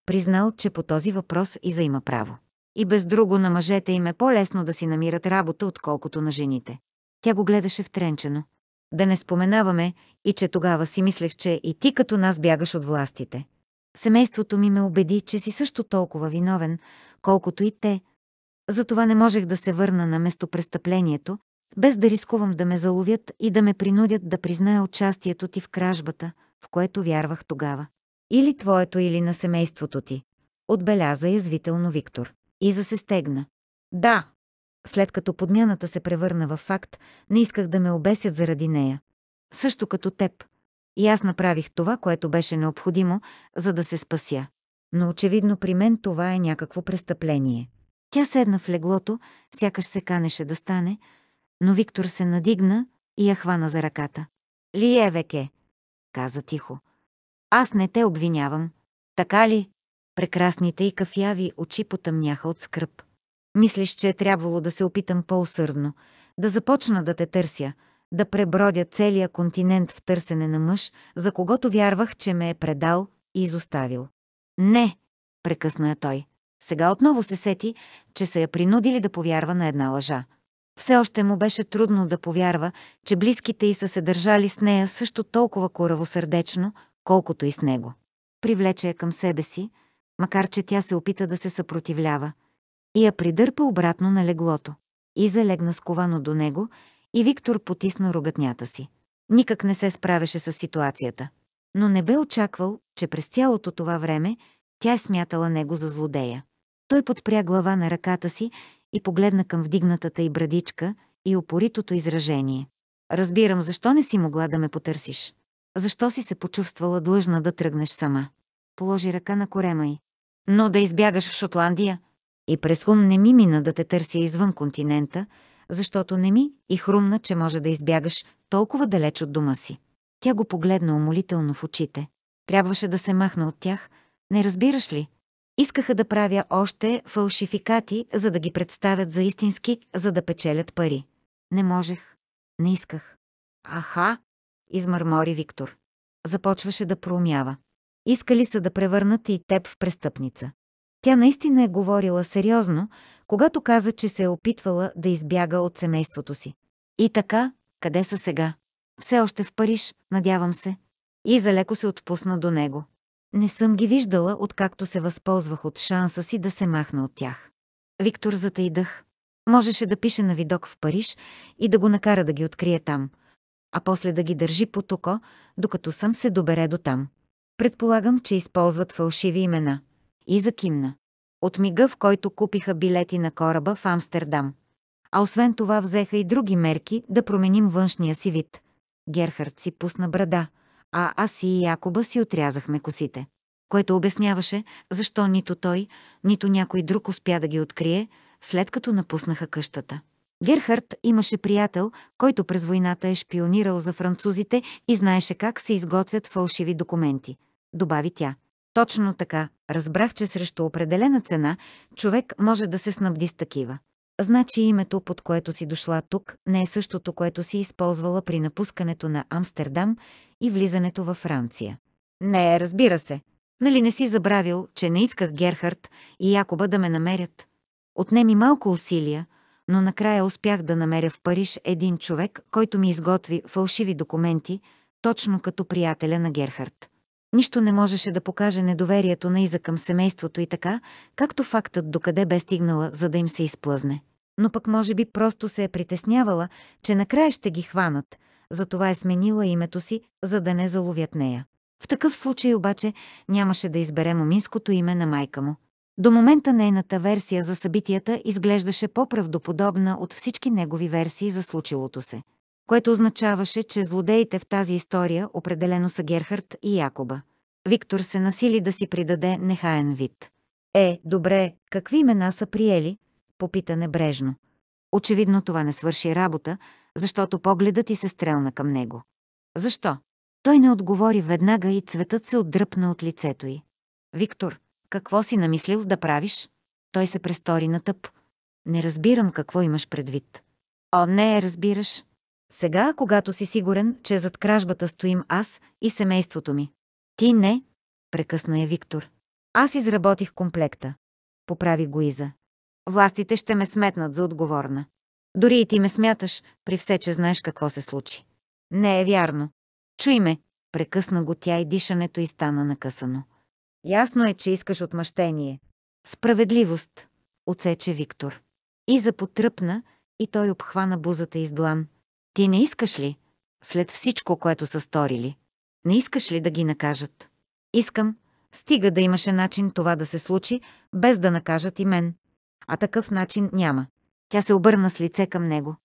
признал, че по този въпрос и заима право. И без друго на мъжете им е по-лесно да си намират работа, отколкото на жените. Тя го гледаше втренчено. Да не споменаваме и че тогава си мислех, че и ти като нас бягаш от властите. Семейството ми ме убеди, че си също толкова виновен, колкото и те. Затова не можех да се върна на местопрестъплението, без да рискувам да ме заловят и да ме принудят да призная участието ти в кражбата, в което вярвах тогава. Или твоето, или на семейството ти. Отбеляза язвително Виктор. И за се стегна. Да, след като подмяната се превърна в факт, не исках да ме обесят заради нея. Също като теб. И аз направих това, което беше необходимо, за да се спася. Но очевидно при мен това е някакво престъпление. Тя седна в леглото, сякаш се канеше да стане, но Виктор се надигна и я хвана за ръката. «Лиевеке!» каза тихо. «Аз не те обвинявам. Така ли?» Прекрасните и кафяви очи потъмняха от скръп. Мислиш, че е трябвало да се опитам по-усърдно, да започна да те търся, да пребродя целия континент в търсене на мъж, за когото вярвах, че ме е предал и изоставил. Не, прекъсна я той. Сега отново се сети, че са я принудили да повярва на една лъжа. Все още му беше трудно да повярва, че близките й са се държали с нея също толкова коравосърдечно, колкото и с него. Привлече я към себе си, макар че тя се опита да се съпротивлява – и я придърпа обратно на леглото. И залегна сковано до него и Виктор потисна рогатнята си. Никак не се справяше с ситуацията. Но не бе очаквал, че през цялото това време тя е смятала него за злодея. Той подпря глава на ръката си и погледна към вдигнатата й брадичка и опоритото изражение. Разбирам, защо не си могла да ме потърсиш. Защо си се почувствала длъжна да тръгнеш сама? Положи ръка на корема й. Но да избягаш в Шотландия, и през ум не ми мина да те търся извън континента, защото не ми и хрумна, че може да избягаш толкова далеч от дома си. Тя го погледна умолително в очите. Трябваше да се махна от тях. Не разбираш ли? Искаха да правя още фалшификати, за да ги представят за истински, за да печелят пари. Не можех. Не исках. Аха, измърмори Виктор. Започваше да проумява. Искали са да превърнат и теб в престъпница. Тя наистина е говорила сериозно, когато каза, че се е опитвала да избяга от семейството си. И така, къде са сега? Все още в Париж, надявам се. И залеко се отпусна до него. Не съм ги виждала, откакто се възползвах от шанса си да се махна от тях. Виктор затаидах. Можеше да пише на видок в Париж и да го накара да ги открие там, а после да ги държи по токо, докато съм се добере до там. Предполагам, че използват фалшиви имена и закимна. От мига, в който купиха билети на кораба в Амстердам. А освен това взеха и други мерки да променим външния си вид. Герхард си пусна брада, а аз и Якоба си отрязахме косите. Което обясняваше, защо нито той, нито някой друг успя да ги открие, след като напуснаха къщата. Герхард имаше приятел, който през войната е шпионирал за французите и знаеше как се изготвят фалшиви документи. Добави тя. Точно така, разбрах, че срещу определена цена човек може да се снабди с такива. Значи името, под което си дошла тук, не е същото, което си използвала при напускането на Амстердам и влизането във Франция. Не, разбира се. Нали не си забравил, че не исках Герхард и Якоба да ме намерят? Отнеми малко усилия, но накрая успях да намеря в Париж един човек, който ми изготви фалшиви документи, точно като приятеля на Герхард. Нищо не можеше да покаже недоверието на Иза към семейството и така, както фактът докъде бе стигнала, за да им се изплъзне. Но пък може би просто се е притеснявала, че накрая ще ги хванат, затова е сменила името си, за да не заловят нея. В такъв случай обаче нямаше да избере моминското име на майка му. До момента нейната версия за събитията изглеждаше по-правдоподобна от всички негови версии за случилото се което означаваше, че злодеите в тази история определено са Герхард и Якоба. Виктор се насили да си придаде нехаен вид. Е, добре, какви имена са приели? Попита небрежно. Очевидно това не свърши работа, защото погледът и се стрелна към него. Защо? Той не отговори веднага и цветът се отдръпна от лицето й. Виктор, какво си намислил да правиш? Той се престори на тъп. Не разбирам какво имаш предвид. О, не, разбираш. Сега, когато си сигурен, че зад кражбата стоим аз и семейството ми. Ти не, прекъсна я Виктор. Аз изработих комплекта. Поправи го Иза. Властите ще ме сметнат за отговорна. Дори и ти ме смяташ, при все, че знаеш какво се случи. Не е вярно. Чуй ме, прекъсна го тя и дишането и стана накъсано. Ясно е, че искаш отмъщение. Справедливост, отсече Виктор. Иза потръпна и той обхвана бузата из длан – ти не искаш ли, след всичко, което са сторили, не искаш ли да ги накажат? Искам, стига да имаше начин това да се случи, без да накажат и мен. А такъв начин няма. Тя се обърна с лице към него.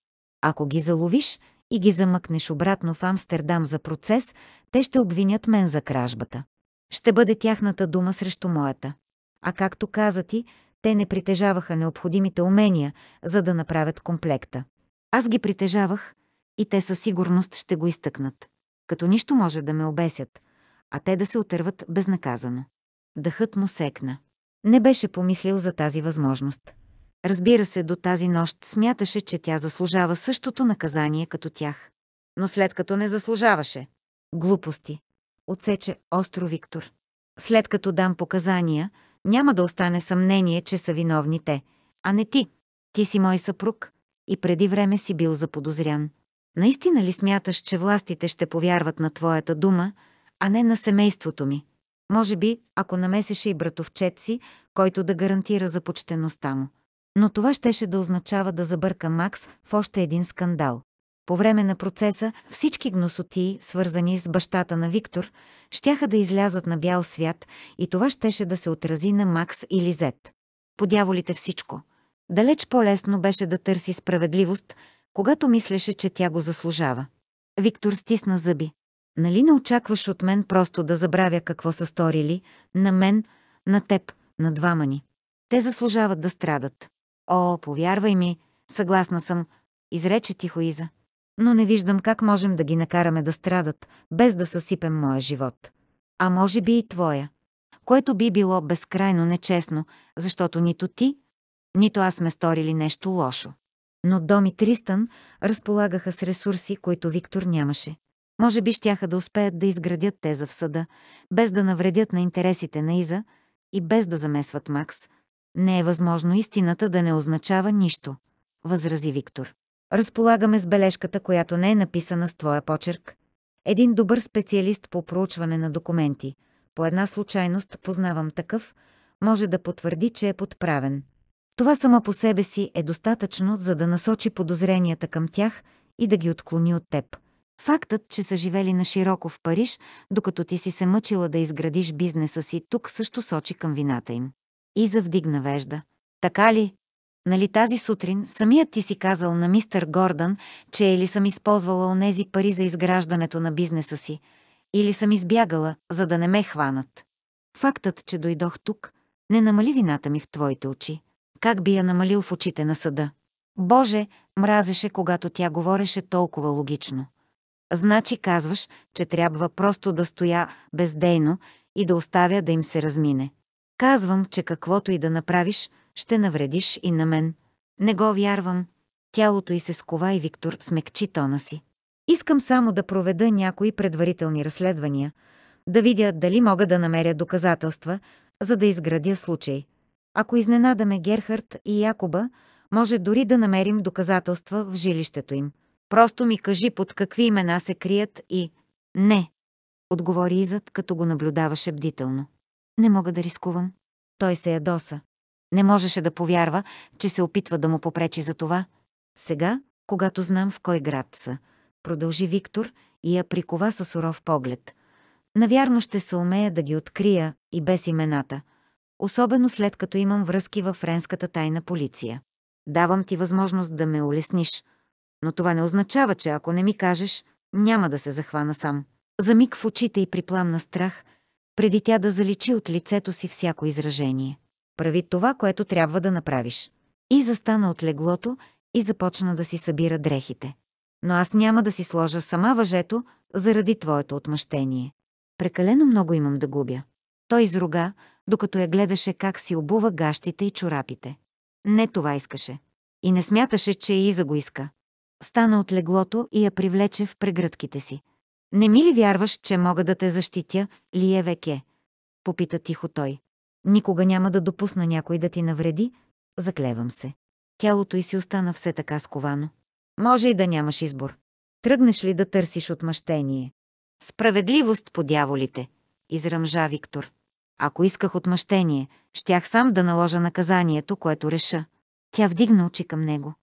Ако ги заловиш и ги замъкнеш обратно в Амстердам за процес, те ще обвинят мен за кражбата. Ще бъде тяхната дума срещу моята. А както каза ти, те не притежаваха необходимите умения, за да направят комплекта. Аз ги притежавах, и те със сигурност ще го изтъкнат. Като нищо може да ме обесят, а те да се отърват безнаказано. Дъхът му секна. Не беше помислил за тази възможност. Разбира се, до тази нощ смяташе, че тя заслужава същото наказание като тях. Но след като не заслужаваше. Глупости. Отсече остро Виктор. След като дам показания, няма да остане съмнение, че са виновни те, а не ти. Ти си мой съпруг и преди време си бил заподозрян. Наистина ли смяташ, че властите ще повярват на твоята дума, а не на семейството ми? Може би, ако намесеше и братовчет си, който да гарантира за почтеността му. Но това щеше да означава да забърка Макс в още един скандал. По време на процеса всички гносотии, свързани с бащата на Виктор, щяха да излязат на бял свят и това щеше да се отрази на Макс и Лизет. Подяволите всичко. Далеч по-лесно беше да търси справедливост, когато мислеше, че тя го заслужава. Виктор стисна зъби. Нали не очакваш от мен просто да забравя какво са сторили, на мен, на теб, на двама ни. Те заслужават да страдат. О, повярвай ми, съгласна съм, изрече тихо Иза. Но не виждам как можем да ги накараме да страдат, без да съсипем моя живот. А може би и твоя. Което би било безкрайно нечестно, защото нито ти, нито аз сме сторили нещо лошо но Дом и Тристън разполагаха с ресурси, които Виктор нямаше. Може би щяха да успеят да изградят теза в съда, без да навредят на интересите на Иза и без да замесват Макс. Не е възможно истината да не означава нищо, възрази Виктор. Разполагаме с бележката, която не е написана с твоя почерк. Един добър специалист по проучване на документи, по една случайност познавам такъв, може да потвърди, че е подправен. Това само по себе си е достатъчно, за да насочи подозренията към тях и да ги отклони от теб. Фактът, че са живели на широко в Париж, докато ти си се мъчила да изградиш бизнеса си тук, също сочи към вината им. И завдигна вежда. Така ли? Нали тази сутрин самият ти си казал на мистер Гордън, че или съм използвала онези пари за изграждането на бизнеса си, или съм избягала, за да не ме хванат. Фактът, че дойдох тук, не намали вината ми в твоите очи как би я намалил в очите на съда. Боже, мразеше, когато тя говореше толкова логично. Значи казваш, че трябва просто да стоя бездейно и да оставя да им се размине. Казвам, че каквото и да направиш, ще навредиш и на мен. Не го вярвам. Тялото й се скова и Виктор смекчи тона си. Искам само да проведа някои предварителни разследвания, да видя дали мога да намеря доказателства, за да изградя случай. Ако изненадаме Герхард и Якоба, може дори да намерим доказателства в жилището им. Просто ми кажи под какви имена се крият и... Не, отговори Изът, като го наблюдаваше бдително. Не мога да рискувам. Той се ядоса. Не можеше да повярва, че се опитва да му попречи за това. Сега, когато знам в кой град са, продължи Виктор и я прикова със суров поглед. Навярно ще се умея да ги открия и без имената – особено след като имам връзки във френската тайна полиция. Давам ти възможност да ме улесниш, но това не означава, че ако не ми кажеш, няма да се захвана сам. За миг в очите и припламна страх, преди тя да заличи от лицето си всяко изражение. Прави това, което трябва да направиш. И застана от леглото и започна да си събира дрехите. Но аз няма да си сложа сама въжето заради твоето отмъщение. Прекалено много имам да губя. Той изруга, докато я гледаше как си обува гащите и чорапите. Не това искаше. И не смяташе, че Иза го иска. Стана от леглото и я привлече в прегръдките си. «Не ми ли вярваш, че мога да те защитя, ли е Веке?» Попита тихо той. «Никога няма да допусна някой да ти навреди, заклевам се». Тялото й си остана все така сковано. Може и да нямаш избор. Тръгнеш ли да търсиш отмъщение? Справедливост по дяволите, изръмжа Виктор. Ако исках отмъщение, щях сам да наложа наказанието, което реша. Тя вдигна очи към него.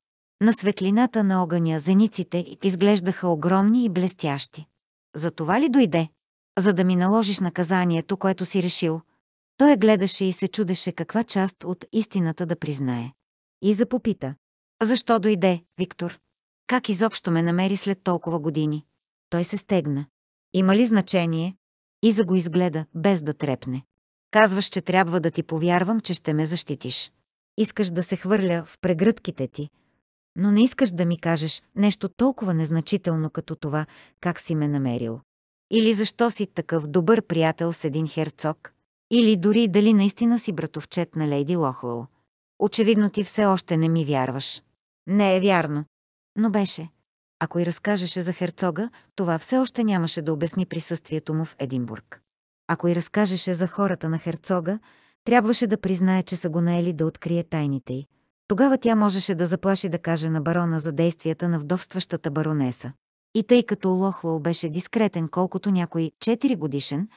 На светлината на огъня зениците изглеждаха огромни и блестящи. За това ли дойде? За да ми наложиш наказанието, което си решил. Той я гледаше и се чудеше каква част от истината да признае. И запопита. Защо дойде, Виктор? Как изобщо ме намери след толкова години? Той се стегна. Има ли значение? И за го изгледа, без да трепне. Казваш, че трябва да ти повярвам, че ще ме защитиш. Искаш да се хвърля в прегръдките ти, но не искаш да ми кажеш нещо толкова незначително като това, как си ме намерил. Или защо си такъв добър приятел с един херцог, или дори дали наистина си братовчет на Лейди Лохлоу. Очевидно ти все още не ми вярваш. Не е вярно. Но беше. Ако и разкажеше за херцога, това все още нямаше да обясни присъствието му в Единбург. Ако и разкажеше за хората на херцога, трябваше да признае, че са го наели да открие тайните й. Тогава тя можеше да заплаши да каже на барона за действията на вдовстващата баронеса. И тъй като Лохлоу беше дискретен колкото някой 4 годишен,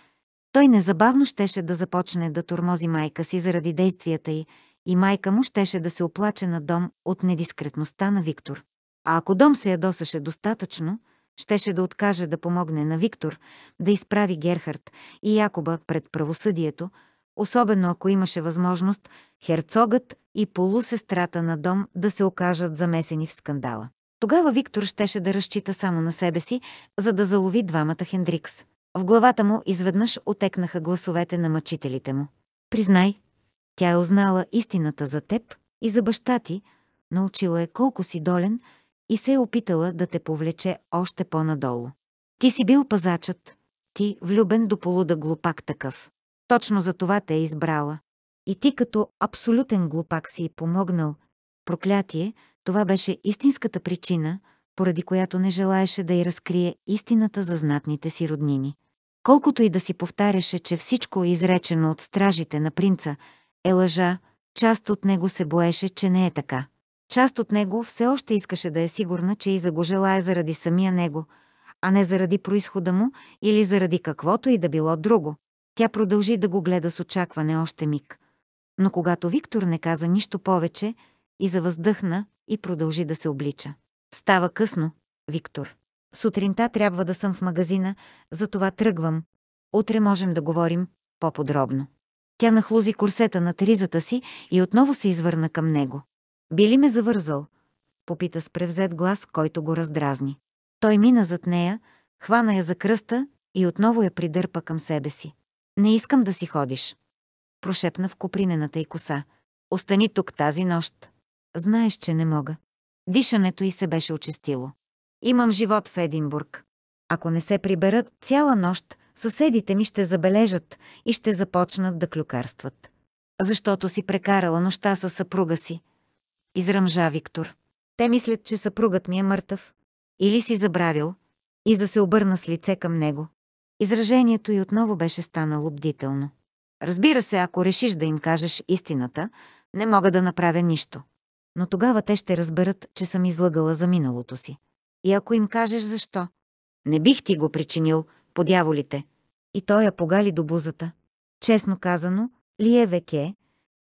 той незабавно щеше да започне да тормози майка си заради действията й и майка му щеше да се оплаче на дом от недискретността на Виктор. А ако дом се ядосаше достатъчно, щеше да откаже да помогне на Виктор да изправи Герхард и Якоба пред правосъдието, особено ако имаше възможност херцогът и полусестрата на дом да се окажат замесени в скандала. Тогава Виктор щеше да разчита само на себе си, за да залови двамата Хендрикс. В главата му изведнъж отекнаха гласовете на мъчителите му. Признай, тя е узнала истината за теб и за баща ти, научила е колко си долен – и се е опитала да те повлече още по-надолу. Ти си бил пазачът, ти влюбен до полуда глупак такъв. Точно за това те е избрала. И ти като абсолютен глупак си помогнал. Проклятие, това беше истинската причина, поради която не желаеше да й разкрие истината за знатните си роднини. Колкото и да си повтаряше, че всичко е изречено от стражите на принца е лъжа, част от него се боеше, че не е така. Част от него все още искаше да е сигурна, че и го желая е заради самия него, а не заради происхода му или заради каквото и да било друго. Тя продължи да го гледа с очакване още миг. Но когато Виктор не каза нищо повече, Иза въздъхна и продължи да се облича. Става късно, Виктор. Сутринта трябва да съм в магазина, затова тръгвам. Утре можем да говорим по-подробно. Тя нахлузи корсета на тризата си и отново се извърна към него. Би ли ме завързал? Попита с превзет глас, който го раздразни. Той мина зад нея, хвана я за кръста и отново я придърпа към себе си. Не искам да си ходиш. Прошепна в копринената й коса. Остани тук тази нощ. Знаеш, че не мога. Дишането й се беше очистило. Имам живот в Единбург. Ако не се приберат цяла нощ, съседите ми ще забележат и ще започнат да клюкарстват. Защото си прекарала нощта със съпруга си, изръмжа Виктор. Те мислят, че съпругът ми е мъртъв. Или си забравил, и за се обърна с лице към него. Изражението й отново беше станало бдително. Разбира се, ако решиш да им кажеш истината, не мога да направя нищо. Но тогава те ще разберат, че съм излъгала за миналото си. И ако им кажеш защо? Не бих ти го причинил, подяволите. И той я погали до бузата. Честно казано, е веке?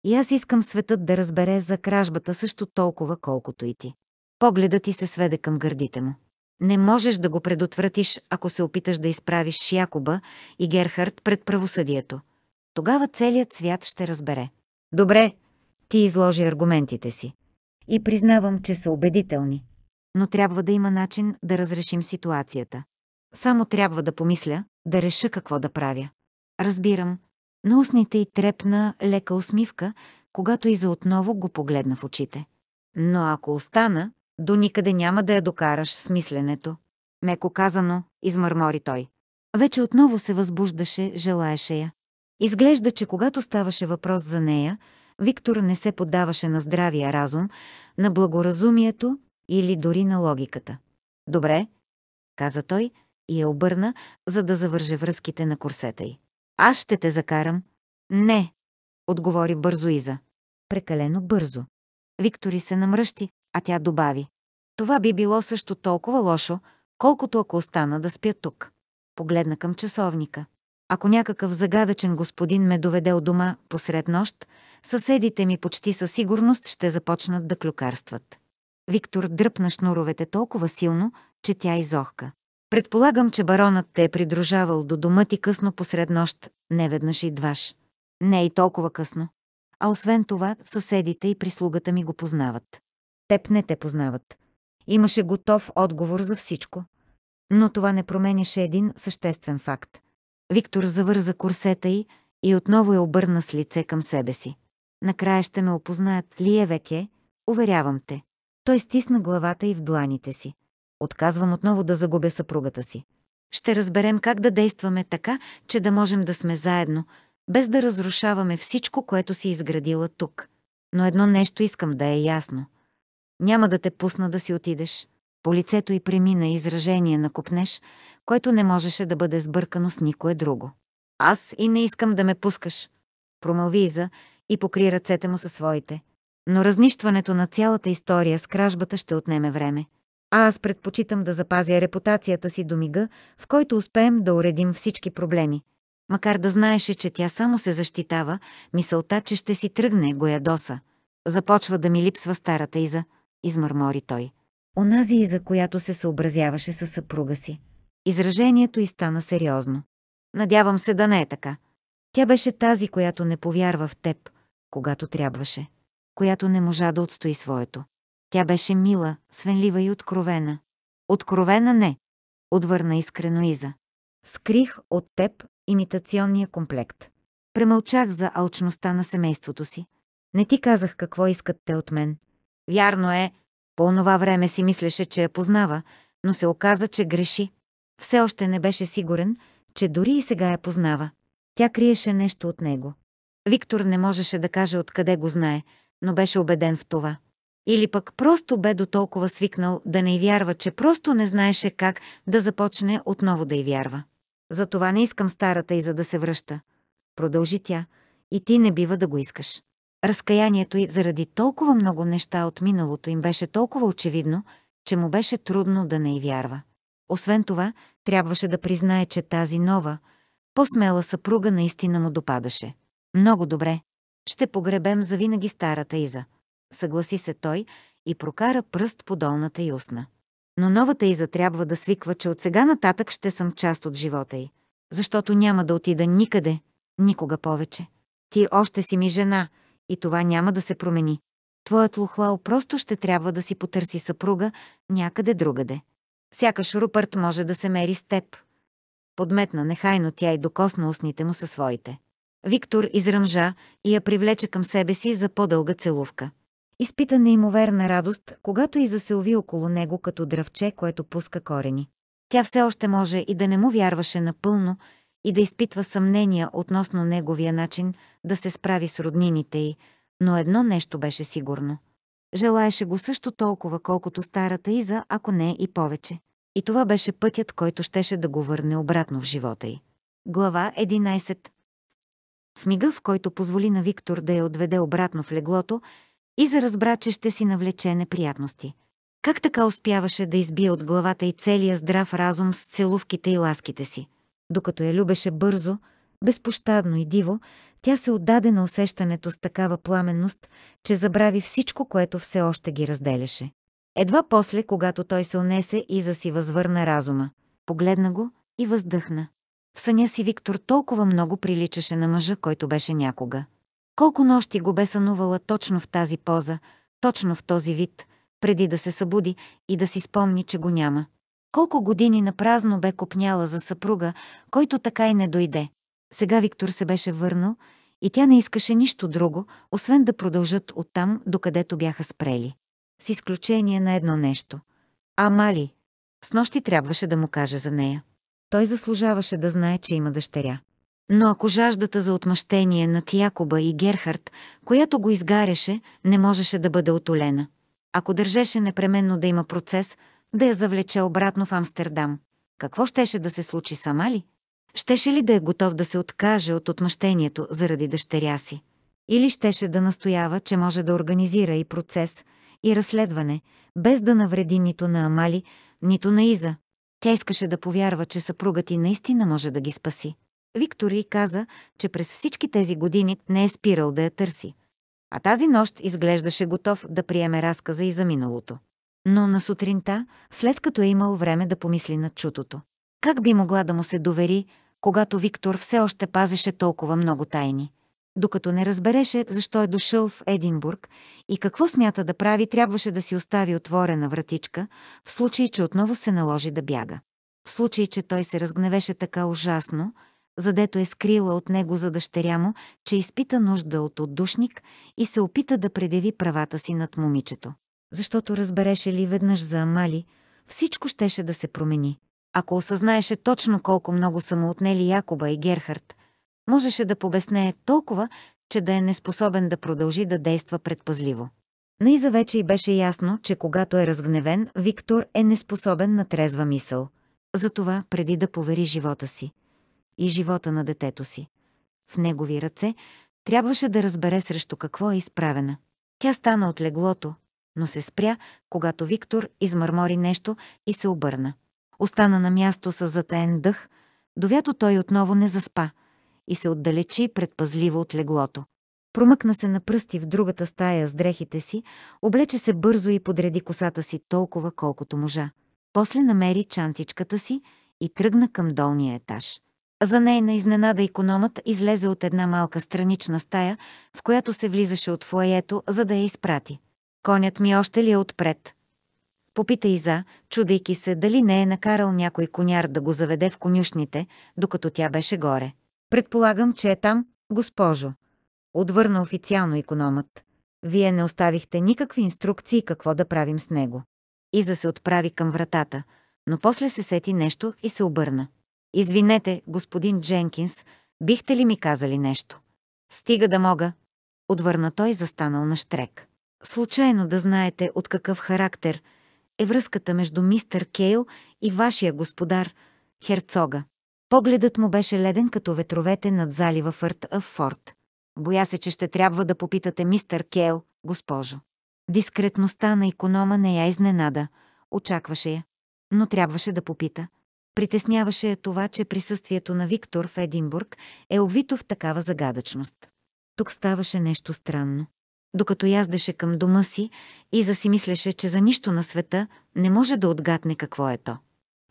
И аз искам светът да разбере за кражбата също толкова, колкото и ти. Погледът ти се сведе към гърдите му. Не можеш да го предотвратиш, ако се опиташ да изправиш Якоба и Герхард пред правосъдието. Тогава целият свят ще разбере. Добре, ти изложи аргументите си. И признавам, че са убедителни. Но трябва да има начин да разрешим ситуацията. Само трябва да помисля, да реша какво да правя. Разбирам, на устните й трепна лека усмивка, когато Иза отново го погледна в очите. Но ако остана, до никъде няма да я докараш с мисленето. Меко казано, измърмори той. Вече отново се възбуждаше, желаеше я. Изглежда, че когато ставаше въпрос за нея, Виктор не се поддаваше на здравия разум, на благоразумието или дори на логиката. Добре, каза той и я обърна, за да завърже връзките на курсета й. Аз ще те закарам. Не, отговори бързо Иза. Прекалено бързо. Виктори се намръщи, а тя добави. Това би било също толкова лошо, колкото ако остана да спя тук. Погледна към часовника. Ако някакъв загадъчен господин ме доведе от дома посред нощ, съседите ми почти със сигурност ще започнат да клюкарстват. Виктор дръпна шнуровете толкова силно, че тя изохка. Предполагам, че баронът те е придружавал до дома ти късно посред нощ, не веднъж и дваш. Не и толкова късно. А освен това, съседите и прислугата ми го познават. Теп не те познават. Имаше готов отговор за всичко. Но това не променяше един съществен факт. Виктор завърза курсета й и отново я обърна с лице към себе си. Накрая ще ме опознаят ли е веке, уверявам те. Той стисна главата и в дланите си. Отказвам отново да загубя съпругата си. Ще разберем как да действаме така, че да можем да сме заедно, без да разрушаваме всичко, което си изградила тук. Но едно нещо искам да е ясно. Няма да те пусна да си отидеш. По лицето й премина изражение на купнеш, което не можеше да бъде сбъркано с никое друго. Аз и не искам да ме пускаш. Промълви Иза и покри ръцете му със своите. Но разнищването на цялата история с кражбата ще отнеме време а аз предпочитам да запазя репутацията си до мига, в който успеем да уредим всички проблеми. Макар да знаеше, че тя само се защитава, мисълта, че ще си тръгне, го ядоса. Започва да ми липсва старата Иза, измърмори той. Онази Иза, която се съобразяваше със съпруга си. Изражението й стана сериозно. Надявам се да не е така. Тя беше тази, която не повярва в теб, когато трябваше. Която не можа да отстои своето. Тя беше мила, свенлива и откровена. Откровена не, отвърна искрено Иза. Скрих от теб имитационния комплект. Премълчах за алчността на семейството си. Не ти казах какво искат те от мен. Вярно е, по онова време си мислеше, че я познава, но се оказа, че греши. Все още не беше сигурен, че дори и сега я познава. Тя криеше нещо от него. Виктор не можеше да каже откъде го знае, но беше убеден в това или пък просто бе до толкова свикнал да не й вярва, че просто не знаеше как да започне отново да й вярва. Затова не искам старата и за да се връща. Продължи тя. И ти не бива да го искаш. Разкаянието й заради толкова много неща от миналото им беше толкова очевидно, че му беше трудно да не й вярва. Освен това, трябваше да признае, че тази нова, по-смела съпруга наистина му допадаше. Много добре. Ще погребем завинаги старата Иза съгласи се той и прокара пръст по долната й устна. Но новата Иза трябва да свиква, че от сега нататък ще съм част от живота й, защото няма да отида никъде, никога повече. Ти още си ми жена и това няма да се промени. Твоят Лухлал просто ще трябва да си потърси съпруга някъде другаде. Сякаш Рупърт може да се мери с теб. Подметна нехайно тя и докосна устните му със своите. Виктор изръмжа и я привлече към себе си за по-дълга целувка. Изпита неимоверна радост, когато и засилви около него като дръвче, което пуска корени. Тя все още може и да не му вярваше напълно и да изпитва съмнения относно неговия начин да се справи с роднините й, но едно нещо беше сигурно. Желаеше го също толкова, колкото старата Иза, ако не и повече. И това беше пътят, който щеше да го върне обратно в живота й. Глава 11 В мига, в който позволи на Виктор да я отведе обратно в леглото, и за разбра, че ще си навлече неприятности. Как така успяваше да избие от главата и целия здрав разум с целувките и ласките си? Докато я любеше бързо, безпощадно и диво, тя се отдаде на усещането с такава пламенност, че забрави всичко, което все още ги разделяше. Едва после, когато той се унесе и за си възвърна разума, погледна го и въздъхна. В съня си Виктор толкова много приличаше на мъжа, който беше някога. Колко нощи го бе сънувала точно в тази поза, точно в този вид, преди да се събуди и да си спомни, че го няма. Колко години на празно бе копняла за съпруга, който така и не дойде. Сега Виктор се беше върнал и тя не искаше нищо друго, освен да продължат оттам, докъдето бяха спрели. С изключение на едно нещо. Амали, с нощи трябваше да му каже за нея. Той заслужаваше да знае, че има дъщеря. Но ако жаждата за отмъщение над Якоба и Герхард, която го изгаряше, не можеше да бъде отолена. Ако държеше непременно да има процес, да я завлече обратно в Амстердам. Какво щеше да се случи сама ли? Щеше ли да е готов да се откаже от отмъщението заради дъщеря си? Или щеше да настоява, че може да организира и процес, и разследване, без да навреди нито на Амали, нито на Иза. Тя искаше да повярва, че съпругът и наистина може да ги спаси. Виктор и каза, че през всички тези години не е спирал да я търси. А тази нощ изглеждаше готов да приеме разказа и за миналото. Но на сутринта, след като е имал време да помисли над чутото. Как би могла да му се довери, когато Виктор все още пазеше толкова много тайни? Докато не разбереше защо е дошъл в Единбург и какво смята да прави, трябваше да си остави отворена вратичка, в случай, че отново се наложи да бяга. В случай, че той се разгневеше така ужасно, задето е скрила от него за дъщеря му, че изпита нужда от отдушник и се опита да предяви правата си над момичето. Защото разбереше ли веднъж за Амали, всичко щеше да се промени. Ако осъзнаеше точно колко много са му отнели Якоба и Герхард, можеше да побеснее толкова, че да е неспособен да продължи да действа предпазливо. Наиза вече и беше ясно, че когато е разгневен, Виктор е неспособен на трезва мисъл. Затова, преди да повери живота си, и живота на детето си. В негови ръце трябваше да разбере срещу какво е изправена. Тя стана от леглото, но се спря, когато Виктор измърмори нещо и се обърна. Остана на място с затаен дъх, довято той отново не заспа и се отдалечи предпазливо от леглото. Промъкна се на пръсти в другата стая с дрехите си, облече се бързо и подреди косата си толкова колкото можа. После намери чантичката си и тръгна към долния етаж. За нейна изненада икономът излезе от една малка странична стая, в която се влизаше от фуаето, за да я изпрати. Конят ми още ли е отпред? Попита Иза, чудейки се дали не е накарал някой коняр да го заведе в конюшните, докато тя беше горе. Предполагам, че е там, госпожо. Отвърна официално икономът. Вие не оставихте никакви инструкции какво да правим с него. Иза се отправи към вратата, но после се сети нещо и се обърна. Извинете, господин Дженкинс, бихте ли ми казали нещо? Стига да мога. Отвърна той застанал на штрек. Случайно да знаете от какъв характер е връзката между мистер Кейл и вашия господар, херцога. Погледът му беше леден като ветровете над залива Фърт Афорд. Боя се, че ще трябва да попитате мистер Кейл, госпожо. Дискретността на иконома не я изненада. Очакваше я. Но трябваше да попита. Притесняваше е това, че присъствието на Виктор в Единбург е увито в такава загадъчност. Тук ставаше нещо странно. Докато яздеше към дома си, Иза си мислеше, че за нищо на света не може да отгадне какво е то.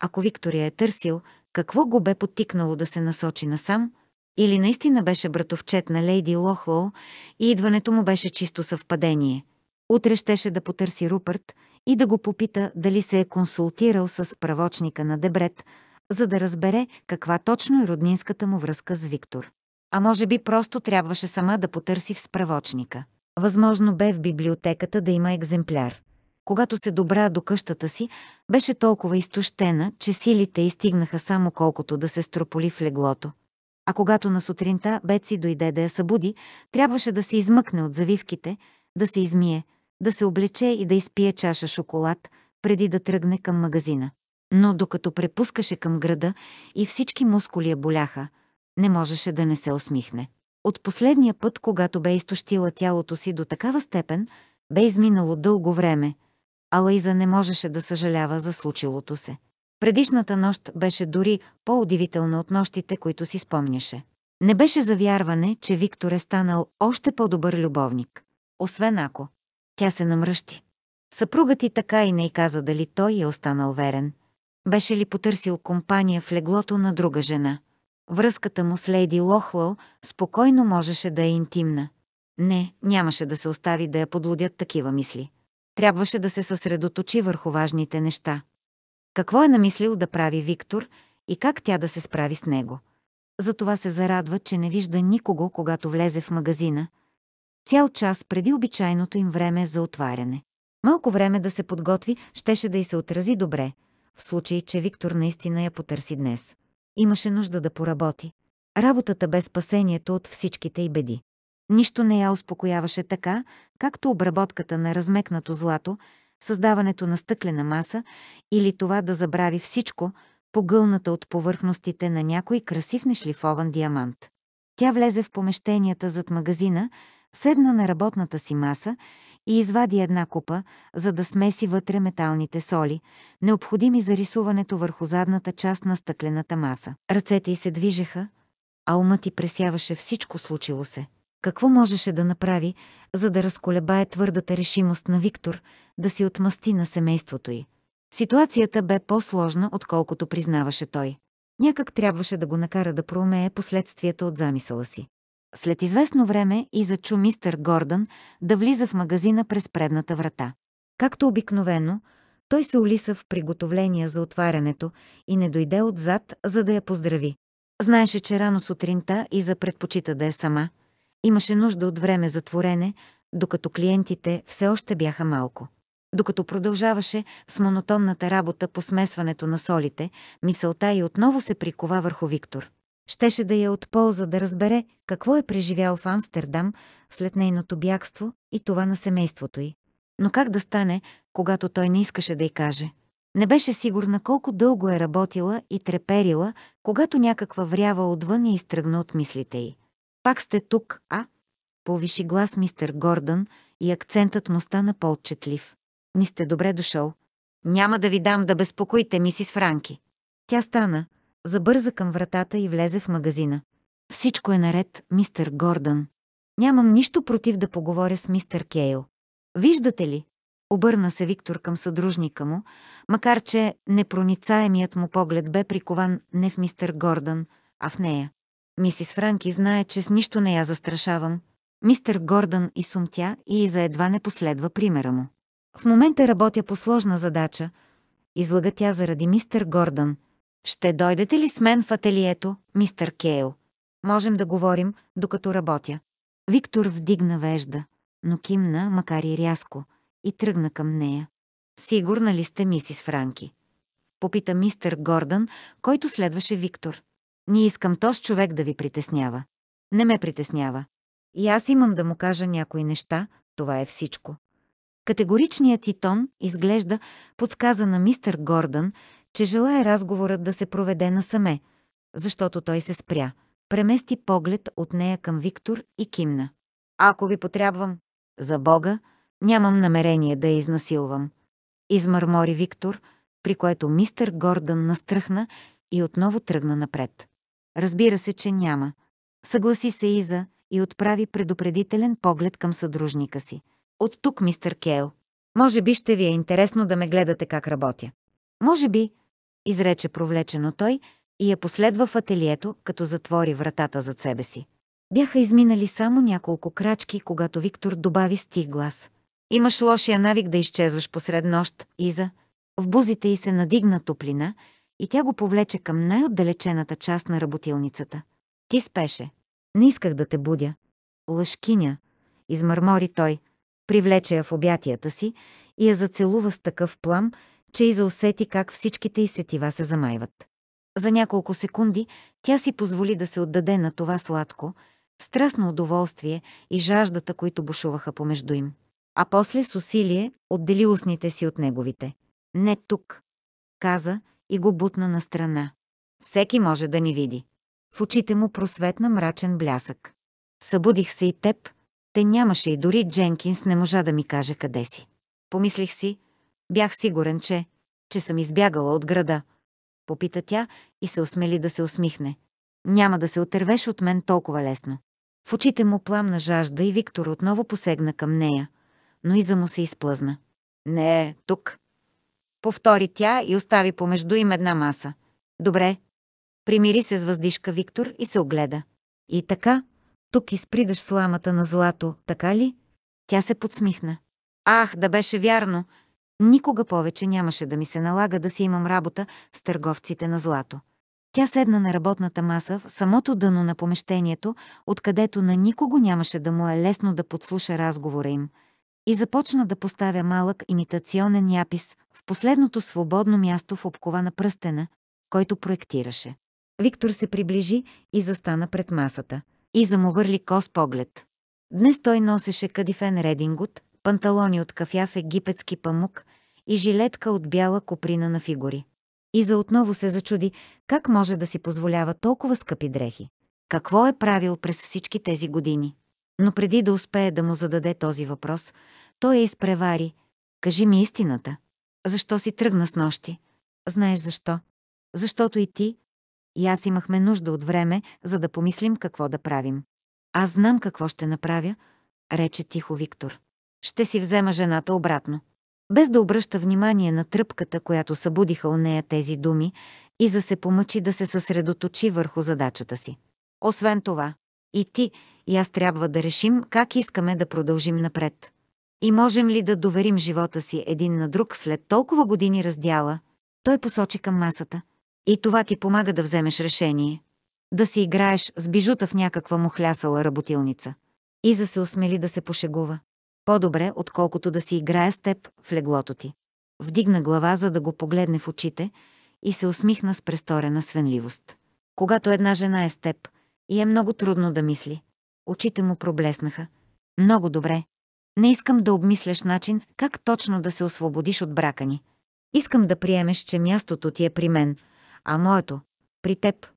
Ако Виктория е търсил, какво го бе потикнало да се насочи насам, или наистина беше братовчет на Лейди Лохлоу и идването му беше чисто съвпадение. Утре щеше да потърси Рупърт и да го попита дали се е консултирал с правочника на Дебрет, за да разбере каква точно е роднинската му връзка с Виктор. А може би просто трябваше сама да потърси в справочника. Възможно бе в библиотеката да има екземпляр. Когато се добра до къщата си, беше толкова изтощена, че силите й стигнаха само колкото да се строполи в леглото. А когато на сутринта Беци дойде да я събуди, трябваше да се измъкне от завивките, да се измие – да се облече и да изпие чаша шоколад, преди да тръгне към магазина. Но докато препускаше към града и всички мускули я боляха, не можеше да не се усмихне. От последния път, когато бе изтощила тялото си до такава степен, бе изминало дълго време, а Лайза не можеше да съжалява за случилото се. Предишната нощ беше дори по-удивителна от нощите, които си спомняше. Не беше за вярване, че Виктор е станал още по-добър любовник. Освен ако тя се намръщи. Съпругът и така и не й каза дали той е останал верен. Беше ли потърсил компания в леглото на друга жена. Връзката му с Лейди Лохлъл спокойно можеше да е интимна. Не, нямаше да се остави да я подлудят такива мисли. Трябваше да се съсредоточи върху важните неща. Какво е намислил да прави Виктор и как тя да се справи с него? Затова се зарадва, че не вижда никого, когато влезе в магазина – цял час преди обичайното им време за отваряне. Малко време да се подготви щеше да й се отрази добре, в случай, че Виктор наистина я потърси днес. Имаше нужда да поработи. Работата бе спасението от всичките й беди. Нищо не я успокояваше така, както обработката на размекнато злато, създаването на стъклена маса или това да забрави всичко, погълната от повърхностите на някой красив нешлифован диамант. Тя влезе в помещенията зад магазина, Седна на работната си маса и извади една купа, за да смеси вътре металните соли, необходими за рисуването върху задната част на стъклената маса. Ръцете й се движеха, а умът й пресяваше всичко случило се. Какво можеше да направи, за да разколебае твърдата решимост на Виктор да си отмъсти на семейството й? Ситуацията бе по-сложна, отколкото признаваше той. Някак трябваше да го накара да проумее последствията от замисъла си. След известно време и зачу мистер Гордън да влиза в магазина през предната врата. Както обикновено, той се улиса в приготовления за отварянето и не дойде отзад, за да я поздрави. Знаеше, че рано сутринта и за предпочита да е сама. Имаше нужда от време за творене, докато клиентите все още бяха малко. Докато продължаваше с монотонната работа по смесването на солите, мисълта и отново се прикова върху Виктор. Щеше да я от полза да разбере какво е преживял в Амстердам след нейното бягство и това на семейството й. Но как да стане, когато той не искаше да й каже? Не беше сигурна колко дълго е работила и треперила, когато някаква врява отвън и изтръгна от мислите й. «Пак сте тук, а?» Повиши глас мистер Гордън и акцентът му стана по-отчетлив. «Ми сте добре дошъл. Няма да ви дам да безпокоите мисис Франки». Тя стана, Забърза към вратата и влезе в магазина. Всичко е наред, мистер Гордън. Нямам нищо против да поговоря с мистер Кейл. Виждате ли? Обърна се Виктор към съдружника му, макар че непроницаемият му поглед бе прикован не в мистер Гордън, а в нея. Мисис Франки знае, че с нищо не я застрашавам. Мистер Гордън и сумтя и, за едва не последва примера му. В момента работя по сложна задача. Излага тя заради мистер Гордън, ще дойдете ли с мен в ателието, мистър Кейл? Можем да говорим, докато работя. Виктор вдигна вежда, но кимна, макар и рязко, и тръгна към нея. Сигурна ли сте, мисис Франки? Попита мистър Гордън, който следваше Виктор. Не искам този човек да ви притеснява. Не ме притеснява. И аз имам да му кажа някои неща, това е всичко. Категоричният и тон, изглежда, подсказа на мистър Гордън, че желая разговорът да се проведе насаме, защото той се спря, премести поглед от нея към Виктор и кимна. Ако ви потрябвам, за Бога, нямам намерение да я изнасилвам. Измърмори Виктор, при което мистър Гордън настръхна и отново тръгна напред. Разбира се, че няма. Съгласи се Иза и отправи предупредителен поглед към съдружника си. От тук, мистър Кейл. Може би ще ви е интересно да ме гледате как работя. Може би, изрече провлечено той и я последва в ателието, като затвори вратата зад себе си. Бяха изминали само няколко крачки, когато Виктор добави стих глас. Имаш лошия навик да изчезваш посред нощ, Иза. В бузите й се надигна топлина и тя го повлече към най-отдалечената част на работилницата. Ти спеше. Не исках да те будя. Лъшкиня, измърмори той, привлече я в обятията си и я зацелува с такъв плам, че и заусети как всичките й сетива се замайват. За няколко секунди тя си позволи да се отдаде на това сладко, страстно удоволствие и жаждата, които бушуваха помежду им. А после с усилие отдели устните си от неговите. «Не тук», каза и го бутна на страна. «Всеки може да ни види». В очите му просветна мрачен блясък. Събудих се и теб, те нямаше и дори Дженкинс не можа да ми каже къде си. Помислих си, Бях сигурен, че... че съм избягала от града. Попита тя и се осмели да се усмихне. Няма да се отървеш от мен толкова лесно. В очите му пламна жажда и Виктор отново посегна към нея, но Иза му се изплъзна. Не, тук. Повтори тя и остави помежду им една маса. Добре. Примири се с въздишка Виктор и се огледа. И така, тук изпридаш сламата на злато, така ли? Тя се подсмихна. Ах, да беше вярно, Никога повече нямаше да ми се налага да си имам работа с търговците на злато. Тя седна на работната маса в самото дъно на помещението, откъдето на никого нямаше да му е лесно да подслуша разговора им, и започна да поставя малък имитационен япис в последното свободно място в обкова на пръстена, който проектираше. Виктор се приближи и застана пред масата и замовърли кос поглед. Днес той носеше кадифен редингот, панталони от кафяв египетски памук и жилетка от бяла коприна на фигури. Иза отново се зачуди, как може да си позволява толкова скъпи дрехи. Какво е правил през всички тези години? Но преди да успее да му зададе този въпрос, той я изпревари. Кажи ми истината. Защо си тръгна с нощи? Знаеш защо? Защото и ти, и аз имахме нужда от време, за да помислим какво да правим. Аз знам какво ще направя, рече тихо Виктор ще си взема жената обратно. Без да обръща внимание на тръпката, която събудиха у нея тези думи, и за се помъчи да се съсредоточи върху задачата си. Освен това, и ти, и аз трябва да решим как искаме да продължим напред. И можем ли да доверим живота си един на друг след толкова години раздяла? Той посочи към масата. И това ти помага да вземеш решение. Да си играеш с бижута в някаква мухлясала работилница. Иза се осмели да се пошегува. По-добре, отколкото да си играя с теб в леглото ти. Вдигна глава, за да го погледне в очите и се усмихна с престорена свенливост. Когато една жена е с теб, и е много трудно да мисли. Очите му проблеснаха. Много добре. Не искам да обмисляш начин как точно да се освободиш от брака ни. Искам да приемеш, че мястото ти е при мен, а моето – при теб.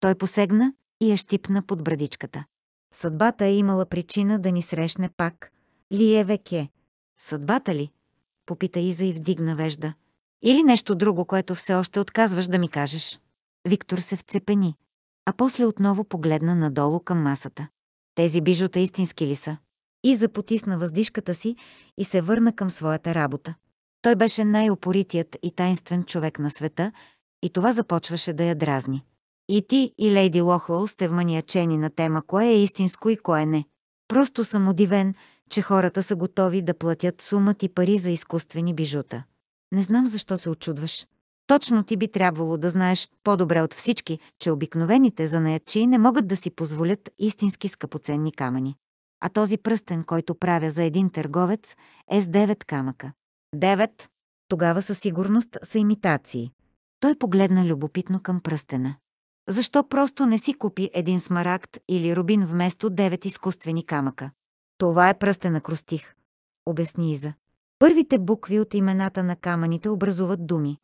Той посегна и я щипна под брадичката. Съдбата е имала причина да ни срещне пак, Лиевеке. Съдбата ли? Попита Иза и вдигна вежда. Или нещо друго, което все още отказваш да ми кажеш. Виктор се вцепени, а после отново погледна надолу към масата. Тези бижута истински ли са? Иза потисна въздишката си и се върна към своята работа. Той беше най-опоритият и тайнствен човек на света и това започваше да я дразни. И ти и Лейди Лохъл сте вманиячени на тема кое е истинско и кое не. Просто съм удивен, че хората са готови да платят сумът и пари за изкуствени бижута. Не знам защо се очудваш. Точно ти би трябвало да знаеш по-добре от всички, че обикновените занаячи не могат да си позволят истински скъпоценни камъни. А този пръстен, който правя за един търговец, е с 9 камъка. 9? Тогава със сигурност са имитации. Той погледна любопитно към пръстена. Защо просто не си купи един смарагд или рубин вместо 9 изкуствени камъка? Това е пръстен акростих, обясни Иза. Първите букви от имената на камъните образуват думи.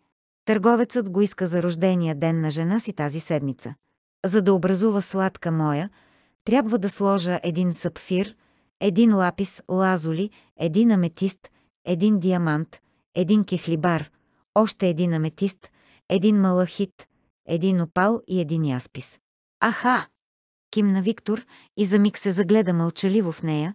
Търговецът го иска за рождения ден на жена си тази седмица. За да образува сладка моя, трябва да сложа един сапфир, един лапис лазули, един аметист, един диамант, един кехлибар, още един аметист, един малахит, един опал и един яспис. Аха! кимна Виктор и за миг се загледа мълчаливо в нея,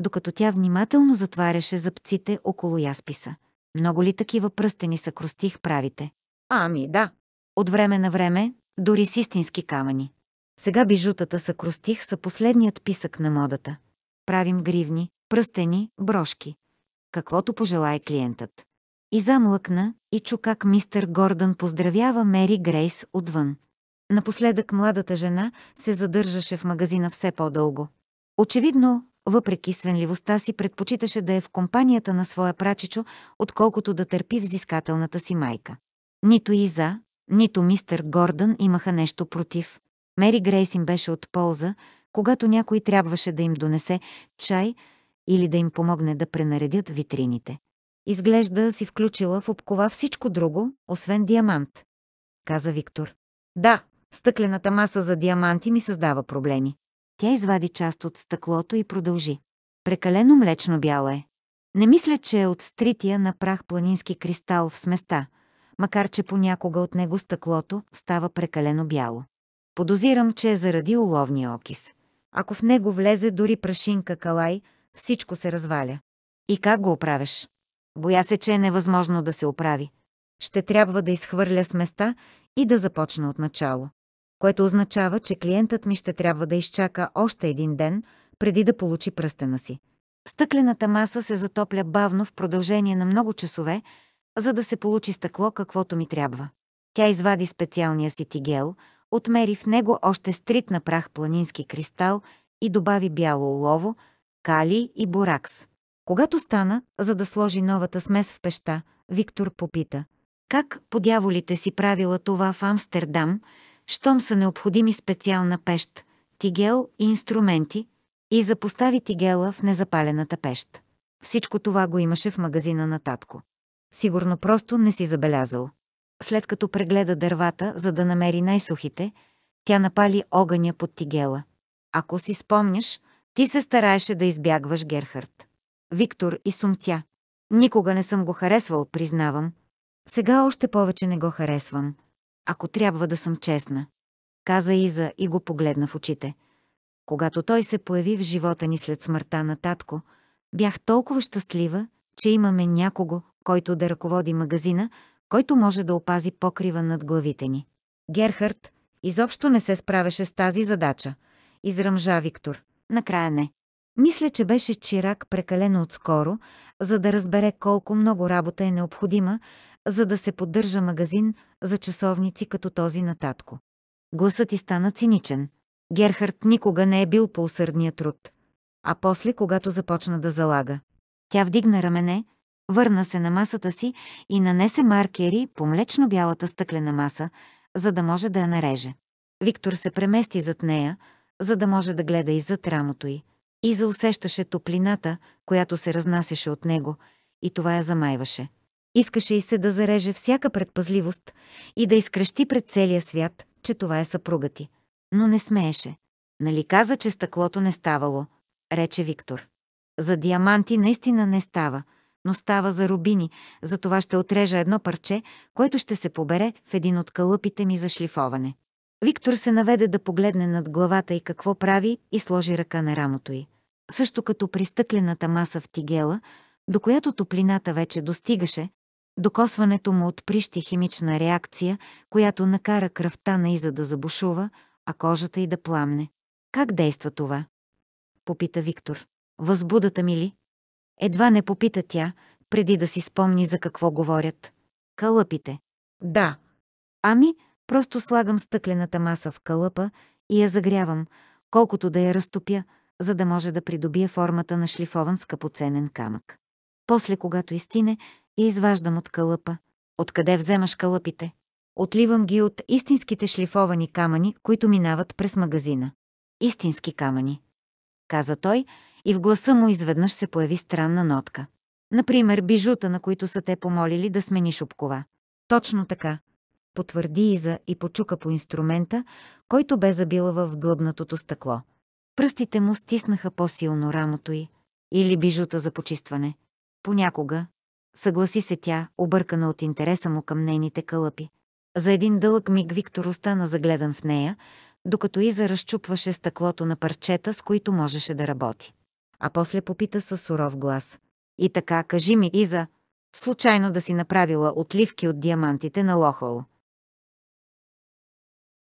докато тя внимателно затваряше зъбците около ясписа. Много ли такива пръстени са кростих правите? Ами да. От време на време, дори с истински камъни. Сега бижутата кростих са последният писък на модата. Правим гривни, пръстени, брошки. Каквото пожелае клиентът. И замлъкна и чу как мистер Гордън поздравява Мери Грейс отвън. Напоследък младата жена се задържаше в магазина все по-дълго. Очевидно, въпреки свенливостта си, предпочиташе да е в компанията на своя прачичо, отколкото да търпи взискателната си майка. Нито Иза, нито мистер Гордън имаха нещо против. Мери Грейс им беше от полза, когато някой трябваше да им донесе чай или да им помогне да пренаредят витрините. Изглежда си включила в обкова всичко друго, освен диамант, каза Виктор. Да, Стъклената маса за диаманти ми създава проблеми. Тя извади част от стъклото и продължи. Прекалено млечно бяло е. Не мисля, че е от стрития на прах планински кристал в сместа, макар че понякога от него стъклото става прекалено бяло. Подозирам, че е заради уловния окис. Ако в него влезе дори прашинка калай, всичко се разваля. И как го оправиш? Боя се, че е невъзможно да се оправи. Ще трябва да изхвърля сместа и да започна от начало което означава, че клиентът ми ще трябва да изчака още един ден, преди да получи пръстена си. Стъклената маса се затопля бавно в продължение на много часове, за да се получи стъкло каквото ми трябва. Тя извади специалния си тигел, отмери в него още стрит на прах планински кристал и добави бяло олово, кали и боракс. Когато стана, за да сложи новата смес в пеща, Виктор попита. Как подяволите си правила това в Амстердам, щом са необходими специална пещ, тигел и инструменти, и запостави тигела в незапалената пещ. Всичко това го имаше в магазина на татко. Сигурно просто не си забелязал. След като прегледа дървата, за да намери най-сухите, тя напали огъня под тигела. Ако си спомняш, ти се стараеше да избягваш Герхард. Виктор и сумтя. Никога не съм го харесвал, признавам. Сега още повече не го харесвам, ако трябва да съм честна. Каза Иза и го погледна в очите. Когато той се появи в живота ни след смъртта на татко, бях толкова щастлива, че имаме някого, който да ръководи магазина, който може да опази покрива над главите ни. Герхард изобщо не се справяше с тази задача, изръмжа Виктор. Накрая не. Мисля, че беше Чирак прекалено отскоро, за да разбере колко много работа е необходима, за да се поддържа магазин за часовници като този на татко. Гласът ти стана циничен. Герхард никога не е бил по усърдния труд. А после, когато започна да залага, тя вдигна рамене, върна се на масата си и нанесе маркери по млечно-бялата стъклена маса, за да може да я нареже. Виктор се премести зад нея, за да може да гледа и зад рамото й. И заусещаше топлината, която се разнасяше от него, и това я замайваше. Искаше и се да зареже всяка предпазливост и да изкръщи пред целия свят, че това е съпруга ти. Но не смееше. Нали каза, че стъклото не ставало, рече Виктор. За диаманти наистина не става, но става за рубини, за това ще отрежа едно парче, което ще се побере в един от кълъпите ми за шлифоване. Виктор се наведе да погледне над главата и какво прави и сложи ръка на рамото й. Също като при стъклената маса в тигела, до която топлината вече достигаше, Докосването му отприщи химична реакция, която накара кръвта на Иза да забушува, а кожата й да пламне. Как действа това? Попита Виктор. Възбудата ми ли? Едва не попита тя, преди да си спомни за какво говорят. Кълъпите. Да. Ами, просто слагам стъклената маса в кълъпа и я загрявам, колкото да я разтопя, за да може да придобие формата на шлифован скъпоценен камък. После, когато изтине, я изваждам от кълъпа. Откъде вземаш кълъпите? Отливам ги от истинските шлифовани камъни, които минават през магазина. Истински камъни. Каза той и в гласа му изведнъж се появи странна нотка. Например, бижута, на които са те помолили да смениш обкова. Точно така. Потвърди Иза и почука по инструмента, който бе забила в длъбнатото стъкло. Пръстите му стиснаха по-силно рамото й. Или бижута за почистване. Понякога, съгласи се тя, объркана от интереса му към нейните кълъпи. За един дълъг миг Виктор остана загледан в нея, докато Иза разчупваше стъклото на парчета, с които можеше да работи. А после попита със суров глас. И така, кажи ми, Иза, случайно да си направила отливки от диамантите на Лохол.